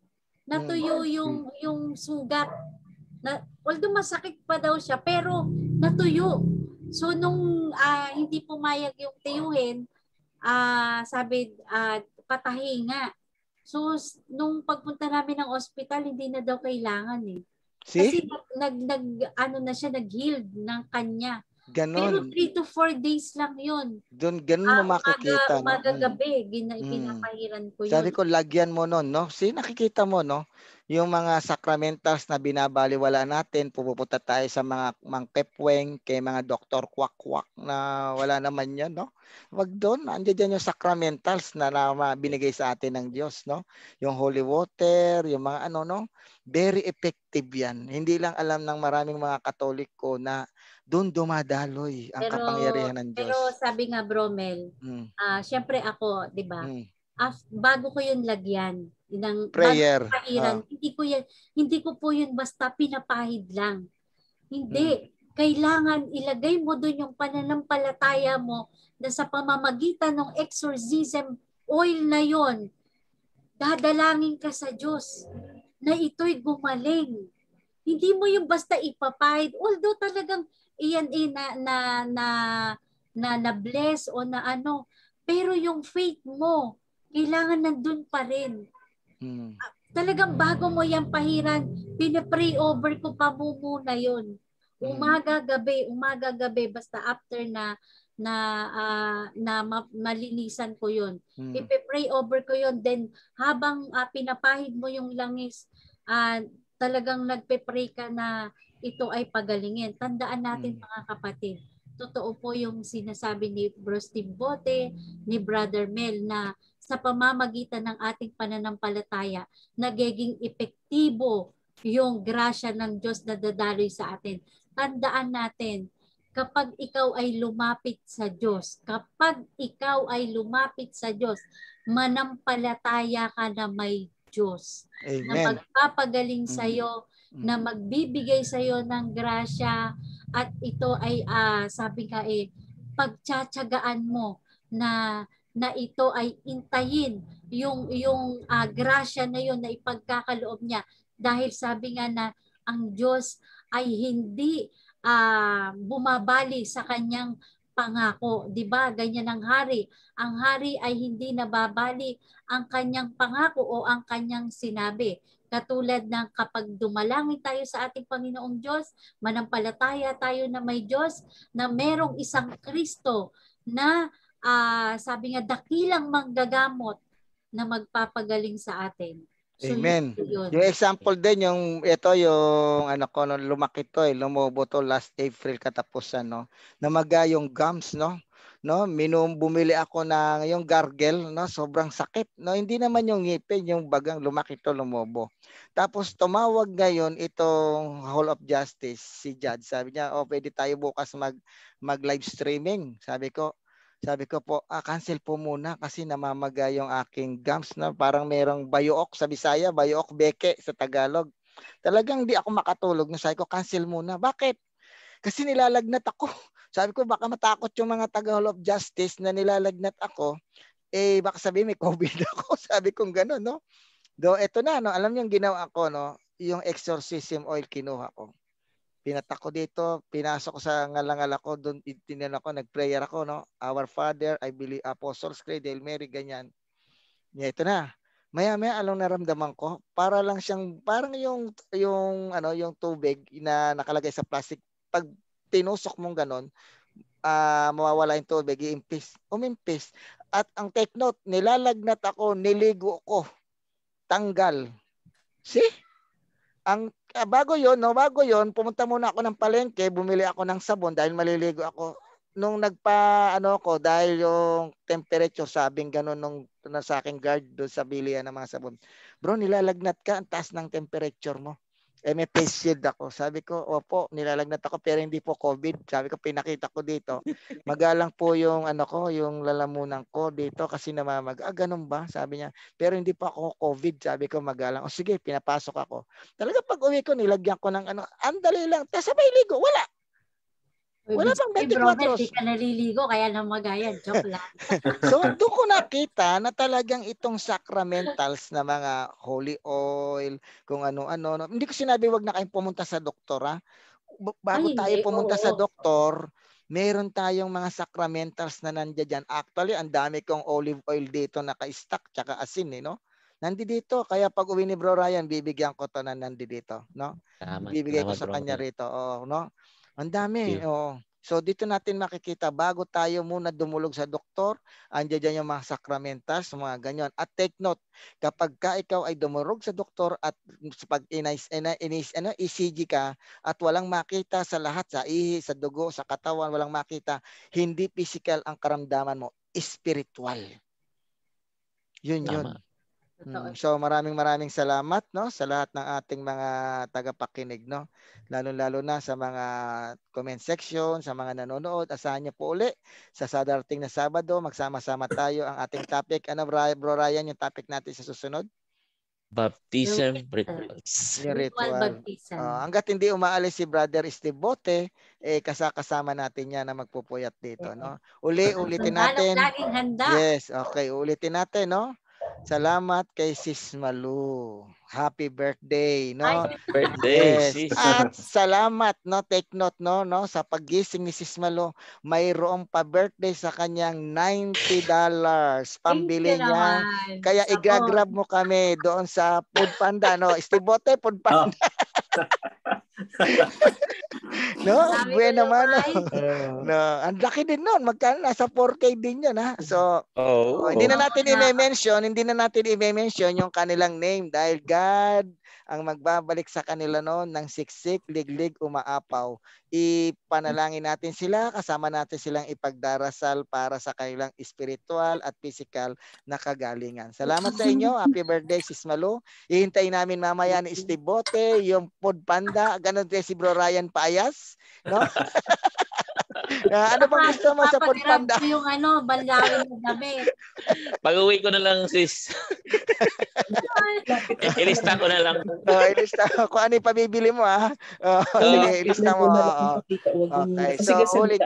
[SPEAKER 2] natuyo mm. yung yung sugat. Na, although masakit pa daw siya, pero natuyo. So nung uh, hindi pumayag yung tiyuhin, uh, sabi uh, ah, patahinga. So nung pagpunta namin ng ospital, hindi na daw kailangan eh. See? Kasi nag, nag, ano na siya, nag-healed ng kanya. Ganon. Pero 3 to 4 days lang yun.
[SPEAKER 1] Doon, ganun ah, mo makikita. Umaga, no? Mm.
[SPEAKER 2] gabi, gina, mm. ko yun. Sabi ko,
[SPEAKER 1] lagyan mo noon, no? See, nakikita mo, no? Yung mga sacramentals na binabaliwala natin, pupunta tayo sa mga mang pepweng, kay mga doktor kwak-kwak na wala naman yan, no? Wag doon, andiyan dyan yung sacramentals na, na binigay sa atin ng Diyos, no? Yung holy water, yung mga ano, no? Very effective yan. Hindi lang alam ng maraming mga katoliko na doon dumadaloy ang pero, kapangyarihan ng Diyos. Pero
[SPEAKER 2] sabi nga Bromel, mm. uh, syempre ako, 'di ba? Mm. bago ko 'yun lagyan ng prayer, pairan, ah. hindi ko 'yan hindi ko po 'yun basta pinapahid lang. Hindi. Mm. Kailangan ilagay mo doon yung pananampalataya mo na sa pamamagitan ng exorcism oil na 'yon, dadalangin ka sa Diyos na ito'y gumaling. Hindi mo yung basta ipapahid. Although talagang iyan eh, na, na, na, na, na bless o na ano. Pero yung faith mo, kailangan nandun pa rin. Hmm. Ah, talagang bago mo yan pahiran, pinapray over ko pa mo muna yun. Hmm. Umaga, gabi, umaga, gabi, basta after na na uh, na ma- malinisan ko yon Hmm. Ipe-pray over ko yon Then habang uh, pinapahid mo yung langis, uh, talagang nagpe-pray ka na ito ay pagalingin. Tandaan natin hmm. mga kapatid, totoo po yung sinasabi ni Bruce Timbote, ni Brother Mel na sa pamamagitan ng ating pananampalataya, nagiging epektibo yung grasya ng Diyos na dadaloy sa atin. Tandaan natin, kapag ikaw ay lumapit sa Diyos, kapag ikaw ay lumapit sa Diyos, manampalataya ka na may Diyos. Amen. Na magpapagaling mm-hmm na mm. magbibigay sa iyo ng grasya at ito ay uh, sabi ka eh pagtsatsagaan mo na na ito ay intayin yung yung uh, grasya na yon na ipagkakaloob niya dahil sabi nga na ang Diyos ay hindi uh, bumabali sa kanyang pangako, 'di ba? Ganyan ang hari. Ang hari ay hindi nababali ang kanyang pangako o ang kanyang sinabi. Katulad ng kapag dumalangin tayo sa ating Panginoong Diyos, manampalataya tayo na may Diyos na merong isang Kristo na uh, sabi nga dakilang manggagamot na magpapagaling sa atin.
[SPEAKER 1] So, Amen. Yun. Yung example din yung ito yung ano ko no lumaki to eh lumubo to last April katapusan no. na magayong gums no no minum bumili ako ng yung gargle no sobrang sakit no hindi naman yung ngipin yung bagang lumaki to lumobo tapos tumawag ngayon itong Hall of Justice si judge sabi niya oh pwede tayo bukas mag mag live streaming sabi ko sabi ko po, ah, cancel po muna kasi namamaga yung aking gums na parang merong bayook sa Bisaya, bayook beke sa Tagalog. Talagang di ako makatulog. Sabi ko, cancel muna. Bakit? Kasi nilalagnat ako. Sabi ko baka matakot yung mga taga Hall of Justice na nilalagnat ako. Eh baka sabi may COVID ako. Sabi kong gano'n, no? Do eto na, no? Alam niyo yung ginawa ko, no? Yung exorcism oil kinuha ko. Pinatak ko dito, pinasok ko sa ngalangal ako, doon tinan ako, nagprayer ako, no? Our Father, I believe, Apostles Creed, Hail Mary, ganyan. Yeah, ito na maya-maya along naramdaman ko, para lang siyang parang yung yung ano, yung tubig na nakalagay sa plastic pag tinusok mong ganun, uh, mawawala yung tubig, iimpis. Umimpis. At ang take note, nilalagnat ako, niligo ko. Tanggal. See? Ang uh, bago 'yon, no, bago 'yon, pumunta muna ako ng palengke, bumili ako ng sabon dahil maliligo ako. Nung nagpa ano ko dahil yung temperature sabing ganun nung nasa akin guard do sa bilian ng mga sabon. Bro, nilalagnat ka ang taas ng temperature mo eh may face shield ako. Sabi ko, opo, nilalagnat ako pero hindi po COVID. Sabi ko, pinakita ko dito. Magalang po yung ano ko, yung lalamunan ko dito kasi namamag. Ah, ganun ba? Sabi niya. Pero hindi pa ako COVID. Sabi ko, magalang. O sige, pinapasok ako. Talaga pag uwi ko, nilagyan ko ng ano, andali lang. Tasabay ligo. Wala. Wala bang 24 hours. Hey, Hindi
[SPEAKER 2] ka naliligo, kaya namagayan. Joke lang.
[SPEAKER 1] so, doon ko nakita na talagang itong sacramentals na mga holy oil, kung ano-ano. Hindi ko sinabi wag na kayong pumunta sa doktor, ha? Bago Ay, tayo pumunta oo, sa doktor, meron tayong mga sacramentals na nandiyan dyan. Actually, ang dami kong olive oil dito naka-stack, tsaka asin, eh, no? nandi dito. Kaya pag uwi ni Bro Ryan, bibigyan ko to na nandi dito. No? Tama, bibigay tama, ko sa bro. kanya rito. Oh, no? Ang dami, yeah. oo. So dito natin makikita bago tayo muna dumulog sa doktor, andiyan diyan yung mga sakramentas, mga ganyan. At take note, kapag ka ikaw ay dumulog sa doktor at pag inis, inis, ano, ECG ka at walang makita sa lahat, sa ihi, sa dugo, sa katawan, walang makita, hindi physical ang karamdaman mo, spiritual. Yun Tama. yun. Mm, so maraming maraming salamat no sa lahat ng ating mga tagapakinig no. Lalo-lalo na sa mga comment section, sa mga nanonood. Asahan niyo po uli sa darating na Sabado magsama-sama tayo ang ating topic. Ano Bro Ryan yung topic natin sa susunod?
[SPEAKER 3] Baptism rituals. Yung ritual.
[SPEAKER 1] Baptism. Uh, hanggat hindi umaalis si Brother Estibote, eh kasakasama natin yan na magpupuyat dito, no? Uli, ulitin natin. Laging handa. Yes, okay, ulitin natin, no? Salamat kay Sis Malu. Happy birthday, no? Happy birthday, yes. Sis. At salamat, no? Take note, no? no? Sa pagising ni Sis Malu, mayroong pa-birthday sa kanyang $90 pambili niya. Kaya i-grab mo kami doon sa Food Panda, no? Steve Bote, Food Panda. Oh. no, buena mano. no, ang laki din noon. Magkano nasa 4K din 'yon ha. So,
[SPEAKER 3] oh, oh, hindi na natin
[SPEAKER 1] i-mention, hindi na natin i-mention yung kanilang name dahil God ang magbabalik sa kanila noon ng siksik, liglig, umaapaw. Ipanalangin natin sila, kasama natin silang ipagdarasal para sa kanilang spiritual at physical na kagalingan. Salamat sa inyo. Happy birthday, Sis Malo. Ihintay namin mamaya ni Steve Bote, yung Food Panda, ganun din si Bro Ryan Payas. No? uh, ano bang
[SPEAKER 2] gusto mo sa food yung ano, balawin ng gabi.
[SPEAKER 3] Pag-uwi ko na lang, sis. ilista ko na lang. oh,
[SPEAKER 1] ilista ko. Kung ano yung pabibili mo, ha? Ah. Oh, so, oh. sige, ilista mo. Oh. Okay, so huli,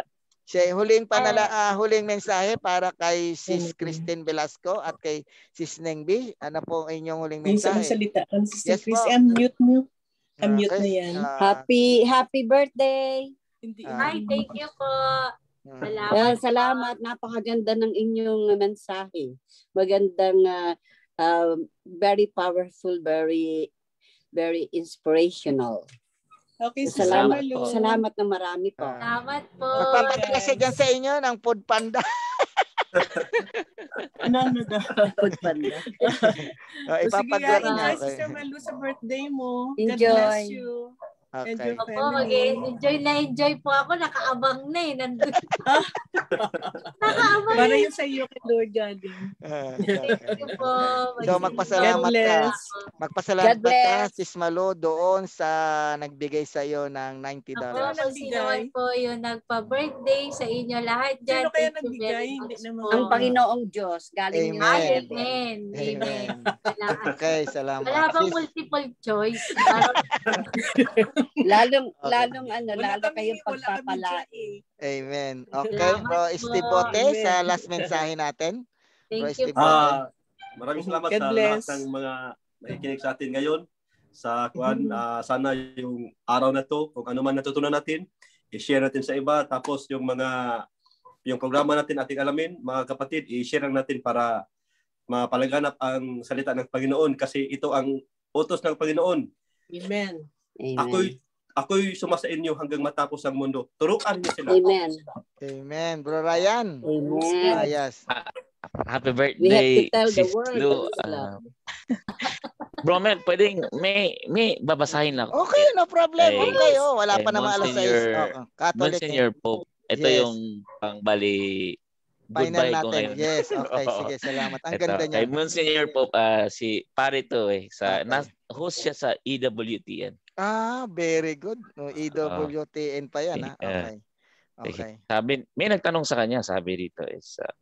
[SPEAKER 1] siya huling ah. panala uh, huling mensahe para kay Sis Christine Velasco at kay Sis Neng B. Ano po ang inyong huling mensahe? Minsan salita
[SPEAKER 4] kan Sis yes, Chris, unmute mo. I'm okay. na yan. Uh, happy
[SPEAKER 1] happy birthday. Hindi. Um, Ay, thank you po.
[SPEAKER 2] Hmm. Salamat. Well,
[SPEAKER 4] salamat. Napakaganda ng inyong mensahe. Magandang, uh, uh, very powerful, very very inspirational.
[SPEAKER 1] Okay, so salamat, salamat po. Salamat na marami po. Salamat po. Magpapatala siya dyan sa inyo ng food panda.
[SPEAKER 4] ano ano daw? Food panda. oh, ipapadala so, Sige, enjoy okay. sa birthday mo. Enjoy. God bless you. Okay. Enjoy Opo, okay.
[SPEAKER 2] enjoy na enjoy po ako. Nakaabang na eh.
[SPEAKER 4] Nandun. Nakaabang Para yun eh. sa iyo kay Lord God.
[SPEAKER 1] Uh, okay. Thank you po. So magpasalamat ka. Magpasalamat ka, Sis Malo, doon sa nagbigay sa iyo ng $90. Ako
[SPEAKER 2] po, po yung nagpa-birthday sa inyo lahat dyan. Sino kaya nagbigay? Ang
[SPEAKER 4] Panginoong Diyos. Galing Amen. Amen. Amen.
[SPEAKER 1] Amen. Okay, salamat. Wala bang
[SPEAKER 4] multiple choice? lalong, okay. lalong ano, wala lalo kami, kayong pagpapalain.
[SPEAKER 5] Amen. Okay, salamat Bro
[SPEAKER 1] Estibote, Amen. sa last mensahe natin. Thank bro you. Estibote. Ah,
[SPEAKER 5] maraming salamat God sa bless. lahat ng mga nakikinig sa atin ngayon. Sa kwan, uh, mm-hmm. ah, sana yung araw na to, kung ano man natutunan natin, i-share natin sa iba. Tapos yung mga yung programa natin ating alamin, mga kapatid, i-share lang natin para mapalaganap ang salita ng Panginoon kasi ito ang utos ng Panginoon. Amen. Amen. Ako'y ako'y suma inyo hanggang matapos ang mundo. Turuan niyo sila. Amen.
[SPEAKER 1] Amen. Bro Ryan. Amen. Ah, yes.
[SPEAKER 3] Happy birthday. We have uh, Bro, man, pwedeng may, may babasahin lang.
[SPEAKER 1] Okay, no problem. Ay, okay, oh, wala pa naman alas 6. Okay. Catholic. Eh. Monsignor
[SPEAKER 3] Pope. Ito yes. yung pang bali
[SPEAKER 1] Goodbye ko natin. Yes, okay. sige, salamat. Ang Ito, ganda niya. Kay
[SPEAKER 3] Monsignor Pope, uh, si pare to eh. Sa, ah, okay. na, host siya sa EWTN.
[SPEAKER 1] Ah, very good. No, EWTN pa yan. Ha? Ah. Okay.
[SPEAKER 3] okay. Sabi, may nagtanong sa kanya, sabi dito is, uh,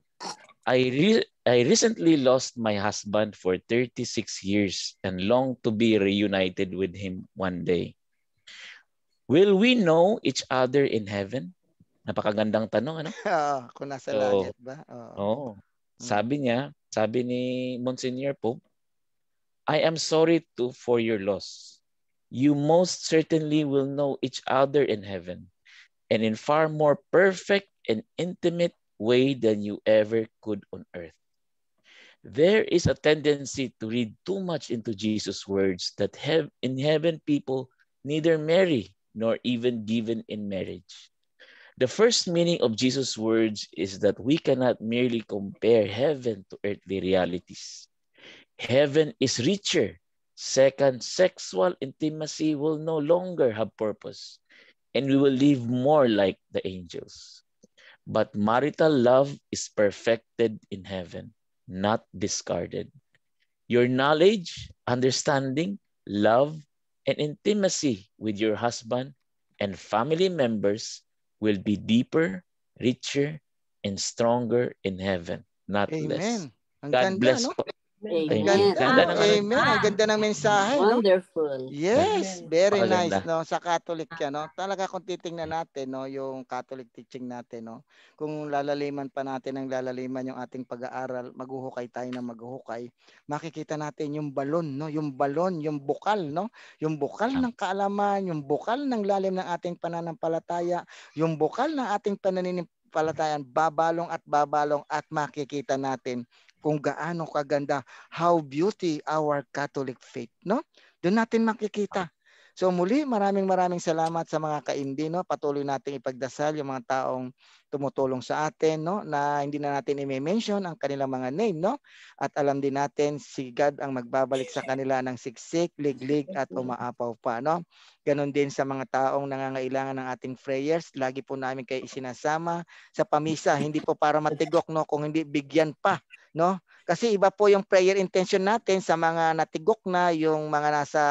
[SPEAKER 3] I, re- I recently lost my husband for 36 years and long to be reunited with him one day. Will we know each other in heaven? Napakagandang tanong, ano?
[SPEAKER 1] Oo, kung nasa so, langit ba? Oo. Oh.
[SPEAKER 3] Sabi niya, sabi ni Monsignor Pope, I am sorry to for your loss. you most certainly will know each other in heaven and in far more perfect and intimate way than you ever could on earth. There is a tendency to read too much into Jesus' words that have in heaven people neither marry nor even given in marriage. The first meaning of Jesus' words is that we cannot merely compare heaven to earthly realities. Heaven is richer Second, sexual intimacy will no longer have purpose and we will live more like the angels. But marital love is perfected in heaven, not discarded. Your knowledge, understanding, love, and intimacy with your husband and family members will be deeper, richer, and stronger in heaven, not Amen. less.
[SPEAKER 1] Ang God ganda, bless no? Amen. Ganda, ganda ng, ano. Amen. Ang ah, ganda ng mensahe. Wonderful. No? Yes, very Maganda. nice no sa Catholic ka no. Talaga kung titingnan natin no yung Catholic teaching natin no. Kung lalaliman pa natin ang lalaliman yung ating pag-aaral, maghuhukay tayo ng maghuhukay. Makikita natin yung balon no, yung balon, yung bukal no, yung bukal ah. ng kaalaman, yung bukal ng lalim ng ating pananampalataya, yung bukal ng ating pananampalataya, babalong at babalong at makikita natin kung gaano kaganda how beauty our Catholic faith, no? Doon natin makikita So muli, maraming maraming salamat sa mga kaindi. No? Patuloy nating ipagdasal yung mga taong tumutulong sa atin no? na hindi na natin i-mention ang kanilang mga name. No? At alam din natin si God ang magbabalik sa kanila ng siksik, liglig at umaapaw pa. No? Ganon din sa mga taong nangangailangan ng ating prayers. Lagi po namin kayo isinasama sa pamisa. Hindi po para matigok no? kung hindi bigyan pa no? Kasi iba po yung prayer intention natin sa mga natigok na yung mga nasa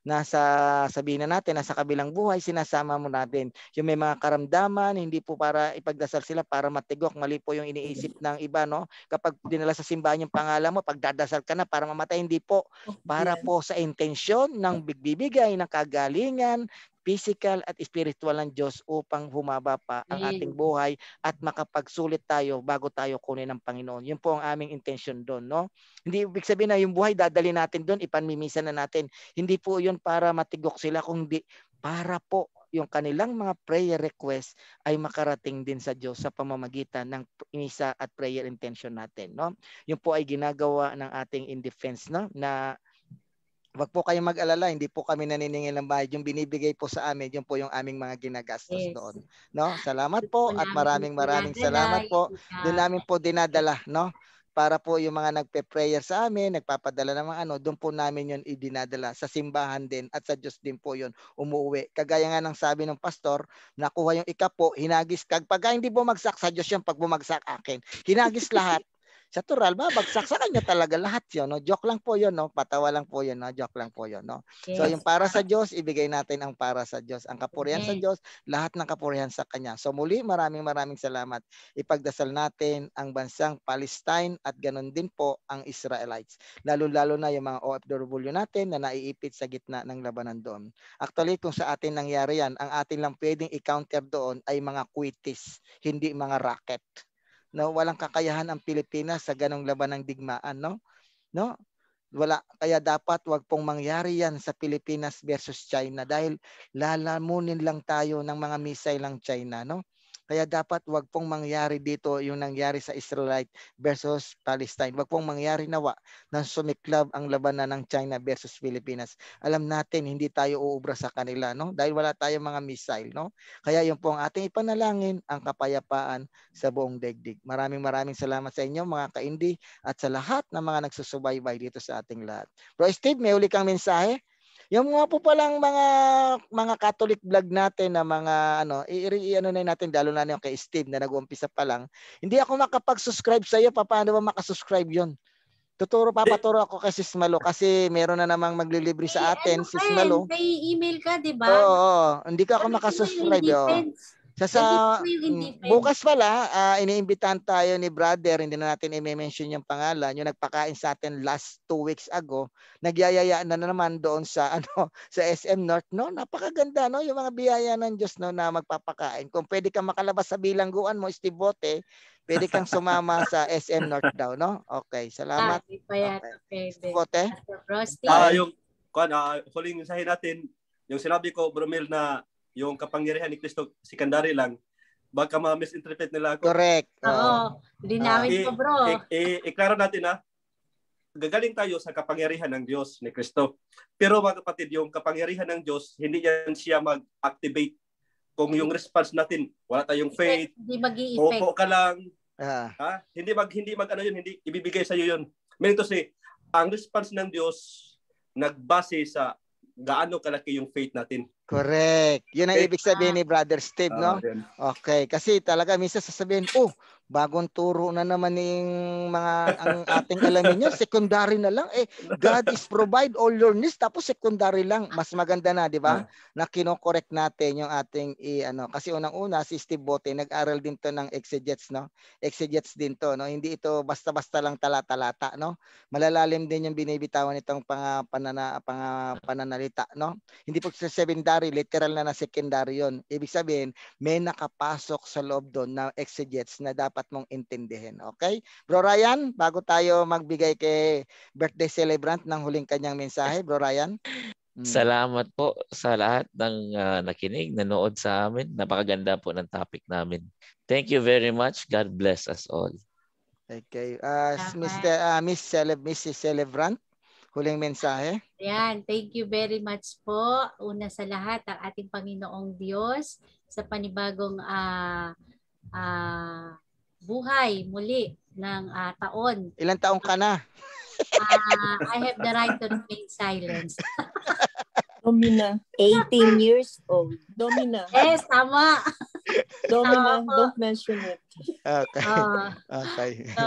[SPEAKER 1] nasa sabihin na natin nasa kabilang buhay sinasama mo natin yung may mga karamdaman hindi po para ipagdasal sila para matigok mali po yung iniisip ng iba no kapag dinala sa simbahan yung pangalan mo pagdadasal ka na para mamatay hindi po para po sa intensyon ng bigbibigay ng kagalingan physical at spiritual ng Diyos upang humaba pa ang ating buhay at makapagsulit tayo bago tayo kunin ng Panginoon. Yun po ang aming intention doon, no? Hindi ibig sabihin na yung buhay dadali natin doon, ipanmimisa na natin. Hindi po 'yun para matigok sila kundi para po yung kanilang mga prayer request ay makarating din sa Diyos sa pamamagitan ng misa at prayer intention natin no yun po ay ginagawa ng ating in defense no na Wag po kayong mag-alala, hindi po kami naniningil ng bayad. Yung binibigay po sa amin, yun po yung aming mga ginagastos yes. doon. No? Salamat po at maraming maraming salamat po. Doon namin po dinadala, no? Para po yung mga nagpe-prayer sa amin, nagpapadala ng mga ano, doon po namin yun idinadala sa simbahan din at sa Diyos din po yun umuwi. Kagaya nga ng sabi ng pastor, nakuha yung ikapo, hinagis, kag hindi bumagsak sa Diyos yung pag bumagsak akin, hinagis lahat sa Tural, babagsak niya talaga lahat yun. No? Joke lang po yun, no? patawa lang po yun, no? joke lang po yun. No? Yes. So yung para sa Diyos, ibigay natin ang para sa Diyos. Ang kapurihan okay. sa Diyos, lahat ng kapurihan sa Kanya. So muli, maraming maraming salamat. Ipagdasal natin ang bansang Palestine at ganun din po ang Israelites. Lalo-lalo na yung mga OFW natin na naiipit sa gitna ng labanan doon. Actually, kung sa atin nangyari yan, ang atin lang pwedeng i-counter doon ay mga quitis, hindi mga racket no walang kakayahan ang Pilipinas sa ganong laban ng digmaan, no? No? Wala kaya dapat 'wag pong mangyari 'yan sa Pilipinas versus China dahil lalamunin lang tayo ng mga missile ng China, no? Kaya dapat wag pong mangyari dito yung nangyari sa Israelite versus Palestine. Wag pong mangyari nawa na sumiklab ang labanan ng China versus Pilipinas. Alam natin hindi tayo uubra sa kanila no dahil wala tayong mga missile no. Kaya yun po ang ating ipanalangin ang kapayapaan sa buong daigdig. Maraming maraming salamat sa inyo mga ka kaindi at sa lahat ng mga nagsusubaybay dito sa ating lahat. Bro Steve, may uli kang mensahe? Yung mga po palang mga mga Catholic vlog natin na mga ano, i-ano na natin dalo na yung kay Steve na nag-uumpisa pa lang. Hindi ako makapag-subscribe sa iyo, paano ba makasubscribe 'yon? Tuturo papaturo ako kay Sis Malo kasi meron na namang maglilibre sa atin, ano Sis Malo.
[SPEAKER 2] May email ka, 'di ba? Oo, oo,
[SPEAKER 1] hindi ka ako ano makasubscribe. Oh. Sa sa mm, bukas pala, uh, iniimbitahan tayo ni brother, hindi na natin i-mention yung pangalan, yung nagpakain sa atin last two weeks ago, nagyayaya na, naman doon sa ano sa SM North, no? Napakaganda, no? Yung mga biyaya ng Diyos no na magpapakain. Kung pwede kang makalabas sa bilangguan mo, Bote, pwede kang sumama sa SM North daw, no? Okay, salamat. Okay. Bote.
[SPEAKER 5] Ah, uh, yung kuan, uh, ah, huling mensahe natin, yung sinabi ko, Bromil, na yung kapangyarihan ni Kristo secondary lang, baka ma-misinterpret nila ako. Correct. Oo. Oh.
[SPEAKER 4] Hindi namin uh, ah. ko, bro.
[SPEAKER 5] I-klaro eh, eh, eh, natin ha? Ah. gagaling tayo sa kapangyarihan ng Diyos ni Kristo. Pero mga kapatid, yung kapangyarihan ng Diyos, hindi yan siya mag-activate kung yung response natin, wala tayong faith,
[SPEAKER 2] hindi mag-i-effect. Opo ka lang.
[SPEAKER 5] Ah. Ha? Hindi mag hindi mag ano yun, hindi ibibigay sa iyo yun. Meron si, ang response ng Diyos nagbase sa gaano kalaki yung faith natin.
[SPEAKER 1] Correct. Yun ang faith. ibig sabihin ni Brother Steve, uh, no? Ah, yun. Okay. Kasi talaga minsan sasabihin, oh, Bagong turo na naman ng mga ang ating alamin niya, secondary na lang. Eh, God is provide all your needs, tapos secondary lang. Mas maganda na, di ba? Na kinokorek natin yung ating, i, ano, kasi unang-una, si Steve Bote, nag-aral din to ng exegets, no? Exegets din to, no? Hindi ito basta-basta lang talata-lata no? Malalalim din yung binibitawan itong pang, panana, pang, pananalita, no? Hindi po secondary, literal na na secondary yon. Ibig sabihin, may nakapasok sa loob doon na exegets na dapat dapat mong intindihin. Okay? Bro Ryan, bago tayo magbigay kay birthday celebrant ng huling kanyang mensahe, Bro Ryan.
[SPEAKER 3] Hmm. Salamat po sa lahat ng uh, nakinig, nanood sa amin. Napakaganda po ng topic namin. Thank you very much. God bless us all.
[SPEAKER 1] Okay. Uh, okay. Mr. Uh, ah, Miss Celeb, Mrs. Celebrant, huling mensahe.
[SPEAKER 2] Ayan. Thank you very much po. Una sa lahat, ang ating Panginoong Diyos sa panibagong uh, uh, buhay muli ng uh, taon.
[SPEAKER 1] Ilang taong ka na? uh,
[SPEAKER 2] I have the right to remain silent. Domina. 18 years old. Domina. Yes, tama. Domina, tama don't
[SPEAKER 4] mention it.
[SPEAKER 3] Okay. Uh, okay. So,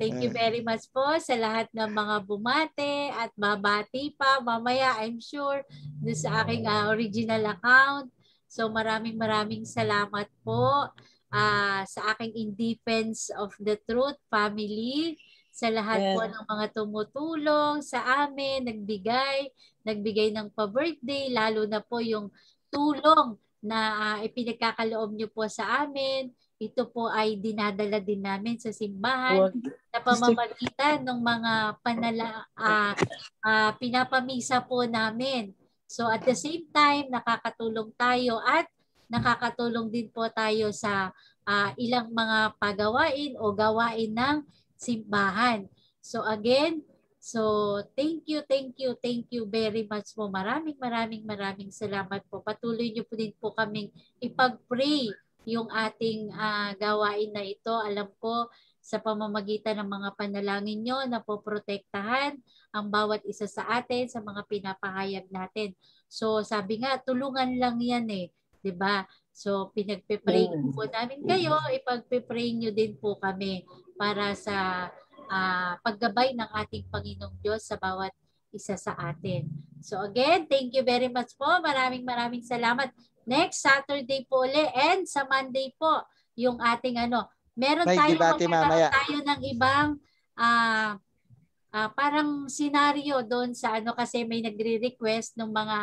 [SPEAKER 3] thank you
[SPEAKER 2] very much po sa lahat ng mga bumate at babati pa mamaya, I'm sure, doon sa aking uh, original account. So, maraming maraming salamat po uh, sa aking In Defense of the Truth family, sa lahat yeah. po ng mga tumutulong sa amin, nagbigay, nagbigay ng pa-birthday, lalo na po yung tulong na uh, ipinagkakaloob nyo po sa amin. Ito po ay dinadala din namin sa simbahan What? na pamamagitan ng mga panala, uh, uh, pinapamisa po namin. So at the same time, nakakatulong tayo at nakakatulong din po tayo sa uh, ilang mga pagawain o gawain ng simbahan. So again, so thank you, thank you, thank you very much po. Maraming maraming maraming salamat po. Patuloy niyo po din po kaming ipag-pray yung ating uh, gawain na ito. Alam ko sa pamamagitan ng mga panalangin nyo na poprotektahan ang bawat isa sa atin sa mga pinapahayag natin. So sabi nga, tulungan lang yan eh. 'di ba? So pinagpe-pray mm. po namin kayo, ipagpe-pray niyo din po kami para sa uh, paggabay ng ating Panginoong Diyos sa bawat isa sa atin. So again, thank you very much po. Maraming maraming salamat. Next Saturday po uli and sa Monday po yung ating ano, meron May tayo debate,
[SPEAKER 1] mamaya.
[SPEAKER 4] tayo
[SPEAKER 2] ng ibang uh, uh, parang scenario doon sa ano kasi may nagre-request ng mga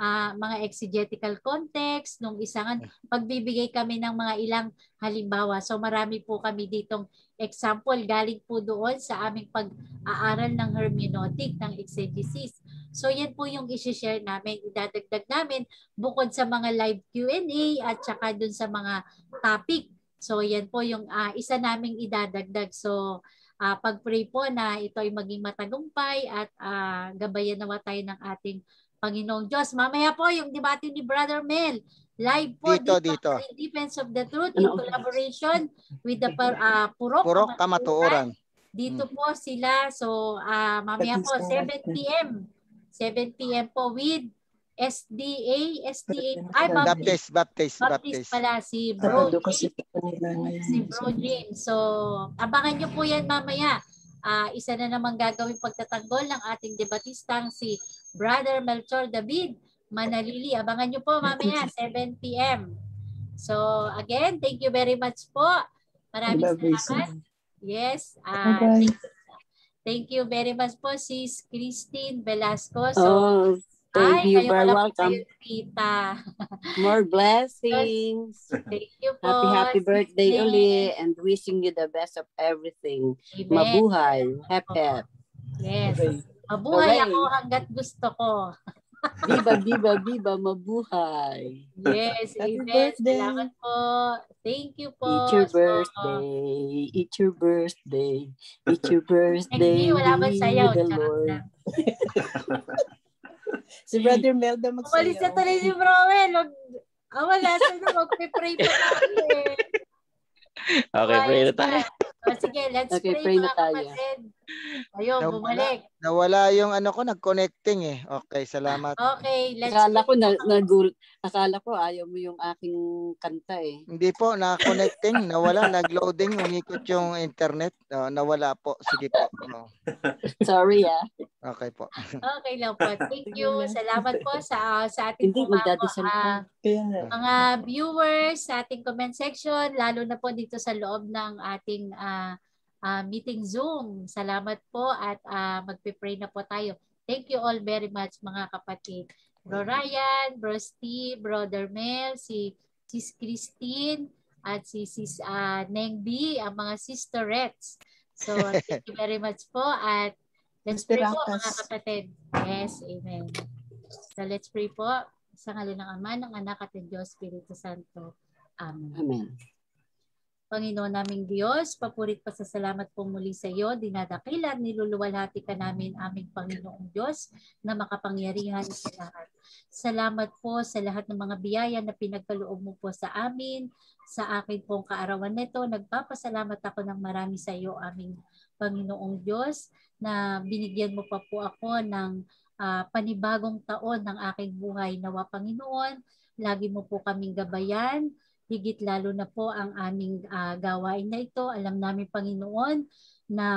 [SPEAKER 2] uh, mga exegetical context, nung isang mm. pagbibigay kami ng mga ilang halimbawa. So marami po kami ditong example galing po doon sa aming pag-aaral ng hermeneutic, ng exegesis. So yan po yung i share namin, idadagdag namin bukod sa mga live Q&A at saka doon sa mga topic. So yan po yung uh, isa naming idadagdag. So uh, pag-pray po na ito ay maging matagumpay at uh, gabayan nawa tayo ng ating Panginoong Diyos. Mamaya po yung debate ni Brother Mel. Live po dito, dito. dito. defense of the truth in ano? collaboration with the uh, Purok, Purok Kamatuoran. Dito hmm. po sila. So uh, mamaya po 7 p.m. 7 p.m. po with SDA, SDA, ay Baptist,
[SPEAKER 1] Baptist, Baptist, Baptist
[SPEAKER 2] pala si Bro
[SPEAKER 1] James. Si Bro
[SPEAKER 2] James. So, abangan nyo po yan mamaya. Uh, isa na namang gagawin pagtatanggol ng ating debatistang si Brother Melchor David Manalili. Abangan nyo po mamaya, 7 p.m. So again, thank you very much po. Maraming salamat. Yes. Uh, ah, bye thank, you very much po, Sis Christine Velasco. So, oh,
[SPEAKER 4] thank ay, you. Very welcome. Kayo, More blessings. thank you po. Happy, happy birthday Amen. uli and wishing you the best of everything. Amen. Mabuhay. happy. hep. Yes. Okay. Mabuhay okay. ako
[SPEAKER 2] hanggat gusto ko.
[SPEAKER 4] Biba, biba, biba, mabuhay. Yes, Happy Ines, birthday. salamat po. Thank you po. It's your birthday. So, it's your birthday. It's your birthday. Hindi, wala ba sayaw? Charot si Brother Melda magsayaw. Umalis na tuloy si
[SPEAKER 2] Browel. Mag, ah, wala siya pa tayo eh. Okay, pray na tayo. Ah, sige, let's okay, pray, pray na tayo. Kapatid. Ayun, nawala,
[SPEAKER 1] bumalik. Nawala yung ano ko, nag-connecting eh. Okay, salamat. Okay, let's Akala ko, na, nagul,
[SPEAKER 4] akala ko ayaw mo yung aking kanta eh.
[SPEAKER 1] Hindi po, na-connecting. nawala, nag-loading. Umikot yung internet. Uh, nawala po. Sige po. No. Sorry ah. Okay po.
[SPEAKER 2] Okay lang po. Thank you. Salamat po sa, uh, sa ating Hindi, mga, ah,
[SPEAKER 4] uh, mga
[SPEAKER 2] viewers sa ating comment section, lalo na po dito sa loob ng ating uh, uh, meeting Zoom. Salamat po at uh, magpe-pray na po tayo. Thank you all very much mga kapatid. Bro Ryan, Bro Steve, Brother Mel, si Sis Christine, at si Sis uh, Neng B, ang mga sisterettes. So thank you very much po at let's pray po mga kapatid. Yes, amen. So let's pray po sa ngalan ng Ama, ng Anak at ng Diyos Espiritu Santo. Amen. Amen. Panginoon naming Diyos, papurit pa sa salamat po muli sa iyo, dinadakilan, niluluwalhati ka namin aming Panginoong Diyos na makapangyarihan sa lahat. Salamat po sa lahat ng mga biyaya na pinagkaloob mo po sa amin, sa akin pong kaarawan nito. Nagpapasalamat ako ng marami sa iyo, aming Panginoong Diyos, na binigyan mo pa po ako ng uh, panibagong taon ng aking buhay. Nawa Panginoon, lagi mo po kaming gabayan Higit lalo na po ang aming uh, gawain na ito. Alam namin Panginoon na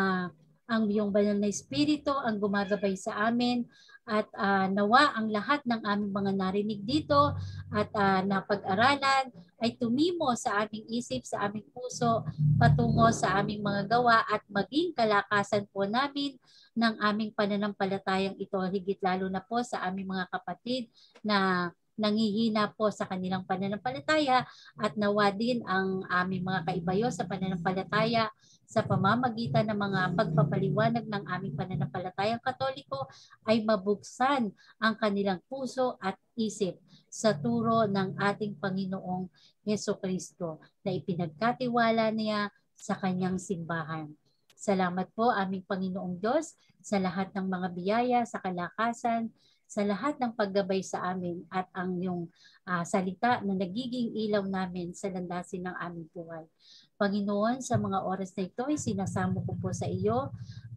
[SPEAKER 2] ang iyong banal na espiritu ang gumagabay sa amin at uh, nawa ang lahat ng aming mga narinig dito at uh, napag-aralan ay tumimo sa aming isip, sa aming puso, patungo sa aming mga gawa at maging kalakasan po namin ng aming pananampalatayang ito higit lalo na po sa aming mga kapatid na nangihina po sa kanilang pananampalataya at nawa din ang aming mga kaibayo sa pananampalataya sa pamamagitan ng mga pagpapaliwanag ng aming pananampalatayang katoliko ay mabuksan ang kanilang puso at isip sa turo ng ating Panginoong Yeso Kristo na ipinagkatiwala niya sa kanyang simbahan. Salamat po aming Panginoong Diyos sa lahat ng mga biyaya, sa kalakasan, sa lahat ng paggabay sa amin at ang iyong uh, ah, salita na nagiging ilaw namin sa landasin ng aming buhay. Panginoon, sa mga oras na ito ay sinasamo ko po sa iyo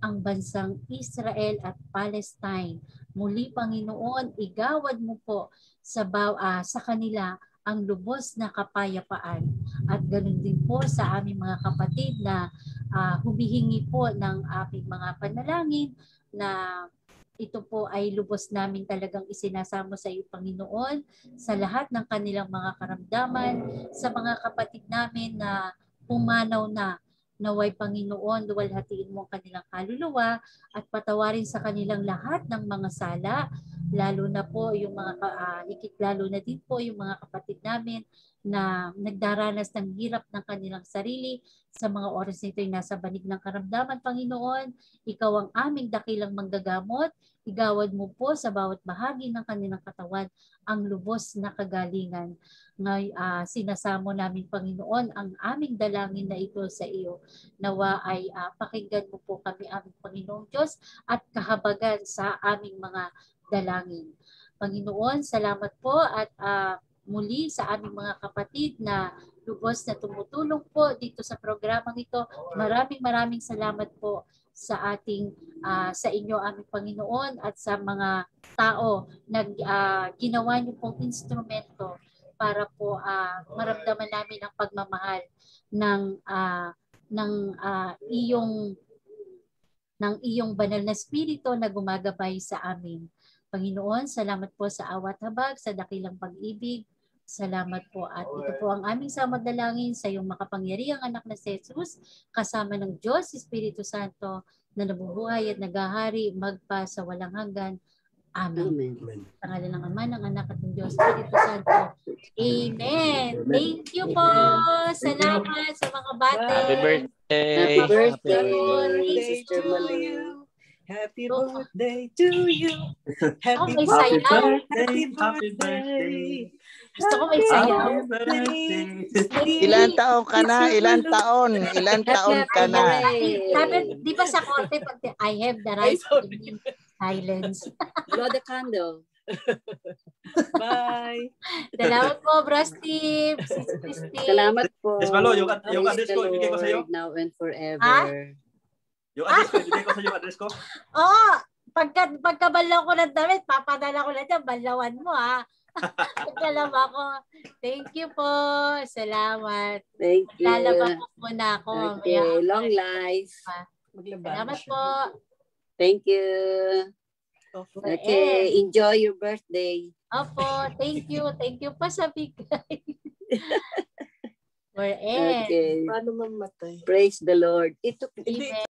[SPEAKER 2] ang bansang Israel at Palestine. Muli Panginoon, igawad mo po sa bawa uh, sa kanila ang lubos na kapayapaan at ganoon din po sa aming mga kapatid na uh, humihingi po ng aming mga panalangin na ito po ay lubos namin talagang isinasamo sa iyo, Panginoon, sa lahat ng kanilang mga karamdaman, sa mga kapatid namin na pumanaw na Naway Panginoon, luwalhatiin mo ang kanilang kaluluwa at patawarin sa kanilang lahat ng mga sala, lalo na po yung mga, uh, lalo na din po yung mga kapatid namin na nagdaranas ng hirap ng kanilang sarili sa mga oras nito ay nasa banig ng karamdaman, Panginoon. Ikaw ang aming dakilang manggagamot. Igawad mo po sa bawat bahagi ng kanilang katawan ang lubos na kagalingan. Ngay, uh, sinasamo namin Panginoon ang aming dalangin na ito sa iyo. Nawa ay uh, pakinggan mo po kami aming Panginoong Diyos at kahabagan sa aming mga dalangin. Panginoon, salamat po at uh, muli sa aming mga kapatid na lubos na tumutulong po dito sa programang ito. Maraming maraming salamat po sa ating uh, sa inyo aming Panginoon at sa mga tao nag uh, ginawa niyo pong instrumento para po uh, maramdaman namin ang pagmamahal ng uh, ng uh, iyong ng iyong banal na spirito na gumagabay sa amin. Panginoon, salamat po sa awat habag, sa dakilang pag-ibig. Salamat po at ito po ang aming samadalangin sa iyong makapangyarihang anak na si Jesus, kasama ng Diyos, Espiritu Santo, na nabubuhay at nagahari magpa sa walang hanggan. Amen. Amen. Amen. Pangalan ng Ama, ng Anak at ng Diyos,
[SPEAKER 4] Espiritu Santo.
[SPEAKER 2] Amen. Thank you po. Salamat
[SPEAKER 4] sa mga bate. Happy birthday. Happy birthday, Happy birthday Sister Malay. Happy oh. birthday to you. Oh, Happy, oh, birthday. Happy birthday. Happy birthday. Gusto ko may sayaw.
[SPEAKER 1] Ilan taon ka na? Ilan taon? Ilan taon ka na?
[SPEAKER 2] Dapat, di ba sa korte, pag I have the right
[SPEAKER 4] to
[SPEAKER 1] Silence.
[SPEAKER 4] Blow the candle. Bye. Salamat po, Bro
[SPEAKER 2] Steve. Salamat po.
[SPEAKER 4] Yes, Malo, yung, yung address ko, ibigay ko sa'yo. Now and forever. Ah? Yung address ko, ah! ibigay ko sa'yo yung
[SPEAKER 2] address ko. Oo. Oh, pagka, pagkabalaw ko ng damit, papadala ko na dyan, balawan mo ha. Nagkalam ako. Thank you po. Salamat.
[SPEAKER 4] Thank you. Lalabas
[SPEAKER 2] muna ako. Okay, Maya. long life. Maglaba. Salamat po.
[SPEAKER 4] Thank you. Opo. Okay, enjoy your birthday.
[SPEAKER 2] Opo, thank you. Thank you pa sa bigay.
[SPEAKER 4] We're Okay.
[SPEAKER 2] Paano mamatay?
[SPEAKER 4] Praise the Lord.
[SPEAKER 2] Ito, Amen.